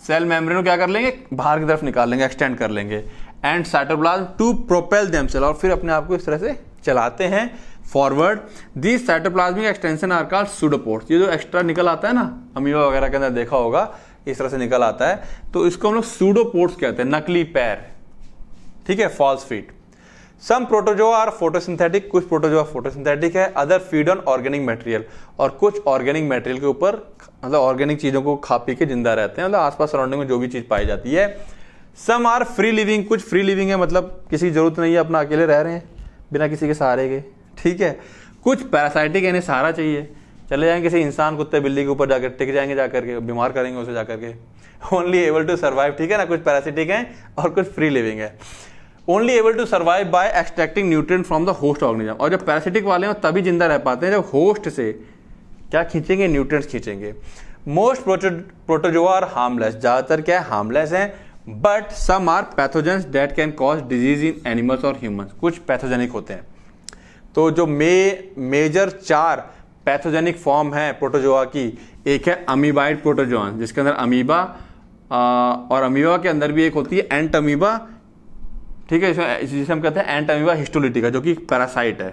A: सेल मेम्ब्रेन को क्या कर लेंगे बाहर की तरफ निकाल लेंगे एक्सटेंड कर लेंगे and cytoplasm to propel cell और फिर अपने आप को इस तरह से चलाते हैं forward this cytoplasmic extension are called pseudopods ये जो एक्स्ट्रा निकल आता है ना अमीबा वगैरह के अंदर देखा होगा इस तरह से निकल आता है तो इसको हम लोग सूडोपोर्ट्स कहते हैं नकली पैर ठीक है false feet some protozoa are photosynthetic कुछ प्रोटोजोआ फोटोसिंथेटिक है other feed on organic material और कुछ ऑर्गेनिक मटेरियल के ऊपर मतलब ऑर्गेनिक चीज़ों को खा पी के जिंदा रहते हैं मतलब आसपास सराउंडिंग में जो भी चीज़ पाई जाती है सम आर फ्री लिविंग कुछ फ्री लिविंग है मतलब किसी की जरूरत नहीं है अपना अकेले रह रहे हैं बिना किसी के सहारे के ठीक है कुछ पैरासाइटिक यानी सहारा चाहिए चले जाएंगे किसी इंसान कुत्ते बिल्ली के ऊपर जाकर टिक जाएंगे जाकर के बीमार करेंगे उसे जाकर के ओनली एबल टू सर्वाइव ठीक है ना कुछ पैरासिटिक हैं और कुछ फ्री लिविंग है only able to survive by extracting nutrient from the host organism और जब पैरासिटिक वाले हैं तभी जिंदा रह पाते हैं जब होस्ट से क्या खींचेंगे न्यूट्रिएंट्स खींचेंगे मोस्ट प्रोटोजोआ आर हार्मलेस ज़्यादातर क्या है हार्मलेस हैं but some are pathogens that can cause disease in animals और ह्यूमन कुछ पैथोजेनिक होते हैं तो जो मे मेजर चार पैथोजेनिक फॉर्म है प्रोटोजोआ की एक है अमीबाइड प्रोटोजोआ जिसके अंदर अमीबा और अमीबा के अंदर भी एक होती है एंट अमीबा ठीक है इसमें जिसे हम कहते हैं एंट अमीबा हिस्टोलिटिका जो कि पैरासाइट है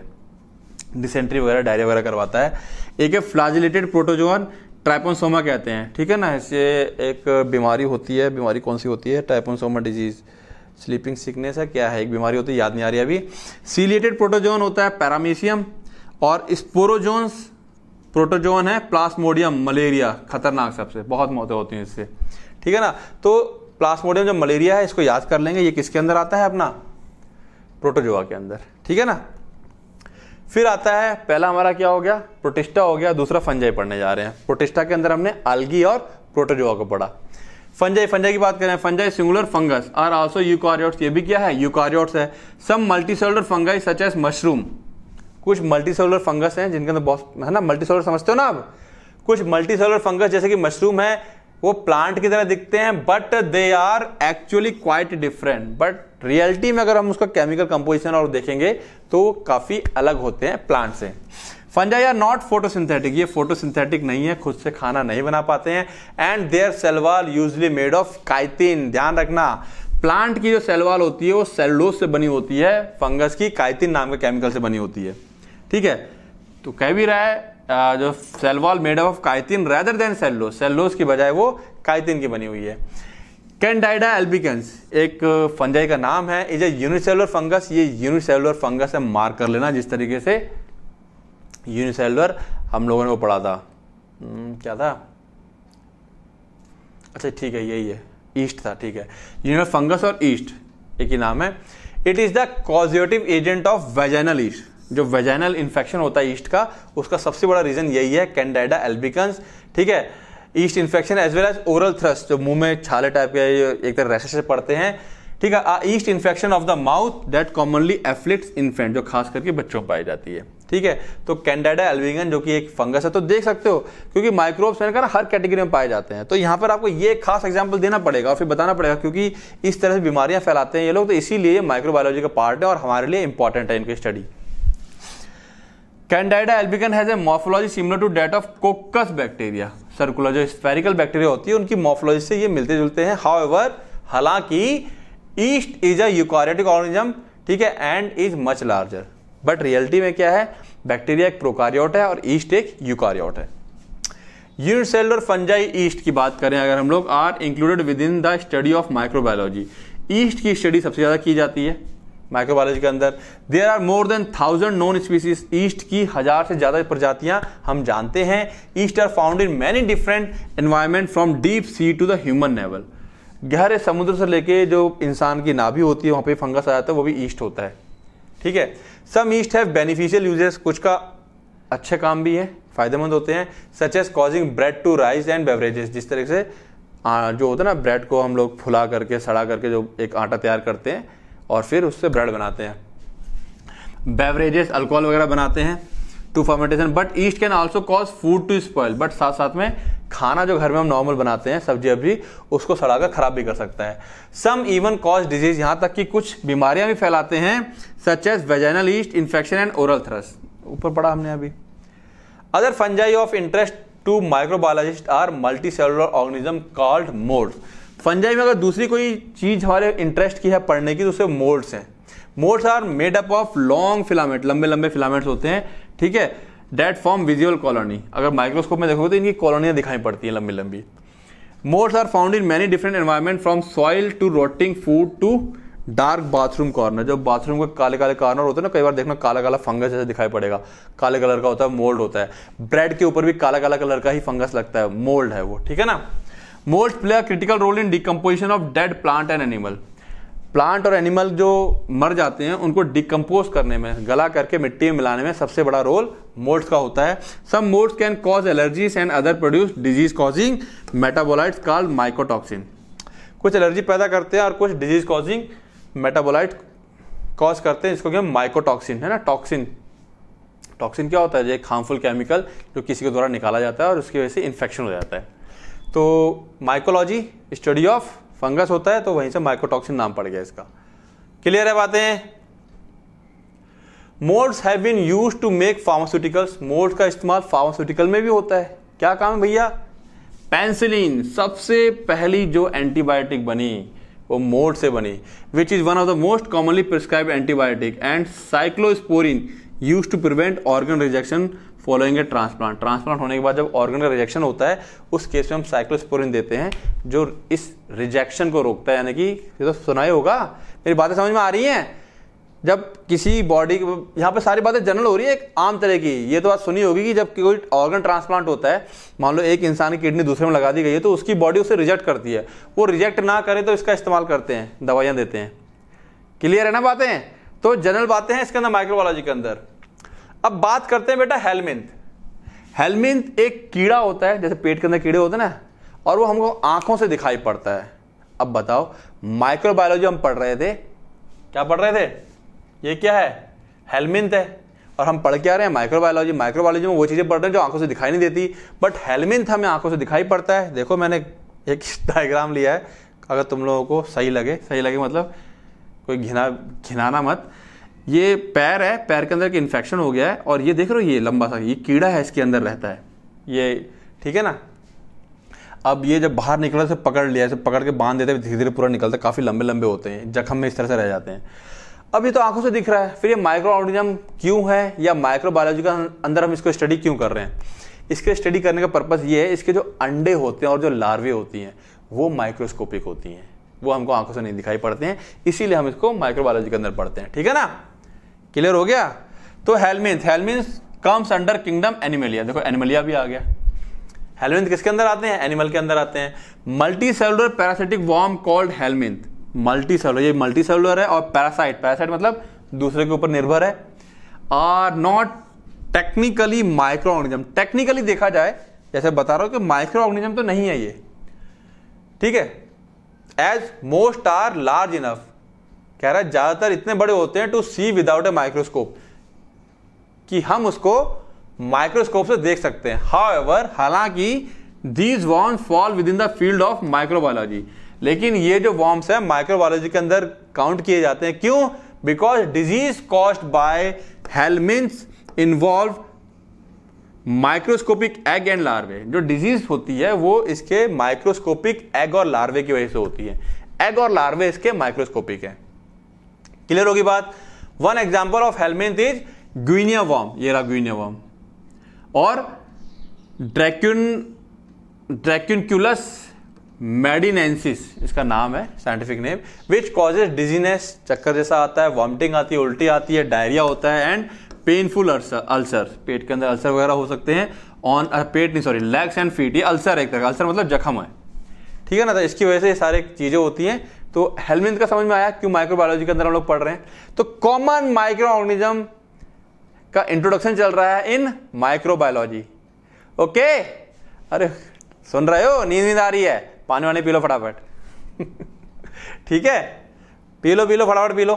A: डिसेंट्री वगैरह डायरिया वगैरह करवाता है एक है फ्लाजिलेटेड प्रोटोजोन ट्राइपोनसोमा कहते हैं ठीक है ना इससे एक बीमारी होती है बीमारी कौन सी होती है ट्राइपोनसोमा डिजीज़ स्लीपिंग सिकनेस है क्या है एक बीमारी होती है याद नहीं आ रही अभी सीलिएटेड प्रोटोजोन होता है पैरामीशियम और स्पोरोजोन प्रोटोजोन है प्लास्मोडियम मलेरिया खतरनाक सबसे बहुत मौतें होती हैं इससे ठीक है ना तो प्लास्मोडियम जो मलेरिया है इसको याद कर लेंगे ये किसके अंदर आता है अपना प्रोटोजोआ के अंदर ठीक है ना फिर आता है पहला हमारा क्या हो गया प्रोटिस्टा हो गया दूसरा फंजाई पढ़ने जा रहे हैं प्रोटिस्टा के अंदर हमने आलगी और प्रोटोजोआ को पढ़ा फंजाई फंजाई की बात करें fungi singular fungus are also eukaryotes ये भी क्या है यूकारियोट्स है some multicellular fungi such as mushroom कुछ मल्टीसेलुलर फंगस हैं जिनके अंदर बहुत है ना मल्टीसेलुलर समझते हो ना आप कुछ मल्टीसेलुलर फंगस जैसे कि मशरूम है वो प्लांट की तरह दिखते हैं but they are actually quite different but reality में अगर हम उसका केमिकल कंपोजिशन और देखेंगे तो वो काफ़ी अलग होते हैं प्लांट से फंजाई आर नॉट फोटोसिंथेटिक ये फोटोसिंथेटिक नहीं है खुद से खाना नहीं बना पाते हैं and their cell wall usually made of chitin ध्यान रखना प्लांट की जो सेलवाल होती है वो सेलुलोज से बनी होती है फंगस की काइटिन नाम के केमिकल से बनी होती है ठीक है तो कह भी रहा है जो cell wall made of chitin rather than cellulose cellulose की बजाय वो काइटिन की बनी हुई है कैंडाइडा एल्बिकेंस एक फंजाई का नाम है इज ए यूनिसेलुलर फंगस ये यूनिसेलुलर फंगस है मार्क कर लेना जिस तरीके से यूनिसेलुलर हम लोगों ने वो पढ़ा था हम्म, क्या था अच्छा ठीक है यही है ईस्ट था ठीक है यूनिवर्स फंगस और ईस्ट एक ही नाम है it is the causative agent of vaginal yeast जो वेजाइनल इन्फेक्शन होता है ईस्ट का उसका सबसे बड़ा रीजन यही है कैंडाइडा एल्बिकन्स ठीक है yeast infection as well as oral thrush जो मुंह में छाले टाइप के एक तरह रेशे पड़ते हैं ठीक है yeast infection of the mouth that commonly afflict infant जो खास करके बच्चों में पाई जाती है ठीक है तो कैंडाइडा एल्विगन जो कि एक फंगस है तो देख सकते हो क्योंकि माइक्रोब्स मैंने कहा हर कैटेगरी में पाए जाते हैं तो यहाँ पर आपको ये खास एग्जाम्पल देना पड़ेगा और फिर बताना पड़ेगा क्योंकि इस तरह से बीमारियाँ फैलाते हैं ये लोग तो इसीलिए माइक्रोबायोलॉजी का पार्ट है और हमारे लिए इंपॉर्टेंट है इनकी study candida albicans has a morphology similar to that of coccus bacteria circular जो स्पेरिकल बैक्टीरिया होती है उनकी मॉर्फोलॉजी से ये मिलते जुलते हैं हाउ एवर हालांकि yeast is a eukaryotic organism ठीक है and is much larger but reality में क्या है बैक्टीरिया एक प्रोकारियोट है और ईस्ट एक यूकारियोट है यूनिसेलर फंजाई ईस्ट की बात करें अगर हम लोग are included with in the study of microbiology yeast की स्टडी सबसे ज़्यादा की जाती है माइक्रोबायोलॉजी के अंदर there are more than thousand known species yeast की हजार से ज़्यादा प्रजातियां हम जानते हैं yeast are found in many different environment from deep sea to the human navel गहरे समुद्र से लेके जो इंसान की नाभि होती है वहाँ पे फंगस आ जाता है वो भी ईस्ट होता है ठीक है some yeast have beneficial uses कुछ का अच्छे काम भी है फायदेमंद होते हैं such as causing bread to rise and beverages जिस तरह से आ, जो होता है ना ब्रेड को हम लोग फुला करके सड़ा करके जो एक आटा तैयार करते हैं और फिर उससे ब्रेड बनाते हैं बेवरेजेस अल्कोहल वगैरह बनाते हैं to fermentation but yeast can also cause food to spoil but साथ साथ में खाना जो घर में हम नॉर्मल बनाते हैं सब्जी अब्जी उसको सड़ा कर खराब भी कर सकता है सम इवन कॉज डिजीज यहाँ तक कि कुछ बीमारियां भी फैलाते हैं such as vaginal yeast infection and oral thrush ऊपर पढ़ा हमने अभी other fungi of interest to microbiologist are multicellular organism called mould fungi में अगर दूसरी कोई चीज़ हमारे इंटरेस्ट की है पढ़ने की तो उसे मोल्ड्स हैं moulds are made up of long filament लंबे लंबे फिलामेंट्स होते हैं ठीक है डेट फॉर्म विजुअल कॉलोनी अगर माइक्रोस्कोप में देखोगे तो इनकी कॉलोनियाँ दिखाई पड़ती हैं लंबी लंबी moulds are found in many different environment from soil to rotting food to dark bathroom corner जो बाथरूम के काले काले कॉर्नर होते हैं ना कई बार देखना काला काला फंगस जैसे दिखाई पड़ेगा काले कलर का होता है मोल्ड होता है ब्रेड के ऊपर भी काला काला कलर का ही फंगस लगता है मोल्ड है वो ठीक है ना mould play a critical role in decomposition of dead plant and animal plant और एनिमल जो मर जाते हैं उनको डिकम्पोज करने में गला करके मिट्टी में मिलाने में सबसे बड़ा रोल मोल्ड का होता है some mould can cause allergies and other produce disease causing metabolites called mycotoxin कुछ एलर्जी पैदा करते हैं और कुछ डिजीज कॉजिंग मेटाबोलाइट कॉज करते हैं इसको क्या माइकोटॉक्सिन है ना टॉक्सिन टॉक्सिन क्या होता है एक हार्मफुल केमिकल जो किसी के द्वारा निकाला जाता है और उसकी वजह से इन्फेक्शन हो जाता है तो माइकोलॉजी स्टडी ऑफ फंगस होता है तो वहीं से माइकोटॉक्सिन नाम पड़ गया इसका क्लियर है बातें moulds have been use to make pharmaceuticals moulds का इस्तेमाल फार्मास्यूटिकल में भी होता है क्या काम है भैया पेंसिलिन सबसे पहली जो एंटीबायोटिक बनी वो मोड से बनी which is one of the most commonly prescribe antibiotic and cyclosporin use to prevent organ rejection following a transplant transplant होने के बाद जब ऑर्गन का रिजेक्शन होता है उस केस में हम साइक्लोस्पोरिन देते हैं जो इस रिजेक्शन को रोकता है यानी कि तो सुनाई होगा मेरी बातें समझ में आ रही हैं जब किसी बॉडी यहाँ पे सारी बातें जनरल हो रही है एक आम तरह की ये तो बात सुनी होगी कि जब कोई ऑर्गन ट्रांसप्लांट होता है मान लो एक इंसान की किडनी दूसरे में लगा दी गई है तो उसकी बॉडी उसे रिजेक्ट करती है वो रिजेक्ट ना करे तो इसका इस्तेमाल करते हैं दवाइयाँ देते हैं क्लियर है ना बातें तो जनरल बातें हैं इसके अंदर माइक्रोबायोलॉजी के अंदर अब बात करते हैं बेटा हेलमिंथ हेलमिंथ एक कीड़ा होता है जैसे पेट के अंदर कीड़े होते हैं ना और वो हमको आंखों से दिखाई पड़ता है अब बताओ माइक्रोबायोलॉजी हम पढ़ रहे थे क्या पढ़ रहे थे ये क्या है हेलमिंथ है और हम पढ़ के आ रहे हैं माइक्रोबायोलॉजी माइक्रोबायोलॉजी में वो चीज़ें पढ़ रहे हैं जो आंखों से दिखाई नहीं देती बट हेलमिंथ हमें आंखों से दिखाई पड़ता है देखो मैंने एक डायग्राम लिया है अगर तुम लोगों को सही लगे सही लगे मतलब कोई घिना घिनाना मत ये पैर है पैर के अंदर एक इन्फेक्शन हो गया है और ये देख रहे हो ये लंबा सा ये कीड़ा है इसके अंदर रहता है ये ठीक है ना अब ये जब बाहर निकला तो पकड़ लिया इसे पकड़ के बांध देते हैं धीरे धीरे पूरा निकलता है काफ़ी लंबे लंबे होते हैं जख्म में इस तरह से रह जाते हैं अभी तो आंखों से दिख रहा है फिर ये माइक्रो ऑर्गेनिज्म क्यों है या माइक्रोबायोलॉजी का अं-, अंदर हम इसको स्टडी क्यों कर रहे हैं इसके स्टडी करने का पर्पज़ ये है इसके जो अंडे होते हैं और जो लार्वे होती हैं वो माइक्रोस्कोपिक होती हैं वो हमको आंखों से नहीं दिखाई पड़ते हैं इसीलिए हम इसको माइक्रोबायोलॉजी के अंदर पढ़ते हैं ठीक है ना क्लियर हो गया तो helminth helminth comes under kingdom Animalia देखो एनिमलिया भी आ गया हेलमिंथ किसके अंदर आते हैं एनिमल के अंदर आते हैं multicellular parasitic worm called helminth multicellular ये मल्टी सेलर है और पैरासाइट पैरासाइट मतलब दूसरे के ऊपर निर्भर है are not technically microorganism technically देखा जाए जैसे बता रहा हूं कि माइक्रो ऑर्गेनिज्म तो नहीं है ये ठीक है as most are large enough कह रहा है ज्यादातर इतने बड़े होते हैं to see without a microscope कि हम उसको माइक्रोस्कोप से देख सकते हैं हाउ एवर हालांकि these ones fall with in the field of microbiology लेकिन ये जो वॉर्म्स है माइक्रोबायोलॉजी के अंदर काउंट किए जाते हैं क्यों because disease caused by helminths involve microscopic egg and larvae जो डिजीज होती है वो इसके माइक्रोस्कोपिक एग और लार्वे की वजह से होती है एग और लार्वे इसके माइक्रोस्कोपिक है क्लियर होगी बात one example of helminth is guinea worm ये रहा ग्विनिया वॉर्म और ड्रैक्यून ड्रैक्यूनक्यूलस मेडिनेंसिस इसका नाम है scientific name which causes dizziness चक्कर जैसा आता है वॉमिटिंग आती है उल्टी आती है डायरिया होता है एंड पेनफुल अल्सर पेट के अंदर अल्सर वगैरह हो सकते हैं ऑन पेट नहीं सॉरी लेग्स एंड फीट ये अल्सर एक तरह अल्सर मतलब जख्म है ठीक है ना तो इसकी वजह से ये सारी चीज़ें होती हैं तो हेलमिंथ का समझ में आया क्यों माइक्रोबायोलॉजी के अंदर हम लोग पढ़ रहे हैं तो कॉमन माइक्रो ऑर्गेनिज्म का इंट्रोडक्शन चल रहा है इन माइक्रोबायोलॉजी ओके अरे सुन रहे हो नींद नींद आ रही है पानी वानी पी लो फटाफट ठीक है पी लो पी लो फटाफट पी लो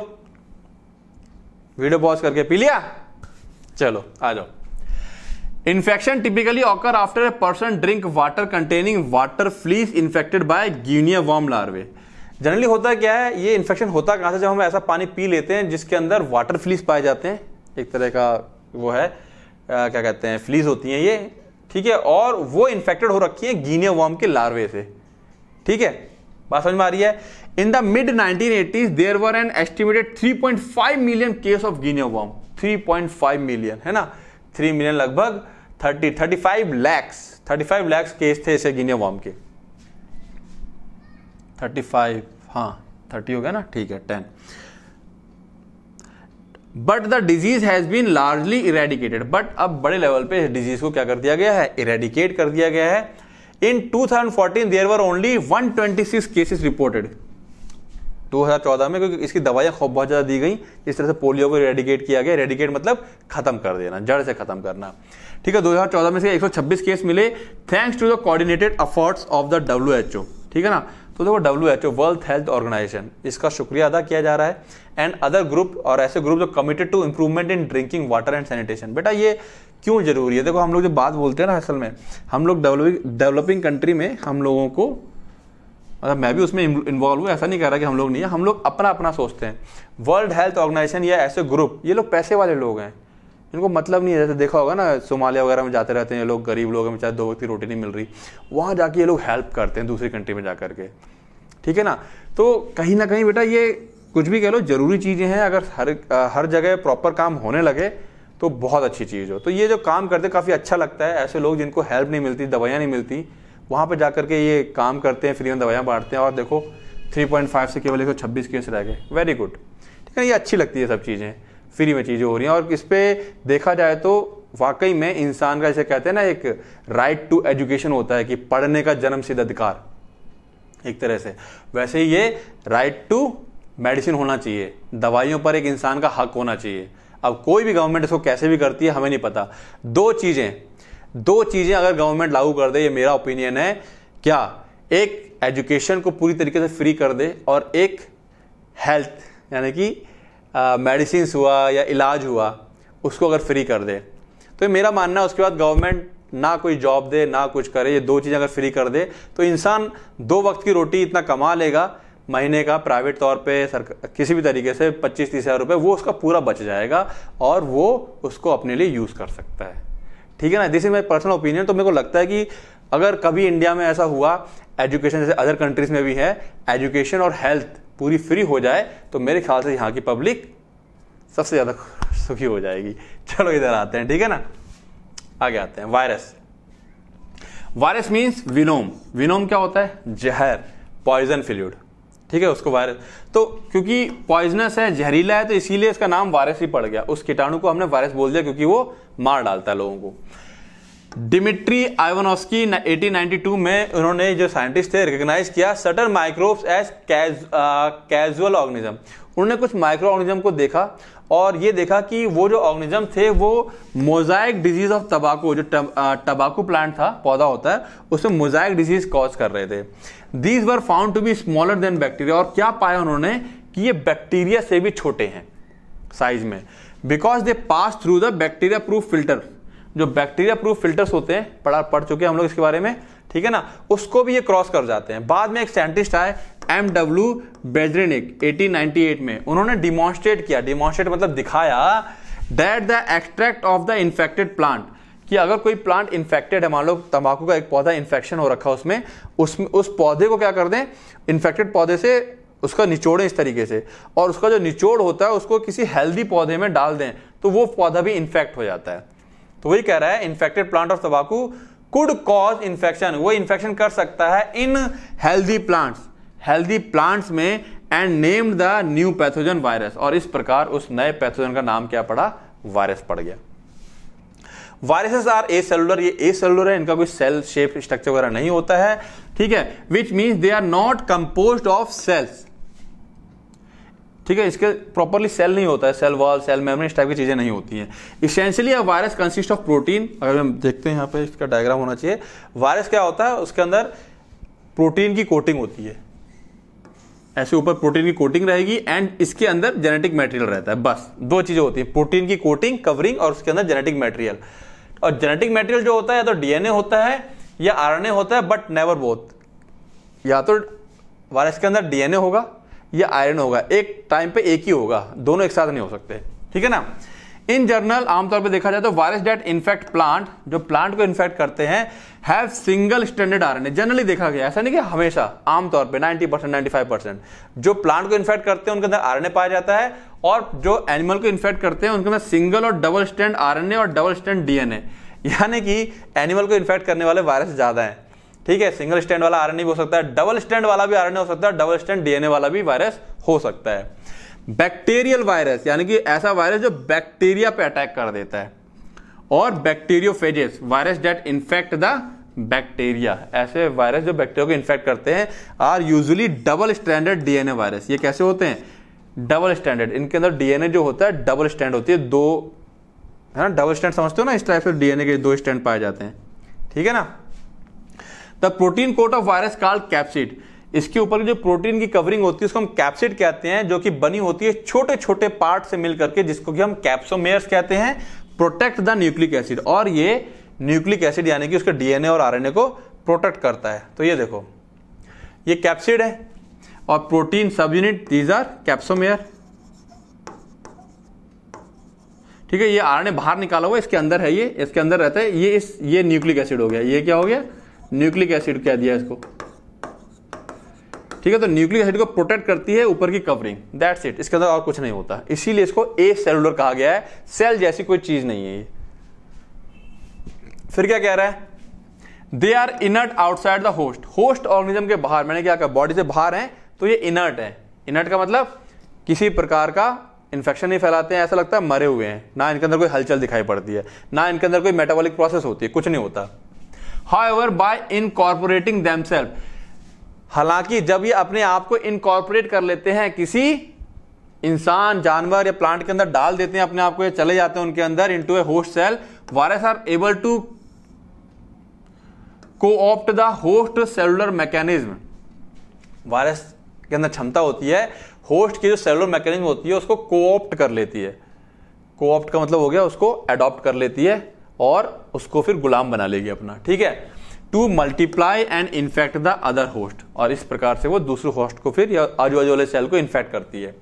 A: वीडियो पॉज करके पी लिया चलो आ जाओ infection typically occur after a person drink water containing water fleas infected by guinea worm larvae generally होता क्या है ये इन्फेक्शन होता कहाँ से जब हम ऐसा पानी पी लेते हैं जिसके अंदर वाटर फ्लीज पाए जाते हैं एक तरह का वो है आ, क्या कहते हैं फ्लीज होती हैं ये ठीक है और वो इन्फेक्टेड हो रखी है गीनिया वॉर्म के लार्वे से ठीक है बात समझ में आ रही है in the mid 1980s there were an estimated 3.5 million case of three point 3.5 million है ना 3 मिलियन लगभग 30 35 लैक्स 35 लैक्स केस थे इसे गिनिया वर्म के 35 हाँ 30 हो गया ना ठीक है 10 but the disease has been largely eradicated but अब बड़े लेवल पे डिजीज को क्या कर दिया गया है इरेडिकेट कर दिया गया है in 2014 there were only 126 cases reported 2014 में क्योंकि इसकी दवाइयां खूब बहुत ज़्यादा दी गई इस तरह से पोलियो को रेडिकेट किया गया रेडिकेट मतलब खत्म कर देना जड़ से खत्म करना ठीक है 2014 में से 126 केस मिले thanks to the coordinated efforts of the W ठीक है ना तो देखो W H O World Health Organization इसका शुक्रिया अदा किया जा रहा है एंड अदर ग्रुप और ऐसे ग्रुप जो committed to improvement in drinking water and sanitation बेटा ये क्यों ज़रूरी है देखो हम लोग जो बात बोलते हैं ना असल में हम लोग डेवलपिंग डेवलपिंग कंट्री में हम लोगों को मतलब मैं भी उसमें इन्वॉल्व हूँ ऐसा नहीं कह रहा कि हम लोग नहीं है हम लोग अपना अपना सोचते हैं वर्ल्ड हेल्थ ऑर्गेनाइजेशन या ऐसे ग्रुप ये लोग पैसे वाले लोग हैं इनको मतलब नहीं है जैसे देखा होगा ना सोमालिया वगैरह में जाते रहते हैं ये लोग गरीब लोग हैं बेचारे दो वक्त की रोटी नहीं मिल रही वहाँ जाके ये लोग हेल्प करते हैं दूसरी कंट्री में जा के ठीक है ना तो कहीं ना कहीं बेटा ये कुछ भी कह लो ज़रूरी चीज़ें हैं अगर हर हर जगह प्रॉपर काम होने लगे तो बहुत अच्छी चीज़ हो तो ये जो काम करते काफ़ी अच्छा लगता है ऐसे लोग जिनको हेल्प नहीं मिलती दवाइयाँ नहीं मिलती वहाँ पर जा के ये काम करते हैं फ्री में दवाइयाँ बांटते हैं और देखो 3.5 से केवल एक केस रह गए वेरी गुड ठीक है ये अच्छी लगती है सब चीज़ें फ्री में चीज़ें हो रही हैं और इस पर देखा जाए तो वाकई में इंसान का जैसे कहते हैं ना एक राइट टू एजुकेशन होता है कि पढ़ने का जन्म सिद्ध अधिकार एक तरह से वैसे ही ये राइट टू मेडिसिन होना चाहिए दवाइयों पर एक इंसान का हक होना चाहिए अब कोई भी गवर्नमेंट इसको कैसे भी करती है हमें नहीं पता दो चीज़ें दो चीज़ें अगर गवर्नमेंट लागू कर दे ये मेरा ओपिनियन है क्या एक एजुकेशन को पूरी तरीके से फ्री कर दे और एक हेल्थ यानी कि मेडिसिन हुआ या इलाज हुआ उसको अगर फ्री कर दे तो ये मेरा मानना है उसके बाद गवर्नमेंट ना कोई जॉब दे ना कुछ करे ये दो चीज़ें अगर फ्री कर दे तो इंसान दो वक्त की रोटी इतना कमा लेगा महीने का प्राइवेट तौर पे सर किसी भी तरीके से पच्चीस तीस हज़ार रुपये वो उसका पूरा बच जाएगा और वो उसको अपने लिए यूज़ कर सकता है ठीक है ना this is my personal opinion तो मेरे को लगता है कि अगर कभी इंडिया में ऐसा हुआ एजुकेशन जैसे अदर कंट्रीज में भी है एजुकेशन और हेल्थ पूरी फ्री हो जाए तो मेरे ख्याल से यहाँ की पब्लिक सबसे ज़्यादा सुखी हो जाएगी चलो इधर आते हैं ठीक है ना आगे आते हैं virus virus means venom venom क्या होता है जहर पॉइजन फिल्यूड ठीक है उसको वायरस तो क्योंकि पॉइजनस है जहरीला है तो इसीलिए इसका नाम वायरस ही पड़ गया उस कीटाणु को हमने वायरस बोल दिया क्योंकि वो मार डालता है लोगों को डिमिट्री आइवनोस्की 1892 में उन्होंने जो साइंटिस्ट थे रिकग्नाइज किया certain microbes as casual organism उन्होंने कुछ माइक्रो ऑर्गेनिज्म को देखा और ये देखा कि वो जो ऑर्गेनिज्म थे वो मोजाइक डिजीज ऑफ तबाकू जो टबाकू प्लांट था पौधा होता है उसमें मोजाइक डिजीज कॉज कर रहे थे these were found to be smaller than bacteria और क्या पाया उन्होंने कि ये बैक्टीरिया से भी छोटे हैं साइज में because they pass through the bacteria proof filter जो बैक्टीरिया प्रूफ फिल्टर्स होते हैं पढ़ा पढ़ चुके हैं हम लोग इसके बारे में ठीक है ना उसको भी ये क्रॉस कर जाते हैं बाद में एक साइंटिस्ट आए एम डब्ल्यू बेजरेनिक 1898 में उन्होंने डिमॉन्स्ट्रेट किया डिमॉन्स्ट्रेट मतलब दिखाया that the extract of the infected plant कि अगर कोई प्लांट इन्फेक्टेड है मान लो तंबाकू का एक पौधा इन्फेक्शन हो रखा उसमें उसमें उस पौधे को क्या कर दें इन्फेक्टेड पौधे से उसका निचोड़ें इस तरीके से और उसका जो निचोड़ होता है उसको किसी हेल्दी पौधे में डाल दें तो वो पौधा भी इन्फेक्ट हो जाता है तो वही कह रहा है इन्फेक्टेड प्लांट ऑफ तंबाकू कुड कॉज इन्फेक्शन वो इन्फेक्शन कर सकता है in healthy plants healthy plants में and named the new pathogen virus और इस प्रकार उस नए पैथोजन का नाम क्या पड़ा वायरस पड़ गया वायरसेस आर ए सेलुलर ये ए सेलुलर है इनका कोई सेल शेप स्ट्रक्चर वगैरह नहीं होता है ठीक है which means they are not compose of cells ठीक है इसके प्रॉपरली सेल नहीं होता है सेल वॉल सेल मेमोरी इस टाइप की चीजें नहीं होती हैं essentially a virus consist of protein अगर हम देखते हैं यहाँ पे इसका डायग्राम होना चाहिए वायरस क्या होता है उसके अंदर प्रोटीन की कोटिंग होती है ऐसे ऊपर प्रोटीन की कोटिंग रहेगी एंड इसके अंदर जेनेटिक मटेरियल रहता है बस दो चीज़ें होती हैं प्रोटीन की कोटिंग कवरिंग और उसके अंदर जेनेटिक मटेरियल और जेनेटिक मटेरियल जो होता है या तो डीएनए होता है या आरएनए होता है बट नेवर बोथ या तो वायरस के अंदर डीएनए होगा या आयरन होगा एक टाइम पे एक ही होगा दोनों एक साथ नहीं हो सकते ठीक है ना इन जर्नल आमतौर पर देखा जाए तो वायरस डेट इन्फेक्ट प्लांट जो प्लांट को इन्फेक्ट करते हैं have single stranded RNA generally देखा गया ऐसा नहीं कि हमेशा आमतौर पे 90 परसेंट नाइन्टी परसेंट जो प्लांट को इन्फेक्ट करते हैं उनके अंदर आरएनए पाया जाता है और जो एनिमल को इन्फेक्ट करते हैं उनके अंदर सिंगल और डबल स्टैंड आरएनए और डबल स्टैंड डीएनए यानी कि एनिमल को इन्फेक्ट करने वाले वायरस ज्यादा है ठीक है सिंगल स्टैंड वाला आरएनए भी हो सकता है डबल स्टैंड वाला भी आरएनए हो सकता है डबल स्टैंड डीएनए वाला भी वायरस हो सकता है बैक्टीरियल वायरस यानी कि ऐसा वायरस जो बैक्टीरिया पे अटैक कर देता है और bacteriophages virus that infect the bacteria ऐसे वायरस जो बैक्टीरिया को इन्फेक्ट करते हैं are usually double stranded DNA virus ये कैसे होते हैं डबल स्टैंडर्ड इनके अंदर डीएनए जो होता है डबल स्टैंड होती है दो है ना डबल स्टैंड समझते हो ना इस टाइप से डीएनए के दो स्टैंड पाए जाते हैं ठीक है ना the protein coat of virus called capsid इसके ऊपर जो प्रोटीन की कवरिंग होती है उसको हम कैप्सिड कहते हैं जो कि बनी होती है छोटे छोटे पार्ट से मिल करके जिसको कि हम कैप्सोमेयर्स कहते हैं प्रोटेक्ट द न्यूक्लिक एसिड और ये न्यूक्लिक एसिड यानी कि उसके डीएनए और आरएनए को प्रोटेक्ट करता है तो ये देखो ये कैप्सिड है और प्रोटीन सब यूनिट दीज आर कैप्सोमेयर ठीक है ये आरएनए बाहर निकाला हुआ इसके अंदर है ये इसके अंदर रहता है ये इस ये न्यूक्लिक एसिड हो गया ये क्या हो गया न्यूक्लिक एसिड कह दिया इसको ठीक है तो न्यूक्लिक एसिड को प्रोटेक्ट करती है ऊपर की कवरिंग दैट्स इट इसके अंदर और कुछ नहीं होता इसीलिए इसको ए सेलुलर कहा गया है सेल जैसी कोई चीज नहीं है ये फिर क्या कह रहा है they are inert outside the host host organism के बाहर मैंने क्या कहा बॉडी से बाहर है तो ये इनर्ट है इनर्ट का मतलब किसी प्रकार का इन्फेक्शन नहीं फैलाते हैं ऐसा लगता है मरे हुए हैं ना इनके अंदर कोई हलचल दिखाई पड़ती है ना इनके अंदर कोई मेटाबॉलिक प्रोसेस होती है कुछ नहीं होता however by incorporating them self हालांकि जब ये अपने आप को इनकॉर्पोरेट कर लेते हैं किसी इंसान जानवर या प्लांट के अंदर डाल देते हैं अपने आप को ये चले जाते हैं उनके अंदर into a host cell virus are able to coopt the host cellular mechanism virus के अंदर क्षमता होती है होस्ट की जो सेलुलर मैकेनिज्म होती है उसको कोऑप्ट कर लेती है कोऑप्ट का मतलब हो गया उसको एडॉप्ट कर लेती है और उसको फिर गुलाम बना लेगी अपना ठीक है to multiply and infect the other host और इस प्रकार से वो दूसरे होस्ट को फिर आजू बाजू वाले सेल को इन्फेक्ट करती है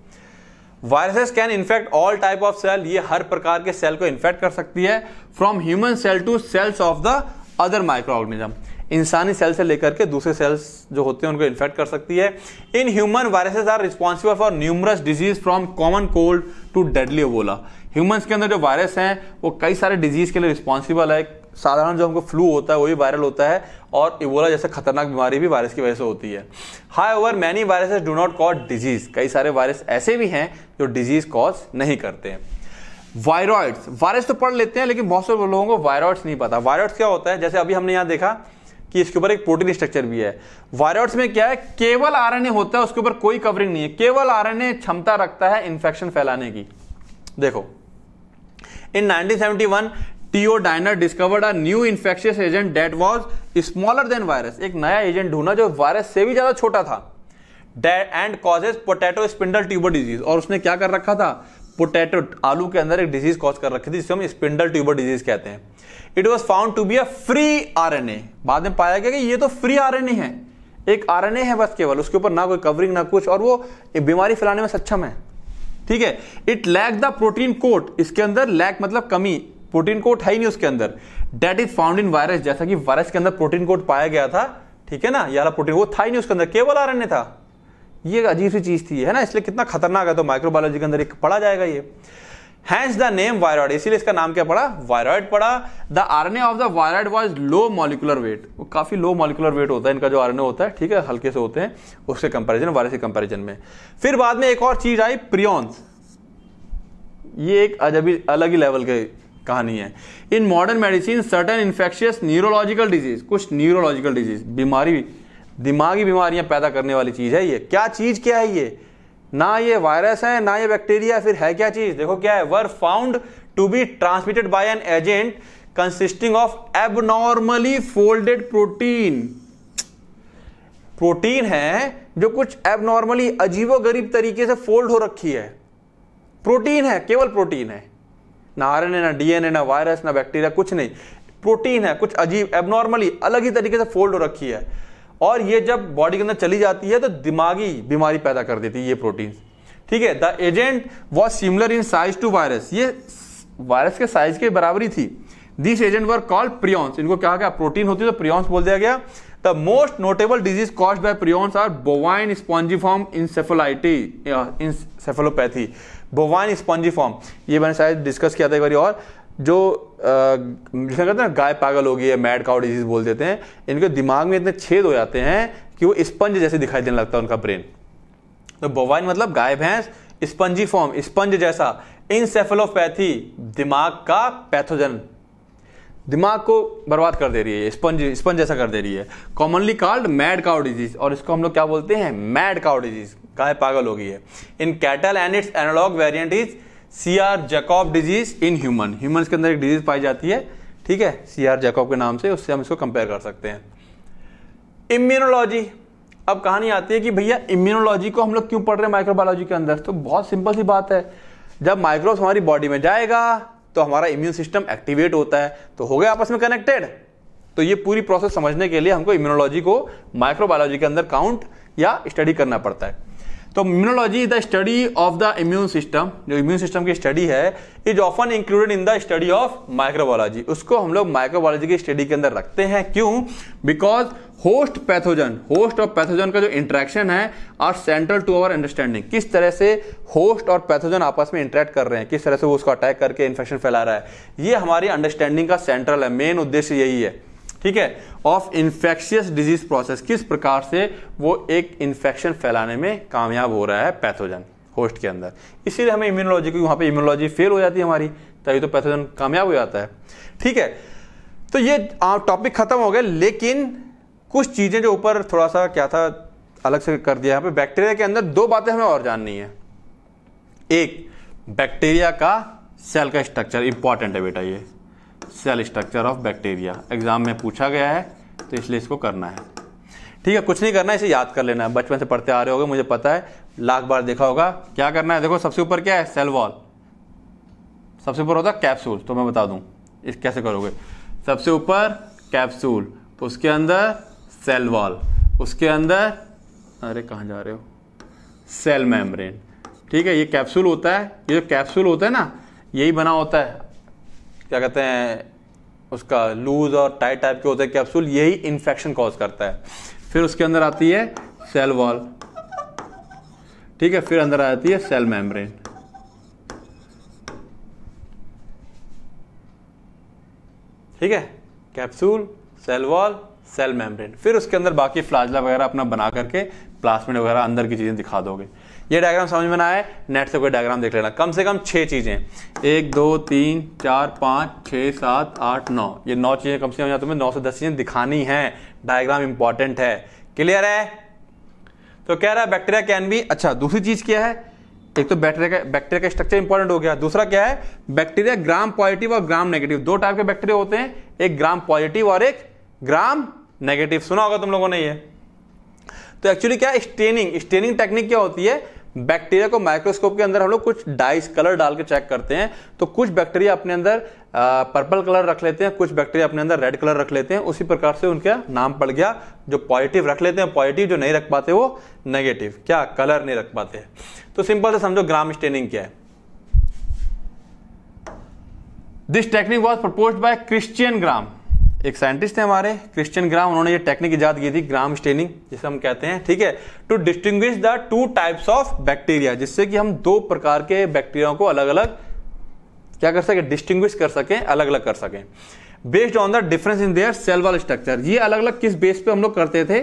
A: viruses can infect all type of cell ये हर प्रकार के सेल को इन्फेक्ट कर सकती है from human cell to cells of the other microorganism इंसानी सेल से लेकर के दूसरे सेल्स जो होते हैं उनको इन्फेक्ट कर सकती है in human viruses are responsible for numerous disease from common cold to deadly Ebola humans के अंदर जो वायरस हैं वो कई सारे डिजीज के लिए रिस्पॉन्सिबल है साधारण जो हमको फ्लू होता है वो भी वायरल होता है और इबोला जैसे खतरनाक बीमारी भी वायरस की वजह से होती है however many viruses do not cause disease कई सारे वायरस ऐसे भी हैं जो डिजीज कॉज नहीं करते हैं वायरॉइड्स वायरस तो पढ़ लेते हैं लेकिन बहुत से लोगों को वायरॉइड्स नहीं पता वायरॉइड्स क्या होता है जैसे अभी हमने यहाँ देखा कि इसके ऊपर एक प्रोटीन स्ट्रक्चर भी है वायरॉइड्स में क्या है केवल आरएनए होता है उसके ऊपर कोई कवरिंग नहीं है केवल आरएनए क्षमता रखता है इन्फेक्शन फैलाने की देखो in 1971 T O Diener discovered a new infectious agent that was smaller than virus एक नया एजेंट ढूंढा जो वायरस से भी ज्यादा छोटा था and causes potato spindle tuber disease और उसने क्या कर रखा था पोटैटो आलू के अंदर एक डिजीज कॉज कर रखी थी जिसे हम स्पिंडल ट्यूबर डिजीज कहते हैं it was found to be a free R बाद में पाया गया कि ये तो फ्री आर है एक आर है बस केवल उसके ऊपर ना कोई कवरिंग ना कुछ और वो बीमारी फैलाने में सक्षम है ठीक है it lack the protein coat इसके अंदर लैक मतलब कमी प्रोटीन कोट है ही नहीं उसके अंदर that is found in virus जैसा कि वायरस के अंदर प्रोटीन कोट पाया गया था ठीक है ना यारा प्रोटीन वो था ही नहीं उसके अंदर केवल आर था ये अजीब सी चीज थी है ना इसलिए कितना खतरनाक है तो माइक्रोबायोलॉजी के अंदर एक पढ़ा जाएगा ये हैंस द नेम वायरॉइड इसीलिए इसका नाम क्या पड़ा वायरॉइड पड़ा the R N A of the viroid was low molecular weight वो काफी लो मॉलिकुलर वेट होता है इनका जो आर एन ए होता है ठीक है हल्के से होते हैं उसके कंपेरिजन वायरस के कंपेरिजन में फिर बाद में एक और चीज आई प्रियॉन्स ये एक अजबी अलग ही लेवल के कहानी है in modern medicine certain infectious neurological disease कुछ न्यूरोलॉजिकल डिजीज बीमारी दिमागी बीमारियां पैदा करने वाली चीज़ है ये क्या चीज़ क्या है ये ना ये वायरस है ना ये बैक्टीरिया फिर है क्या चीज़ देखो क्या है were found to be transmitted by an agent consisting of abnormally folded protein protein है जो कुछ एबनॉर्मली अजीबो गरीब तरीके से फोल्ड हो रखी है प्रोटीन है केवल प्रोटीन है ना आर ना डीएनए ना वायरस ना बैक्टीरिया कुछ नहीं प्रोटीन है कुछ अजीब एबनॉर्मली अलग ही तरीके से फोल्ड हो रखी है और ये जब बॉडी के अंदर चली जाती है तो दिमागी बीमारी पैदा कर देती है ये प्रोटीन ठीक है the agent was similar in size to virus ये वायरस के साइज के बराबरी थी this agent were called prions इनको क्या गया प्रोटीन होती है तो प्रियॉन्स बोल दिया गया the most notable disease cause by prions are bovine spongiform encephalitis encephalopathy bovine spongiform ये मैंने शायद डिस्कस किया था एक बार और जो जिसमें कहते हैं ना गाय पागल हो गई है मैड काउ डिजीज बोल देते हैं इनके दिमाग में इतने छेद हो जाते हैं कि वो स्पंज जैसे दिखाई देने लगता है उनका ब्रेन तो बोवाइन मतलब गाय भैंस स्पंजी फॉर्म स्पंज जैसा इनसेफेलोपैथी दिमाग का पैथोजन दिमाग को बर्बाद कर दे रही है स्पंज स्पंज जैसा कर दे रही है commonly called mad cow disease और इसको हम लोग क्या बोलते हैं मैड काउ डिजीज काहे पागल हो गई है in cattle and its analog variant is C R Jacob disease in human human के अंदर एक डिजीज पाई जाती है ठीक है सी आर जैकॉब के नाम से उससे हम इसको कंपेयर कर सकते हैं इम्यूनोलॉजी अब कहानी आती है कि भैया इम्यूनोलॉजी को हम लोग क्यों पढ़ रहे हैं माइक्रोबायोलॉजी के अंदर तो बहुत सिंपल सी बात है जब माइक्रोब्स हमारी बॉडी में जाएगा तो हमारा इम्यून सिस्टम एक्टिवेट होता है तो हो गया आपस में कनेक्टेड तो ये पूरी प्रोसेस समझने के लिए हमको इम्यूनोलॉजी को माइक्रोबायोलॉजी के अंदर काउंट या स्टडी करना पड़ता है तो immunology is the study of the immune system जो इम्यून सिस्टम की स्टडी है is often included in the study of microbiology उसको हम लोग माइक्रोबायोलॉजी की स्टडी के अंदर रखते हैं क्यों बिकॉज होस्ट पैथोजन होस्ट और पैथोजन का जो इंट्रैक्शन है are central to our understanding किस तरह से होस्ट और पैथोजन आपस में इंटरेक्ट कर रहे हैं किस तरह से वो उसको अटैक करके इन्फेक्शन फैला रहा है ये हमारी अंडरस्टैंडिंग का सेंट्रल है मेन उद्देश्य यही है ठीक है ऑफ इन्फेक्शियस डिजीज प्रोसेस किस प्रकार से वो एक इन्फेक्शन फैलाने में कामयाब हो रहा है पैथोजन होस्ट के अंदर इसीलिए हमें इम्यूनोलॉजी क्योंकि वहां पे इम्यूनोलॉजी फेल हो जाती है हमारी तभी तो पैथोजन कामयाब हो जाता है ठीक है तो ये टॉपिक खत्म हो गया लेकिन कुछ चीज़ें जो ऊपर थोड़ा सा क्या था अलग से कर दिया यहां पे बैक्टीरिया के अंदर दो बातें हमें और जाननी है एक बैक्टीरिया का सेल का स्ट्रक्चर इंपॉर्टेंट है बेटा ये cell structure of bacteria exam में पूछा गया है तो इसलिए इसको करना है ठीक है कुछ नहीं करना है इसे याद कर लेना है बचपन से पढ़ते आ रहे होगे मुझे पता है लाख बार देखा होगा क्या करना है देखो सबसे ऊपर क्या है सेल वॉल सबसे ऊपर होता है कैप्सूल तो मैं बता दूं इस कैसे करोगे सबसे ऊपर कैप्सूल तो उसके अंदर सेल वॉल उसके अंदर अरे कहाँ जा रहे हो सेल मेम्ब्रेन ठीक है ये कैप्सूल होता है ये जो कैप्सूल होता है ना यही बना होता है क्या कहते हैं उसका लूज और टाइट टाइप के होते हैं कैप्सूल यही इन्फेक्शन कॉज करता है फिर उसके अंदर आती है सेल वॉल ठीक है फिर अंदर आ जाती है सेल मेम्ब्रेन ठीक है capsule cell wall cell membrane फिर उसके अंदर बाकी फ्लाजला वगैरह अपना बना करके प्लास्मिड वगैरह अंदर की चीज़ें दिखा दोगे ये डायग्राम समझ में ना आए नेट से कोई डायग्राम देख लेना कम से कम छह चीज़ें एक दो तीन चार पांच छह सात आठ नौ ये नौ चीज़ें कम से कम तुम्हें तो नौ से दस चीज़ें दिखानी है डायग्राम इंपॉर्टेंट है क्लियर है तो कह रहा है बैक्टीरिया कैन भी अच्छा दूसरी चीज़ क्या है एक तो बैक्टीरिया का बैक्टीरिया का स्ट्रक्चर इंपॉर्टेंट हो गया दूसरा क्या है बैक्टीरिया ग्राम पॉजिटिव और ग्राम नेगेटिव दो टाइप के बैक्टीरिया होते हैं एक ग्राम पॉजिटिव और एक ग्राम नेगेटिव सुना होगा तुम लोगों ने ये तो एक्चुअली क्या स्टेनिंग स्टेनिंग टेक्निक क्या होती है बैक्टीरिया को माइक्रोस्कोप के अंदर हम लोग कुछ डाइस कलर डाल के चेक करते हैं तो कुछ बैक्टीरिया अपने अंदर पर्पल कलर रख लेते हैं कुछ बैक्टीरिया अपने अंदर रेड कलर रख लेते हैं उसी प्रकार से उनका नाम पड़ गया जो पॉजिटिव रख लेते हैं पॉजिटिव जो नहीं रख पाते वो नेगेटिव क्या कलर नहीं रख पाते तो सिंपल से समझो ग्राम स्टेनिंग क्या है this technique was propose by Christian Gram एक साइंटिस्ट है हमारे क्रिश्चियन ग्राम उन्होंने ये टेक्निक इजाद की थी ग्राम स्टेनिंग जिसे हम कहते हैं ठीक है to distinguish the two types of bacteria जिससे कि हम दो प्रकार के बैक्टीरियाओं को अलग अलग क्या कर सके डिस्टिंग कर सके अलग अलग कर सके based on the difference in their cell wall structure ये अलग अलग किस बेस पे हम लोग करते थे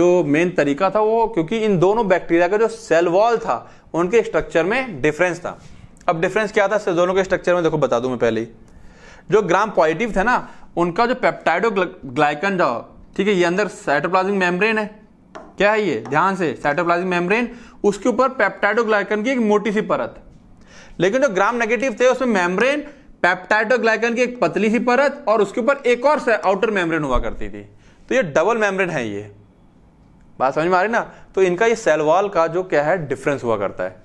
A: जो मेन तरीका था वो क्योंकि इन दोनों बैक्टीरिया का जो सेल वॉल था उनके स्ट्रक्चर में डिफरेंस था अब डिफरेंस क्या था दोनों के स्ट्रक्चर में देखो बता दूं मैं पहले जो ग्राम पॉजिटिव थे ना उनका जो पेप्टाइडो ग्लाइकन जो ठीक है ये अंदर साइटोप्लाज्मिक मेम्ब्रेन है क्या है ये ध्यान से साइटोप्लाज्मिक मेम्ब्रेन उसके ऊपर पेप्टाइडो ग्लाइकन की एक मोटी सी परत लेकिन जो ग्राम नेगेटिव थे उसमें मेम्ब्रेन पेप्टाइडो ग्लाइकन की एक पतली सी परत और उसके ऊपर एक और आउटर मेम्ब्रेन हुआ करती थी तो ये डबल मेम्ब्रेन है ये बात समझ में आ रही ना तो इनका ये सेल वॉल का जो क्या है डिफरेंस हुआ करता है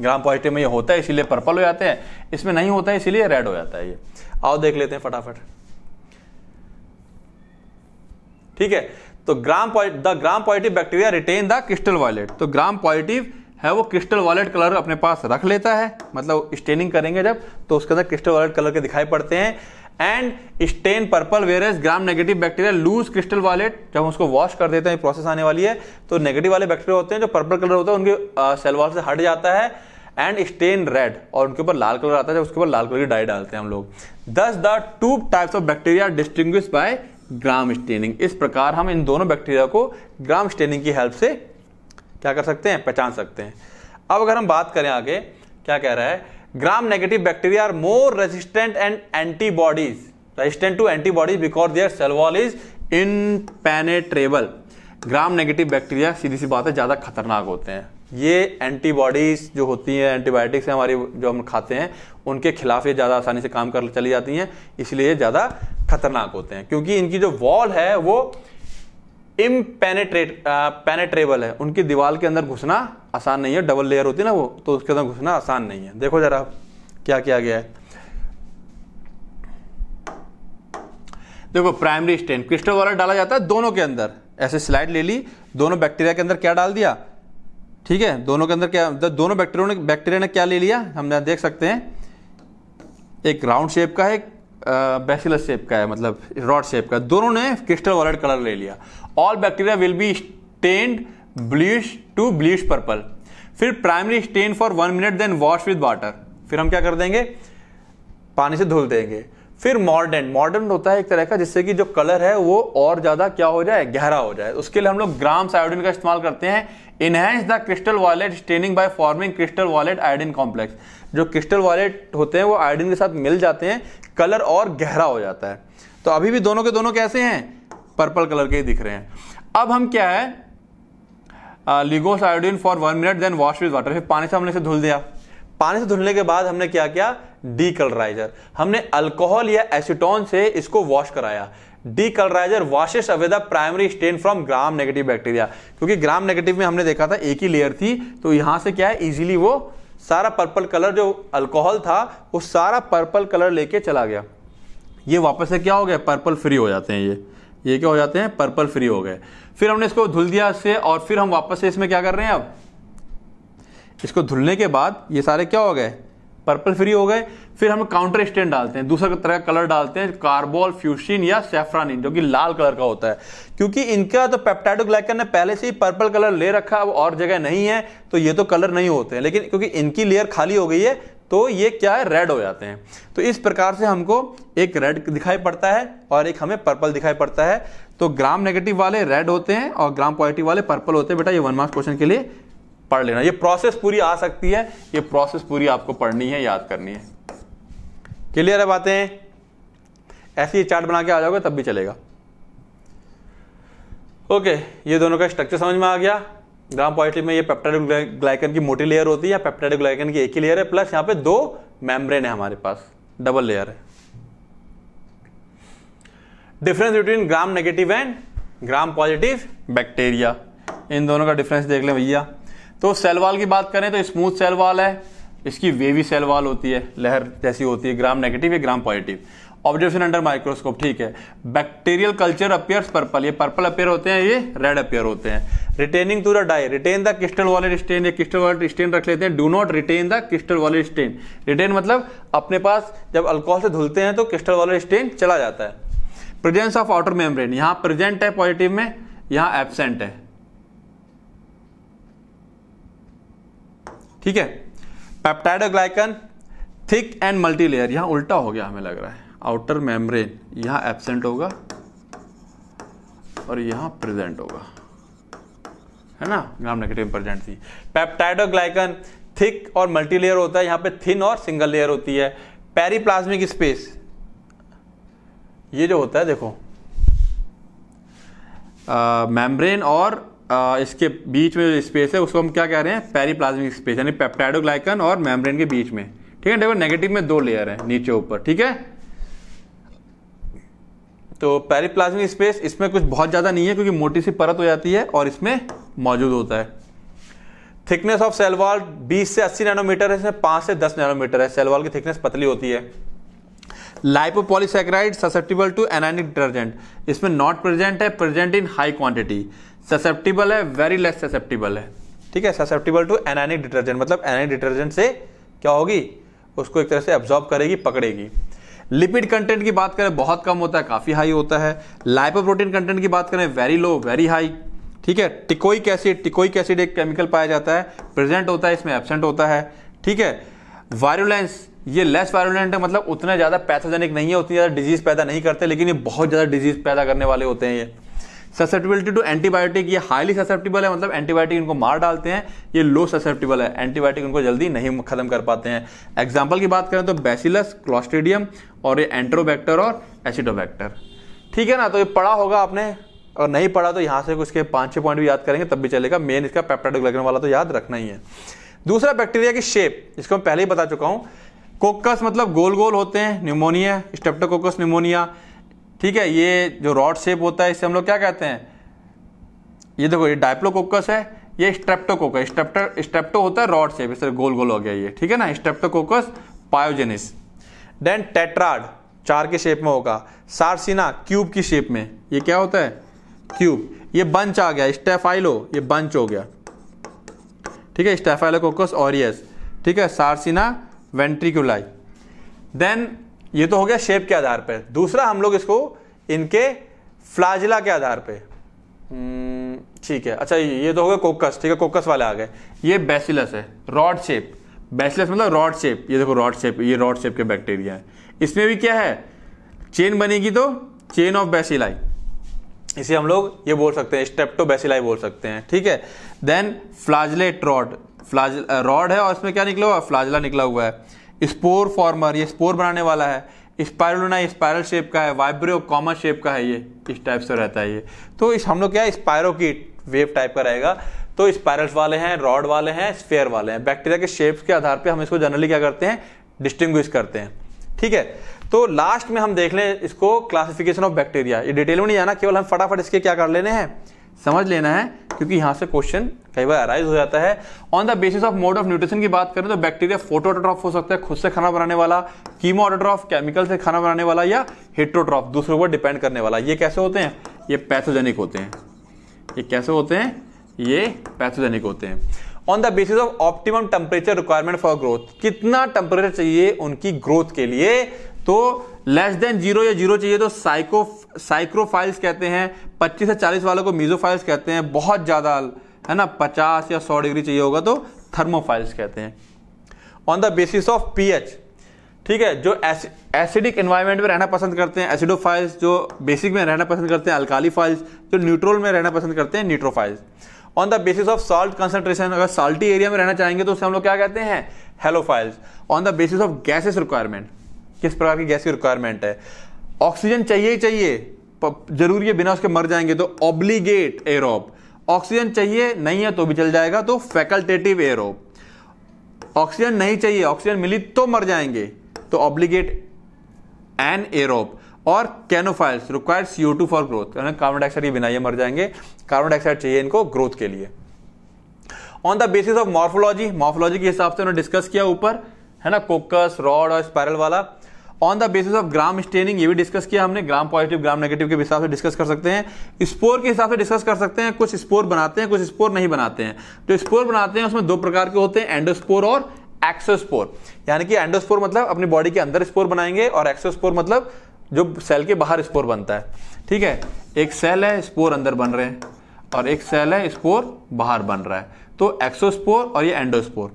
A: ग्राम पॉजिटिव में ये होता है इसीलिए पर्पल हो जाते हैं इसमें नहीं होता है इसीलिए रेड हो जाता है ये आओ देख लेते हैं फटाफट ठीक है तो gram the gram positive bacteria retain the crystal violet तो ग्राम पॉजिटिव है वो क्रिस्टल वॉलेट कलर अपने पास रख लेता है मतलब स्टेनिंग करेंगे जब तो उसके अंदर क्रिस्टल वॉलेट कलर के दिखाई पड़ते हैं and stain purple whereas gram negative bacteria lose crystal violet जब उसको वॉश कर देते हैं प्रोसेस आने वाली है तो नेगेटिव वाले बैक्टीरिया होते हैं जो पर्पल कलर होता है उनके सेल वॉल से हट जाता है एंड स्टेन रेड और उनके ऊपर लाल कलर आता है उसके ऊपर लाल कलर की डाई डालते हैं हम लोग thus the two types of bacteria distinguish by gram staining इस प्रकार हम इन दोनों बैक्टीरिया को ग्राम स्टेनिंग की हेल्प से क्या कर सकते हैं पहचान सकते हैं अब अगर हम बात करें आगे क्या कह रहा है gram negative bacteria are more resistant and antibodies resistant to antibodies because their cell wall is impenetrable gram negative bacteria सीधी सी बात है ज़्यादा खतरनाक होते हैं ये एंटीबॉडीज़ जो होती हैं एंटीबायोटिक्स हैं हमारी जो हम खाते हैं उनके खिलाफ ये ज़्यादा आसानी से काम कर चली जाती हैं इसलिए ज़्यादा खतरनाक होते हैं क्योंकि इनकी जो वॉल है वो इमपेनेट्रेट पेनेट्रेबल है उनकी दीवार के अंदर घुसना आसान नहीं है डबल लेयर होती है ना वो तो उसके अंदर घुसना आसान नहीं है देखो जरा क्या किया गया है देखो प्राइमरी स्टेन क्रिस्टल वाला डाला जाता है दोनों के अंदर ऐसे स्लाइड ले ली दोनों बैक्टीरिया के अंदर क्या डाल दिया ठीक है दोनों के अंदर क्या तो दोनों बैक्टीरिया ने बैक्टीरिया ने क्या ले लिया हम देख सकते हैं एक राउंड शेप का है बेसिलस शेप का है मतलब रॉड शेप का दोनों ने क्रिस्टल वॉलेट कलर ले लिया all bacteria will be stained bluish to bluish purple फिर primary stain for one minute then wash with water फिर हम क्या कर देंगे पानी से धुल देंगे फिर मॉडर्न मॉडर्न होता है एक तरह का जिससे कि जो कलर है वो और ज़्यादा क्या हो जाए गहरा हो जाए उसके लिए हम लोग ग्राम्स आयोडिन का इस्तेमाल करते हैं enhance the crystal violet staining by forming crystal violet iodine complex जो क्रिस्टल वॉलेट होते हैं वो आयोडीन के साथ मिल जाते हैं कलर और गहरा हो जाता है तो अभी भी दोनों के दोनों कैसे हैं पर्पल कलर के ही दिख रहे हैं अब हम क्या है Lugol's iodine for one minute then wash with water फिर पानी से हमने इसे धुल दिया पानी से धुलने के बाद हमने क्या किया डीकलराइजर हमने अल्कोहल या एसिटोन से इसको वॉश कराया decolouriser washes away the primary stain from gram negative bacteria क्योंकि ग्राम नेगेटिव में हमने देखा था एक ही लेयर थी तो यहां से क्या है इजीली वो सारा पर्पल कलर जो अल्कोहल था वो सारा पर्पल कलर लेके चला गया ये वापस से क्या हो गया पर्पल फ्री हो जाते हैं ये ये क्या हो जाते हैं पर्पल फ्री हो गए फिर हमने इसको धुल दिया इससे और फिर हम वापस से इसमें क्या कर रहे हैं अब इसको धुलने के बाद ये सारे क्या हो गए पर्पल फ्री हो गए फिर हम काउंटर स्टेन डालते हैं दूसरा तरह का कलर डालते हैं कार्बोल फ्यूशिन या सेफ्रानिन जो कि लाल कलर का होता है क्योंकि इनका तो पेप्टाइडोग्लाइकन ने पहले से ही पर्पल कलर ले रखा है और जगह नहीं है तो ये तो कलर नहीं होते हैं लेकिन क्योंकि इनकी लेयर खाली हो गई है तो ये क्या है रेड हो जाते हैं तो इस प्रकार से हमको एक रेड दिखाई पड़ता है और एक हमें पर्पल दिखाई पड़ता है तो ग्राम नेगेटिव वाले रेड होते हैं और ग्राम पॉजिटिव वाले पर्पल होते हैं बेटा ये वन मार्क्स क्वेश्चन के लिए पढ़ लेना ये प्रोसेस पूरी आ सकती है ये प्रोसेस पूरी आपको पढ़नी है याद करनी है क्लियर है बातें ऐसे ये चार्ट बना के आ जाओगे तब भी चलेगा ओके ये दोनों का स्ट्रक्चर समझ में आ गया ग्राम पॉइंटली में ये पेप्टाइड ग्लाइकन की मोटी लेयर होती है पेप्टाइड ग्लाइकन की एक ही लेयर है प्लस यहां पे दो मेम्ब्रेन है हमारे पास डबल लेयर है difference between gram negative and gram positive bacteria इन दोनों का डिफरेंस देख लें भैया तो सेल वाल की बात करें तो स्मूथ सेल वाल है इसकी वेवी सेल वाल होती है लहर जैसी होती है ग्राम नेगेटिव या gram positive observation under microscope ठीक है बैक्टीरियल कल्चर अपियर्स पर्पल ये पर्पल अपियर होते हैं ये रेड अपियर होते हैं retaining to the dye retain the crystal violet stain या क्रिस्टल वॉलेट स्टेन रख लेते हैं do not retain the crystal violet stain retain मतलब अपने पास जब अल्कोहल से धुलते हैं तो क्रिस्टल वॉलेट स्टेन चला जाता है प्रेजेंस ऑफ आउटर मेम्ब्रेन यहाँ प्रेजेंट है पॉजिटिव में यहाँ एबसेंट है ठीक है पेप्टाइडोग्लाइकन थिक एंड मल्टीलेयर यहां उल्टा हो गया हमें लग रहा है आउटर मेम्ब्रेन यहां एबसेंट होगा और यहां प्रेजेंट होगा है ना ग्राम नेगेटिव प्रेजेंट थी ग्लाइकन थिक और मल्टीलेयर होता है यहां पे थिन और सिंगल लेयर होती है पेरीप्लाज्मिक स्पेस ये जो होता है देखो मेम्ब्रेन और आ, इसके बीच में जो स्पेस है उसको हम क्या कह रहे हैं पेरीप्लाज्मिक स्पेस यानी पेप्टाइडोग्लाइकन और मेम्ब्रेन के बीच में ठीक है देखो नेगेटिव में दो लेयर है नीचे ऊपर ठीक है तो पेरीप्लाज्मिक स्पेस इसमें कुछ बहुत ज़्यादा नहीं है क्योंकि मोटी सी परत हो जाती है और इसमें मौजूद होता है थिकनेस ऑफ सेलवाल 20 से 80 नैनोमीटर है इसमें 5 से 10 नैनोमीटर है सेलवाल की थिकनेस पतली होती है lipopolysaccharide susceptible to anionic detergent इसमें नॉट प्रेजेंट है present in high quantity susceptible है वेरी लेस ससेप्टिबल है ठीक है ससेप्टिबल टू एनाइनिक डिटर्जेंट मतलब एनाइनिक डिटर्जेंट से क्या होगी उसको एक तरह से एब्जॉर्ब करेगी पकड़ेगी लिपिड कंटेंट की बात करें बहुत कम होता है काफ़ी हाई होता है लाइपोप्रोटीन कंटेंट की बात करें वेरी लो वेरी हाई ठीक है टिकोइक एसिड टिकोइक एसिड एक केमिकल पाया जाता है प्रेजेंट होता है इसमें एबसेंट होता है ठीक है वायरुलेंस ये लेस वायरोलेंट है मतलब उतना ज़्यादा पैथोजेनिक नहीं है उतनी ज़्यादा डिजीज़ पैदा नहीं करते लेकिन ये बहुत ज़्यादा डिजीज़ पैदा करने वाले होते हैं ये ससेप्टिबिलिटी टू एंटीबायोटिक ये हाईली ससेप्टिबल है मतलब एंटीबायोटिक इनको मार डालते हैं ये लो ससेप्टिबल है एंटीबायोटिक इनको जल्दी नहीं खत्म कर पाते हैं एग्जाम्पल की बात करें तो बेसिलस क्लॉस्ट्रीडियम और ये एंट्रोबैक्टर और एसिडोबैक्टर ठीक है ना तो ये पढ़ा होगा आपने और नहीं पढ़ा तो यहाँ से कुछ के पाँच छः पॉइंट भी याद करेंगे तब भी चलेगा मेन इसका पेप्टाइड लगने वाला तो याद रखना ही है दूसरा बैक्टीरिया की शेप इसको मैं पहले ही बता चुका हूँ कोकस मतलब गोल गोल होते हैं न्यूमोनिया स्टेप्टोकोकस न्यूमोनिया ठीक है ये जो रॉड शेप होता है इसे हम लोग क्या कहते हैं ये देखो ये डायप्लोकोकस है ये स्ट्रेप्टोकोकस स्ट्रेप्टो स्ट्रेप्टो होता है रॉड शेप इसे गोल गोल हो गया ये ठीक है ना स्ट्रेप्टोकोकस पायोजेनिस देन टेट्राड चार के शेप में होगा सारसिना क्यूब की शेप में ये क्या होता है क्यूब ये बंच आ गया स्टेफाइलो ये बंच हो गया ठीक है स्टेफाइलोकोकस ऑरियस ठीक है सारसिना वेंट्रिकुलाई देन ये तो हो गया शेप के आधार पर दूसरा हम लोग इसको इनके फ्लाजिला के आधार पर hmm, ठीक है अच्छा ये तो हो गया कोकस ठीक है कोकस वाले आ गए ये बेसिलस है रॉड शेप बेसिलस मतलब रॉड शेप ये देखो रॉड शेप ये रॉड शेप के बैक्टीरिया है इसमें भी क्या है चेन बनेगी तो चेन ऑफ बेसिलाई इसे हम लोग ये बोल सकते हैं स्टेप्टो बेसिलाई बोल सकते हैं ठीक है देन फ्लाजलेट रॉड फ्लाज रॉड है और इसमें क्या निकला हुआ फ्लाजला निकला हुआ है स्पोर फॉर्मर ये स्पोर बनाने वाला है स्पायरुलना स्पायरल शेप का है वाइब्रियो कॉमन शेप का है ये इस टाइप से रहता है ये तो इस हम लोग क्या स्पायरो की वेव टाइप का रहेगा तो स्पायरल्स वाले हैं रॉड वाले हैं स्फेयर वाले हैं बैक्टीरिया के शेप्स के आधार पर हम इसको जनरली क्या करते हैं डिस्टिंग करते हैं ठीक है तो लास्ट में हम देख लें इसको क्लासिफिकेशन ऑफ बैक्टीरिया ये डिटेल में नहीं जाना केवल हम फटाफट इसके क्या कर लेने हैं समझ लेना है क्योंकि यहां से क्वेश्चन कई बार अराइज हो जाता है on the basis of mode of nutrition की बात करें तो बैक्टीरिया फोटोट्रॉफ हो सकता है खुद से खाना बनाने वाला कीमोट्रॉफ केमिकल से खाना बनाने वाला या हेट्रोट्रॉफ दूसरे ऊपर डिपेंड करने वाला ये कैसे होते हैं ये पैथोजेनिक होते हैं ये कैसे होते हैं ये पैथोजेनिक होते हैं on the basis of optimum temperature requirement for growth कितना टेम्परेचर चाहिए उनकी ग्रोथ के लिए तो लेस देन जीरो या जीरो चाहिए तो साइको साइक्रोफाइल्स कहते हैं 25 से 40 वालों को मीजोफाइल्स कहते हैं बहुत ज़्यादा है ना 50 या 100 डिग्री चाहिए होगा तो थर्मोफाइल्स कहते हैं on the basis of pH ठीक है जो एसिडिक इन्वायरमेंट में रहना पसंद करते हैं एसिडोफाइल्स जो बेसिक में रहना पसंद करते हैं अल्काली फाइल्स जो न्यूट्रल में रहना पसंद करते हैं neutrophiles on the basis of salt concentration अगर साल्टी एरिया में रहना चाहेंगे तो उसे हम लोग क्या कहते हैं halophiles on the basis of gases requirement किस प्रकार की गैस की रिक्वायरमेंट है ऑक्सीजन चाहिए ही चाहिए जरूरी है बिना उसके मर जाएंगे तो ऑब्लीगेट एरोब ऑक्सीजन चाहिए नहीं है तो भी चल जाएगा तो फैकल्टेटिव एरोब ऑक्सीजन नहीं चाहिए ऑक्सीजन मिली तो मर जाएंगे तो ऑब्लीगेट एन एरोब और capnophiles require CO two for growth carbon dioxide के बिना ये मर जाएंगे कार्बन डाइऑक्साइड चाहिए इनको ग्रोथ के लिए on the basis of morphology morphology के हिसाब से उन्होंने डिस्कस किया ऊपर है ना कोकस रॉड और स्पायरल वाला on the basis of gram staining ये भी डिस्कस किया हमने ग्राम पॉजिटिव ग्राम नेगेटिव के हिसाब से डिस्कस कर सकते हैं स्पोर के हिसाब से डिस्कस कर सकते हैं कुछ स्पोर बनाते हैं कुछ स्पोर नहीं बनाते हैं जो तो स्पोर बनाते हैं उसमें दो प्रकार के होते हैं एंडोस्पोर और एक्सोस्पोर यानी कि एंडोस्पोर मतलब अपनी बॉडी के अंदर स्पोर बनाएंगे और एक्सोस्पोर मतलब जो सेल के बाहर स्पोर बनता है ठीक है एक सेल है स्पोर अंदर बन रहे हैं और एक सेल है स्पोर बाहर बन रहा है तो एक्सोस्पोर और ये एंडोस्पोर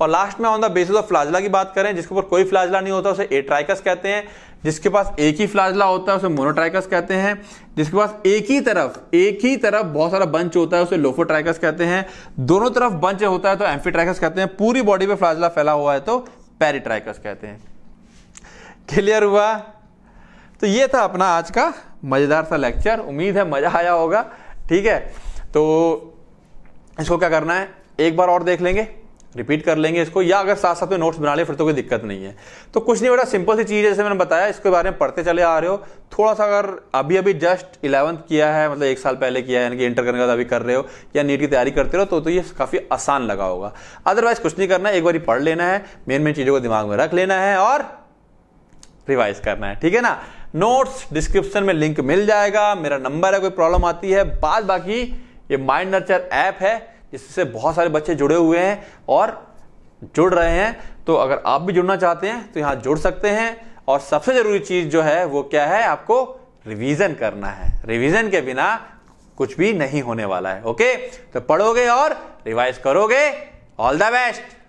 A: और लास्ट में on the basis of flagella की बात करें जिसके ऊपर कोई फ्लाजला नहीं होता उसे एट्राइकस कहते हैं जिसके पास एक ही फ्लाजला होता है उसे मोनोट्राइकस कहते हैं जिसके पास एक ही तरफ एक ही तरफ बहुत सारा बंच होता है उसे लोफोट्राइकस कहते हैं दोनों तरफ बंच होता है तो एम्फीट्राइकस कहते हैं पूरी बॉडी पर फ्लाजला फैला हुआ है तो ट्राइकस कहते हैं क्लियर हुआ तो ये था अपना आज का मज़ेदार सा लेक्चर उम्मीद है मज़ा आया होगा ठीक है तो इसको क्या करना है एक बार और देख लेंगे रिपीट कर लेंगे इसको या अगर साथ साथ में नोट्स बना ले फिर तो कोई दिक्कत नहीं है तो कुछ नहीं बड़ा सिंपल सी चीज़ है जैसे मैंने बताया इसके बारे में पढ़ते चले आ रहे हो थोड़ा सा अगर अभी अभी जस्ट इलेवंथ किया है मतलब एक साल पहले किया है यानी कि इंटर करने के बाद अभी कर रहे हो या नीट की तैयारी करते रहो तो, तो ये काफ़ी आसान लगा होगा अदरवाइज कुछ नहीं करना है एक बार पढ़ लेना है मेन मेन चीज़ों को दिमाग में रख लेना है और रिवाइज करना है ठीक है ना नोट्स डिस्क्रिप्शन में लिंक मिल जाएगा मेरा नंबर है कोई प्रॉब्लम आती है बाद बाकी ये माइंड नर्चर ऐप है इससे बहुत सारे बच्चे जुड़े हुए हैं और जुड़ रहे हैं तो अगर आप भी जुड़ना चाहते हैं तो यहां जुड़ सकते हैं और सबसे जरूरी चीज़ जो है वो क्या है आपको रिवीजन करना है रिवीजन के बिना कुछ भी नहीं होने वाला है ओके तो पढ़ोगे और रिवाइज करोगे ऑल द बेस्ट